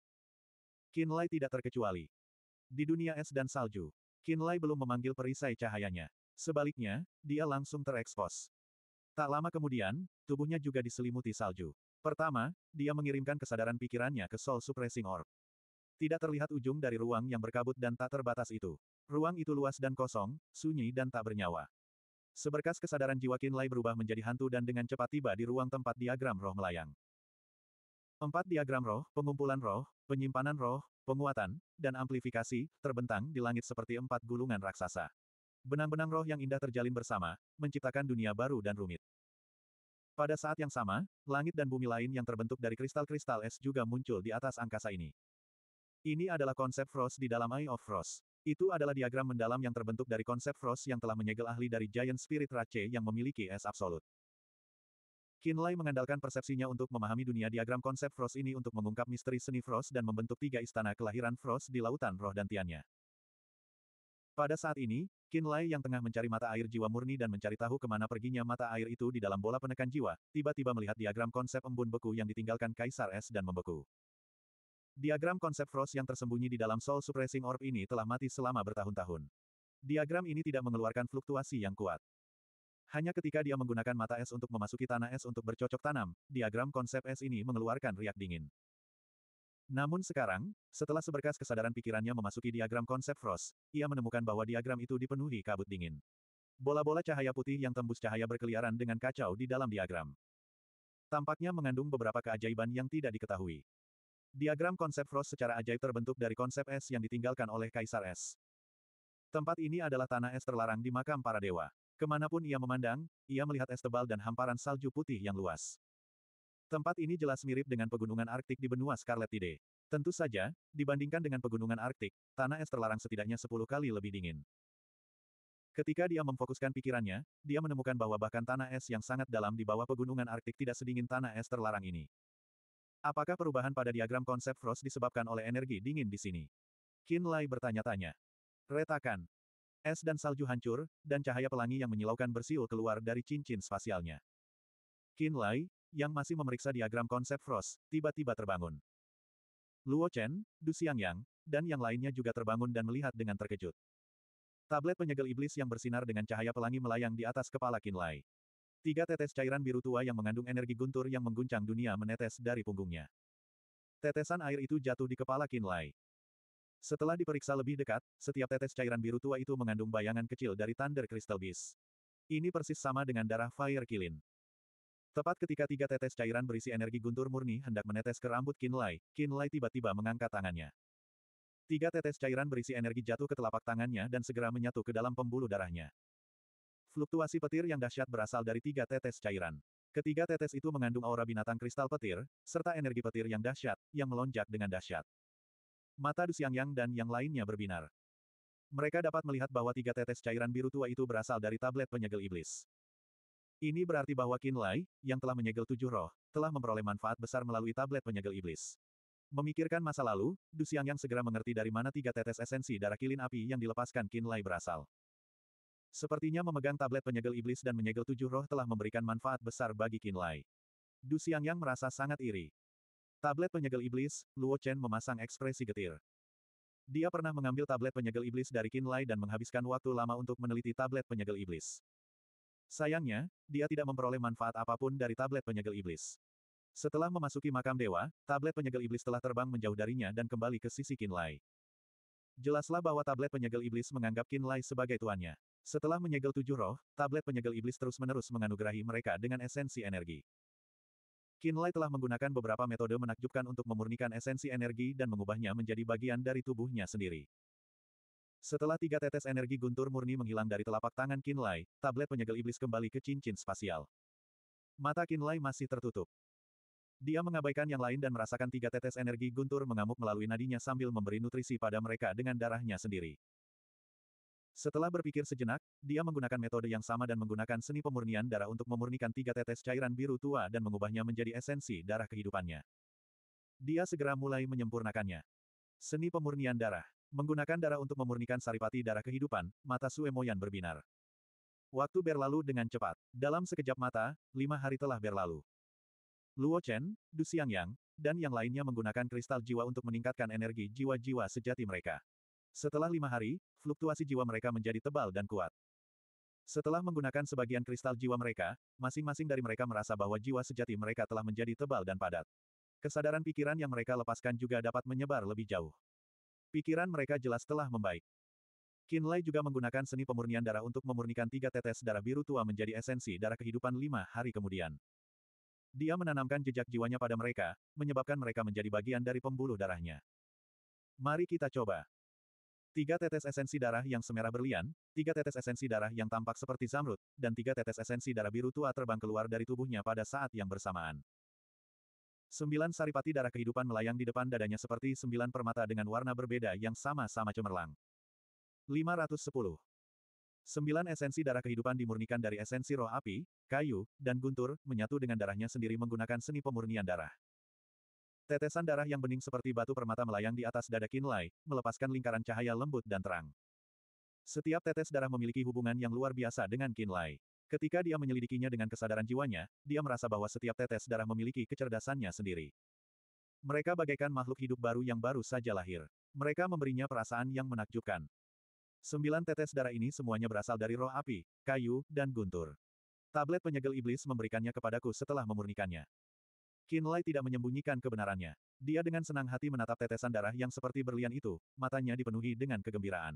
Kinlay tidak terkecuali. Di dunia es dan salju, Kinlay belum memanggil perisai cahayanya. Sebaliknya, dia langsung terekspos. Tak lama kemudian, tubuhnya juga diselimuti salju. Pertama, dia mengirimkan kesadaran pikirannya ke Soul Suppressing Orb. Tidak terlihat ujung dari ruang yang berkabut dan tak terbatas itu. Ruang itu luas dan kosong, sunyi dan tak bernyawa. Seberkas kesadaran jiwa Kinlay berubah menjadi hantu dan dengan cepat tiba di ruang tempat diagram roh melayang. Empat diagram roh, pengumpulan roh, penyimpanan roh, penguatan, dan amplifikasi, terbentang di langit seperti empat gulungan raksasa. Benang-benang roh yang indah terjalin bersama, menciptakan dunia baru dan rumit. Pada saat yang sama, langit dan bumi lain yang terbentuk dari kristal-kristal es juga muncul di atas angkasa ini. Ini adalah konsep Frost di dalam Eye of Frost. Itu adalah diagram mendalam yang terbentuk dari konsep Frost yang telah menyegel ahli dari Giant Spirit Rache yang memiliki es absolut. Kinlay mengandalkan persepsinya untuk memahami dunia diagram konsep Frost ini untuk mengungkap misteri seni Frost dan membentuk tiga istana kelahiran Frost di lautan roh dan tiannya. Pada saat ini, Kinlay yang tengah mencari mata air jiwa murni dan mencari tahu kemana perginya mata air itu di dalam bola penekan jiwa, tiba-tiba melihat diagram konsep embun beku yang ditinggalkan Kaisar Es dan membeku. Diagram konsep Frost yang tersembunyi di dalam Soul Suppressing Orb ini telah mati selama bertahun-tahun. Diagram ini tidak mengeluarkan fluktuasi yang kuat. Hanya ketika dia menggunakan mata es untuk memasuki tanah es untuk bercocok tanam, diagram konsep es ini mengeluarkan riak dingin. Namun sekarang, setelah seberkas kesadaran pikirannya memasuki diagram konsep Frost, ia menemukan bahwa diagram itu dipenuhi kabut dingin. Bola-bola cahaya putih yang tembus cahaya berkeliaran dengan kacau di dalam diagram. Tampaknya mengandung beberapa keajaiban yang tidak diketahui. Diagram konsep Frost secara ajaib terbentuk dari konsep es yang ditinggalkan oleh Kaisar Es. Tempat ini adalah tanah es terlarang di makam para dewa. Kemanapun ia memandang, ia melihat es tebal dan hamparan salju putih yang luas. Tempat ini jelas mirip dengan pegunungan Arktik di benua Scarlet Tide. Tentu saja, dibandingkan dengan pegunungan Arktik, tanah es terlarang setidaknya 10 kali lebih dingin. Ketika dia memfokuskan pikirannya, dia menemukan bahwa bahkan tanah es yang sangat dalam di bawah pegunungan Arktik tidak sedingin tanah es terlarang ini. Apakah perubahan pada diagram konsep Frost disebabkan oleh energi dingin di sini? Kinlay bertanya-tanya. Retakan. Es dan salju hancur, dan cahaya pelangi yang menyilaukan bersiul keluar dari cincin spasialnya. Qin Lai, yang masih memeriksa diagram konsep Frost, tiba-tiba terbangun. Luo Chen, Du Xiangyang, dan yang lainnya juga terbangun dan melihat dengan terkejut. Tablet penyegel iblis yang bersinar dengan cahaya pelangi melayang di atas kepala Qin Lai. Tiga tetes cairan biru tua yang mengandung energi guntur yang mengguncang dunia menetes dari punggungnya. Tetesan air itu jatuh di kepala Qin Lai. Setelah diperiksa lebih dekat, setiap tetes cairan biru tua itu mengandung bayangan kecil dari Thunder Crystal Beast. Ini persis sama dengan darah Fire Kilin. Tepat ketika tiga tetes cairan berisi energi guntur murni hendak menetes ke rambut Kinlay, Kinlay tiba-tiba mengangkat tangannya. Tiga tetes cairan berisi energi jatuh ke telapak tangannya dan segera menyatu ke dalam pembuluh darahnya. Fluktuasi petir yang dahsyat berasal dari tiga tetes cairan. Ketiga tetes itu mengandung aura binatang kristal petir, serta energi petir yang dahsyat, yang melonjak dengan dahsyat. Mata Du Yang dan yang lainnya berbinar. Mereka dapat melihat bahwa tiga tetes cairan biru tua itu berasal dari tablet penyegel iblis. Ini berarti bahwa Qin Lai, yang telah menyegel tujuh roh, telah memperoleh manfaat besar melalui tablet penyegel iblis. Memikirkan masa lalu, Du Yang segera mengerti dari mana tiga tetes esensi darah kilin api yang dilepaskan Qin Lai berasal. Sepertinya memegang tablet penyegel iblis dan menyegel tujuh roh telah memberikan manfaat besar bagi Qin Lai. Du Yang merasa sangat iri. Tablet penyegel iblis, Luo Chen memasang ekspresi getir. Dia pernah mengambil tablet penyegel iblis dari Qin Lai dan menghabiskan waktu lama untuk meneliti tablet penyegel iblis. Sayangnya, dia tidak memperoleh manfaat apapun dari tablet penyegel iblis. Setelah memasuki makam dewa, tablet penyegel iblis telah terbang menjauh darinya dan kembali ke sisi Qin Lai. Jelaslah bahwa tablet penyegel iblis menganggap Qin Lai sebagai tuannya. Setelah menyegel tujuh roh, tablet penyegel iblis terus-menerus menganugerahi mereka dengan esensi energi. Kinlay telah menggunakan beberapa metode menakjubkan untuk memurnikan esensi energi dan mengubahnya menjadi bagian dari tubuhnya sendiri. Setelah tiga tetes energi guntur murni menghilang dari telapak tangan Kinlay, tablet penyegel iblis kembali ke cincin spasial. Mata Kinlay masih tertutup. Dia mengabaikan yang lain dan merasakan tiga tetes energi guntur mengamuk melalui nadinya sambil memberi nutrisi pada mereka dengan darahnya sendiri. Setelah berpikir sejenak, dia menggunakan metode yang sama dan menggunakan seni pemurnian darah untuk memurnikan tiga tetes cairan biru tua dan mengubahnya menjadi esensi darah kehidupannya. Dia segera mulai menyempurnakannya. Seni pemurnian darah. Menggunakan darah untuk memurnikan saripati darah kehidupan, mata Suemoyan berbinar. Waktu berlalu dengan cepat. Dalam sekejap mata, lima hari telah berlalu. Luo Chen, Du Xiangyang, dan yang lainnya menggunakan kristal jiwa untuk meningkatkan energi jiwa-jiwa sejati mereka. Setelah lima hari, fluktuasi jiwa mereka menjadi tebal dan kuat. Setelah menggunakan sebagian kristal jiwa mereka, masing-masing dari mereka merasa bahwa jiwa sejati mereka telah menjadi tebal dan padat. Kesadaran pikiran yang mereka lepaskan juga dapat menyebar lebih jauh. Pikiran mereka jelas telah membaik. Kinlay juga menggunakan seni pemurnian darah untuk memurnikan tiga tetes darah biru tua menjadi esensi darah kehidupan lima hari kemudian. Dia menanamkan jejak jiwanya pada mereka, menyebabkan mereka menjadi bagian dari pembuluh darahnya. Mari kita coba. Tiga tetes esensi darah yang semerah berlian, tiga tetes esensi darah yang tampak seperti zamrud, dan tiga tetes esensi darah biru tua terbang keluar dari tubuhnya pada saat yang bersamaan. Sembilan saripati darah kehidupan melayang di depan dadanya seperti sembilan permata dengan warna berbeda yang sama-sama cemerlang. 510. Sembilan esensi darah kehidupan dimurnikan dari esensi roh api, kayu, dan guntur, menyatu dengan darahnya sendiri menggunakan seni pemurnian darah. Tetesan darah yang bening seperti batu permata melayang di atas dada Kinlay, melepaskan lingkaran cahaya lembut dan terang. Setiap tetes darah memiliki hubungan yang luar biasa dengan Kinlay. Ketika dia menyelidikinya dengan kesadaran jiwanya, dia merasa bahwa setiap tetes darah memiliki kecerdasannya sendiri. Mereka bagaikan makhluk hidup baru yang baru saja lahir. Mereka memberinya perasaan yang menakjubkan. Sembilan tetes darah ini semuanya berasal dari roh api, kayu, dan guntur. Tablet penyegel iblis memberikannya kepadaku setelah memurnikannya. Qinlai tidak menyembunyikan kebenarannya. Dia dengan senang hati menatap tetesan darah yang seperti berlian itu, matanya dipenuhi dengan kegembiraan.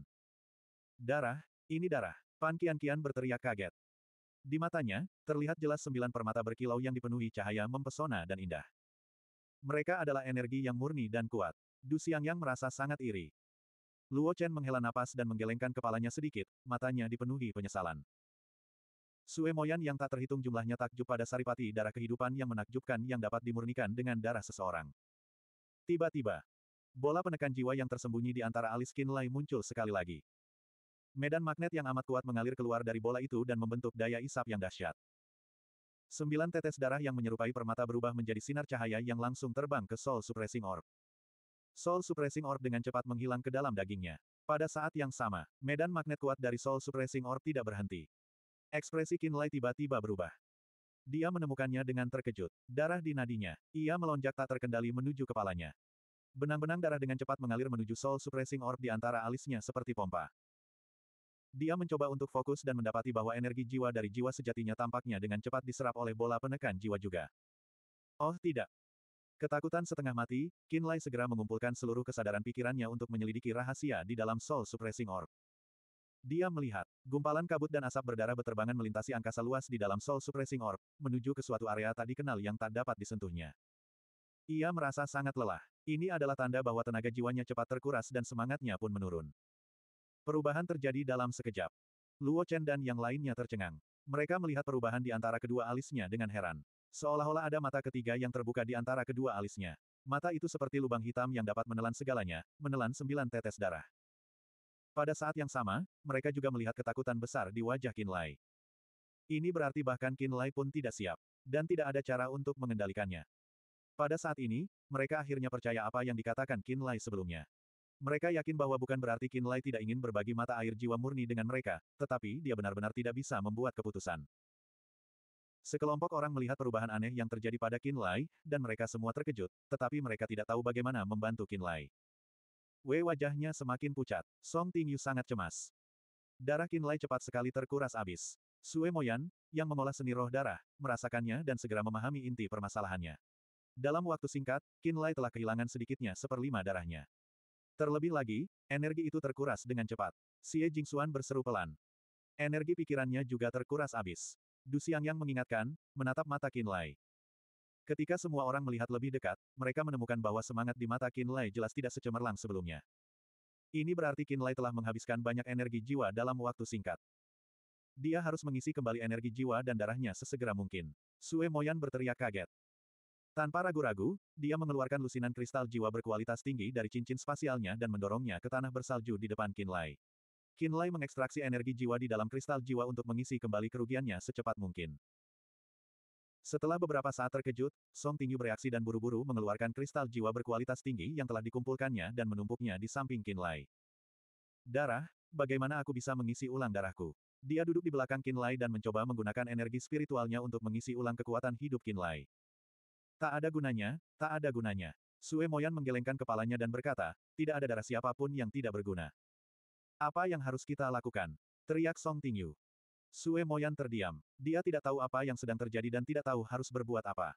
Darah, ini darah. Pan Kian Kian berteriak kaget. Di matanya, terlihat jelas sembilan permata berkilau yang dipenuhi cahaya mempesona dan indah. Mereka adalah energi yang murni dan kuat. Du Xiang Yang merasa sangat iri. Luo Chen menghela napas dan menggelengkan kepalanya sedikit, matanya dipenuhi penyesalan. Sue Moyan yang tak terhitung jumlahnya takjub pada saripati darah kehidupan yang menakjubkan yang dapat dimurnikan dengan darah seseorang. Tiba-tiba, bola penekan jiwa yang tersembunyi di antara alis Lai muncul sekali lagi. Medan magnet yang amat kuat mengalir keluar dari bola itu dan membentuk daya isap yang dahsyat. Sembilan tetes darah yang menyerupai permata berubah menjadi sinar cahaya yang langsung terbang ke Soul Suppressing Orb. Soul Suppressing Orb dengan cepat menghilang ke dalam dagingnya. Pada saat yang sama, medan magnet kuat dari Soul Suppressing Orb tidak berhenti. Ekspresi Kinlay tiba-tiba berubah. Dia menemukannya dengan terkejut. Darah di nadinya. Ia melonjak tak terkendali menuju kepalanya. Benang-benang darah dengan cepat mengalir menuju soul suppressing orb di antara alisnya seperti pompa. Dia mencoba untuk fokus dan mendapati bahwa energi jiwa dari jiwa sejatinya tampaknya dengan cepat diserap oleh bola penekan jiwa juga. Oh tidak. Ketakutan setengah mati, Kinlay segera mengumpulkan seluruh kesadaran pikirannya untuk menyelidiki rahasia di dalam soul suppressing orb. Dia melihat, gumpalan kabut dan asap berdarah beterbangan melintasi angkasa luas di dalam Soul Suppressing Orb, menuju ke suatu area tak dikenal yang tak dapat disentuhnya. Ia merasa sangat lelah. Ini adalah tanda bahwa tenaga jiwanya cepat terkuras dan semangatnya pun menurun. Perubahan terjadi dalam sekejap. Luo Chen dan yang lainnya tercengang. Mereka melihat perubahan di antara kedua alisnya dengan heran. Seolah-olah ada mata ketiga yang terbuka di antara kedua alisnya. Mata itu seperti lubang hitam yang dapat menelan segalanya, menelan sembilan tetes darah. Pada saat yang sama, mereka juga melihat ketakutan besar di wajah Kinlay. Ini berarti bahkan Kinlay pun tidak siap, dan tidak ada cara untuk mengendalikannya. Pada saat ini, mereka akhirnya percaya apa yang dikatakan Kinlay sebelumnya. Mereka yakin bahwa bukan berarti Kinlay tidak ingin berbagi mata air jiwa murni dengan mereka, tetapi dia benar-benar tidak bisa membuat keputusan. Sekelompok orang melihat perubahan aneh yang terjadi pada Kinlay, dan mereka semua terkejut, tetapi mereka tidak tahu bagaimana membantu Kinlay. Wei wajahnya semakin pucat. Song Tingyu sangat cemas. Darah Kinlai cepat sekali terkuras abis. Sue Moyan, yang mengolah seni roh darah, merasakannya dan segera memahami inti permasalahannya. Dalam waktu singkat, Kinlai telah kehilangan sedikitnya seperlima darahnya. Terlebih lagi, energi itu terkuras dengan cepat. Xie Jingxuan berseru pelan. Energi pikirannya juga terkuras abis. Du yang mengingatkan, menatap mata Kinlai. Ketika semua orang melihat lebih dekat, mereka menemukan bahwa semangat di mata Qin Lai jelas tidak secemerlang sebelumnya. Ini berarti Qin Lai telah menghabiskan banyak energi jiwa dalam waktu singkat. Dia harus mengisi kembali energi jiwa dan darahnya sesegera mungkin. Sue Moyan berteriak kaget. Tanpa ragu-ragu, dia mengeluarkan lusinan kristal jiwa berkualitas tinggi dari cincin spasialnya dan mendorongnya ke tanah bersalju di depan Qin Lai. Qin Lai mengekstraksi energi jiwa di dalam kristal jiwa untuk mengisi kembali kerugiannya secepat mungkin. Setelah beberapa saat terkejut, Song Tingyu bereaksi dan buru-buru mengeluarkan kristal jiwa berkualitas tinggi yang telah dikumpulkannya dan menumpuknya di samping Qin Lai. Darah, bagaimana aku bisa mengisi ulang darahku? Dia duduk di belakang Qin Lai dan mencoba menggunakan energi spiritualnya untuk mengisi ulang kekuatan hidup Qin Lai. Tak ada gunanya, tak ada gunanya. Sue Moyan menggelengkan kepalanya dan berkata, tidak ada darah siapapun yang tidak berguna. Apa yang harus kita lakukan? Teriak Song Tingyu. Sue Moyan terdiam. Dia tidak tahu apa yang sedang terjadi dan tidak tahu harus berbuat apa.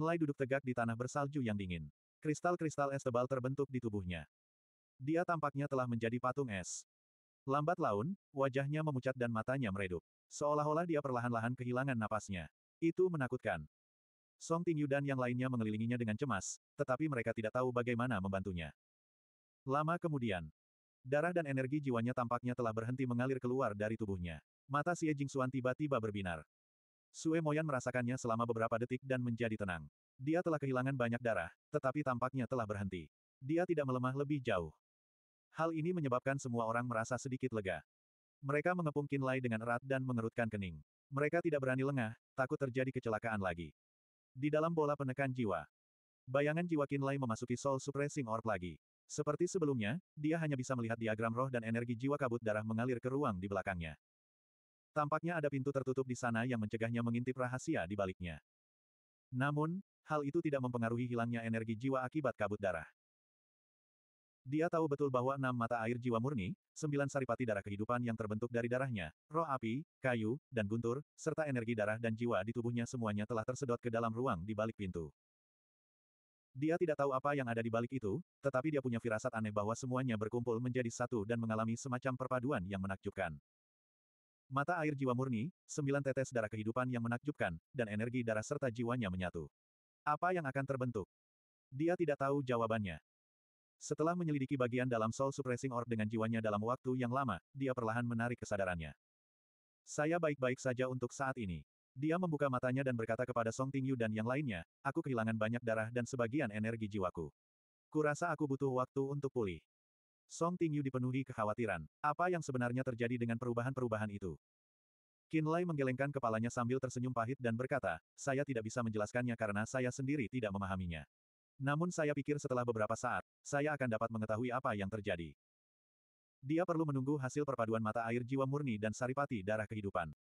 Lai duduk tegak di tanah bersalju yang dingin. Kristal-kristal es tebal terbentuk di tubuhnya. Dia tampaknya telah menjadi patung es. Lambat laun, wajahnya memucat dan matanya meredup. Seolah-olah dia perlahan-lahan kehilangan napasnya. Itu menakutkan. Song Tingyu dan yang lainnya mengelilinginya dengan cemas, tetapi mereka tidak tahu bagaimana membantunya. Lama kemudian, darah dan energi jiwanya tampaknya telah berhenti mengalir keluar dari tubuhnya. Mata Xie Jingxuan tiba-tiba berbinar. Sue Moyan merasakannya selama beberapa detik dan menjadi tenang. Dia telah kehilangan banyak darah, tetapi tampaknya telah berhenti. Dia tidak melemah lebih jauh. Hal ini menyebabkan semua orang merasa sedikit lega. Mereka mengepung Lai dengan erat dan mengerutkan kening. Mereka tidak berani lengah, takut terjadi kecelakaan lagi. Di dalam bola penekan jiwa, bayangan jiwa Lai memasuki Soul Suppressing Orb lagi. Seperti sebelumnya, dia hanya bisa melihat diagram roh dan energi jiwa kabut darah mengalir ke ruang di belakangnya. Tampaknya ada pintu tertutup di sana yang mencegahnya mengintip rahasia di baliknya. Namun, hal itu tidak mempengaruhi hilangnya energi jiwa akibat kabut darah. Dia tahu betul bahwa enam mata air jiwa murni, sembilan saripati darah kehidupan yang terbentuk dari darahnya, roh api, kayu, dan guntur, serta energi darah dan jiwa di tubuhnya semuanya telah tersedot ke dalam ruang di balik pintu. Dia tidak tahu apa yang ada di balik itu, tetapi dia punya firasat aneh bahwa semuanya berkumpul menjadi satu dan mengalami semacam perpaduan yang menakjubkan. Mata air jiwa murni, sembilan tetes darah kehidupan yang menakjubkan, dan energi darah serta jiwanya menyatu. Apa yang akan terbentuk? Dia tidak tahu jawabannya. Setelah menyelidiki bagian dalam Soul Suppressing Orb dengan jiwanya dalam waktu yang lama, dia perlahan menarik kesadarannya. Saya baik-baik saja untuk saat ini. Dia membuka matanya dan berkata kepada Song Tingyu dan yang lainnya, aku kehilangan banyak darah dan sebagian energi jiwaku. Kurasa aku butuh waktu untuk pulih. Song Tingyu dipenuhi kekhawatiran. Apa yang sebenarnya terjadi dengan perubahan-perubahan itu? Lai menggelengkan kepalanya sambil tersenyum pahit dan berkata, saya tidak bisa menjelaskannya karena saya sendiri tidak memahaminya. Namun saya pikir setelah beberapa saat, saya akan dapat mengetahui apa yang terjadi. Dia perlu menunggu hasil perpaduan mata air jiwa murni dan saripati darah kehidupan.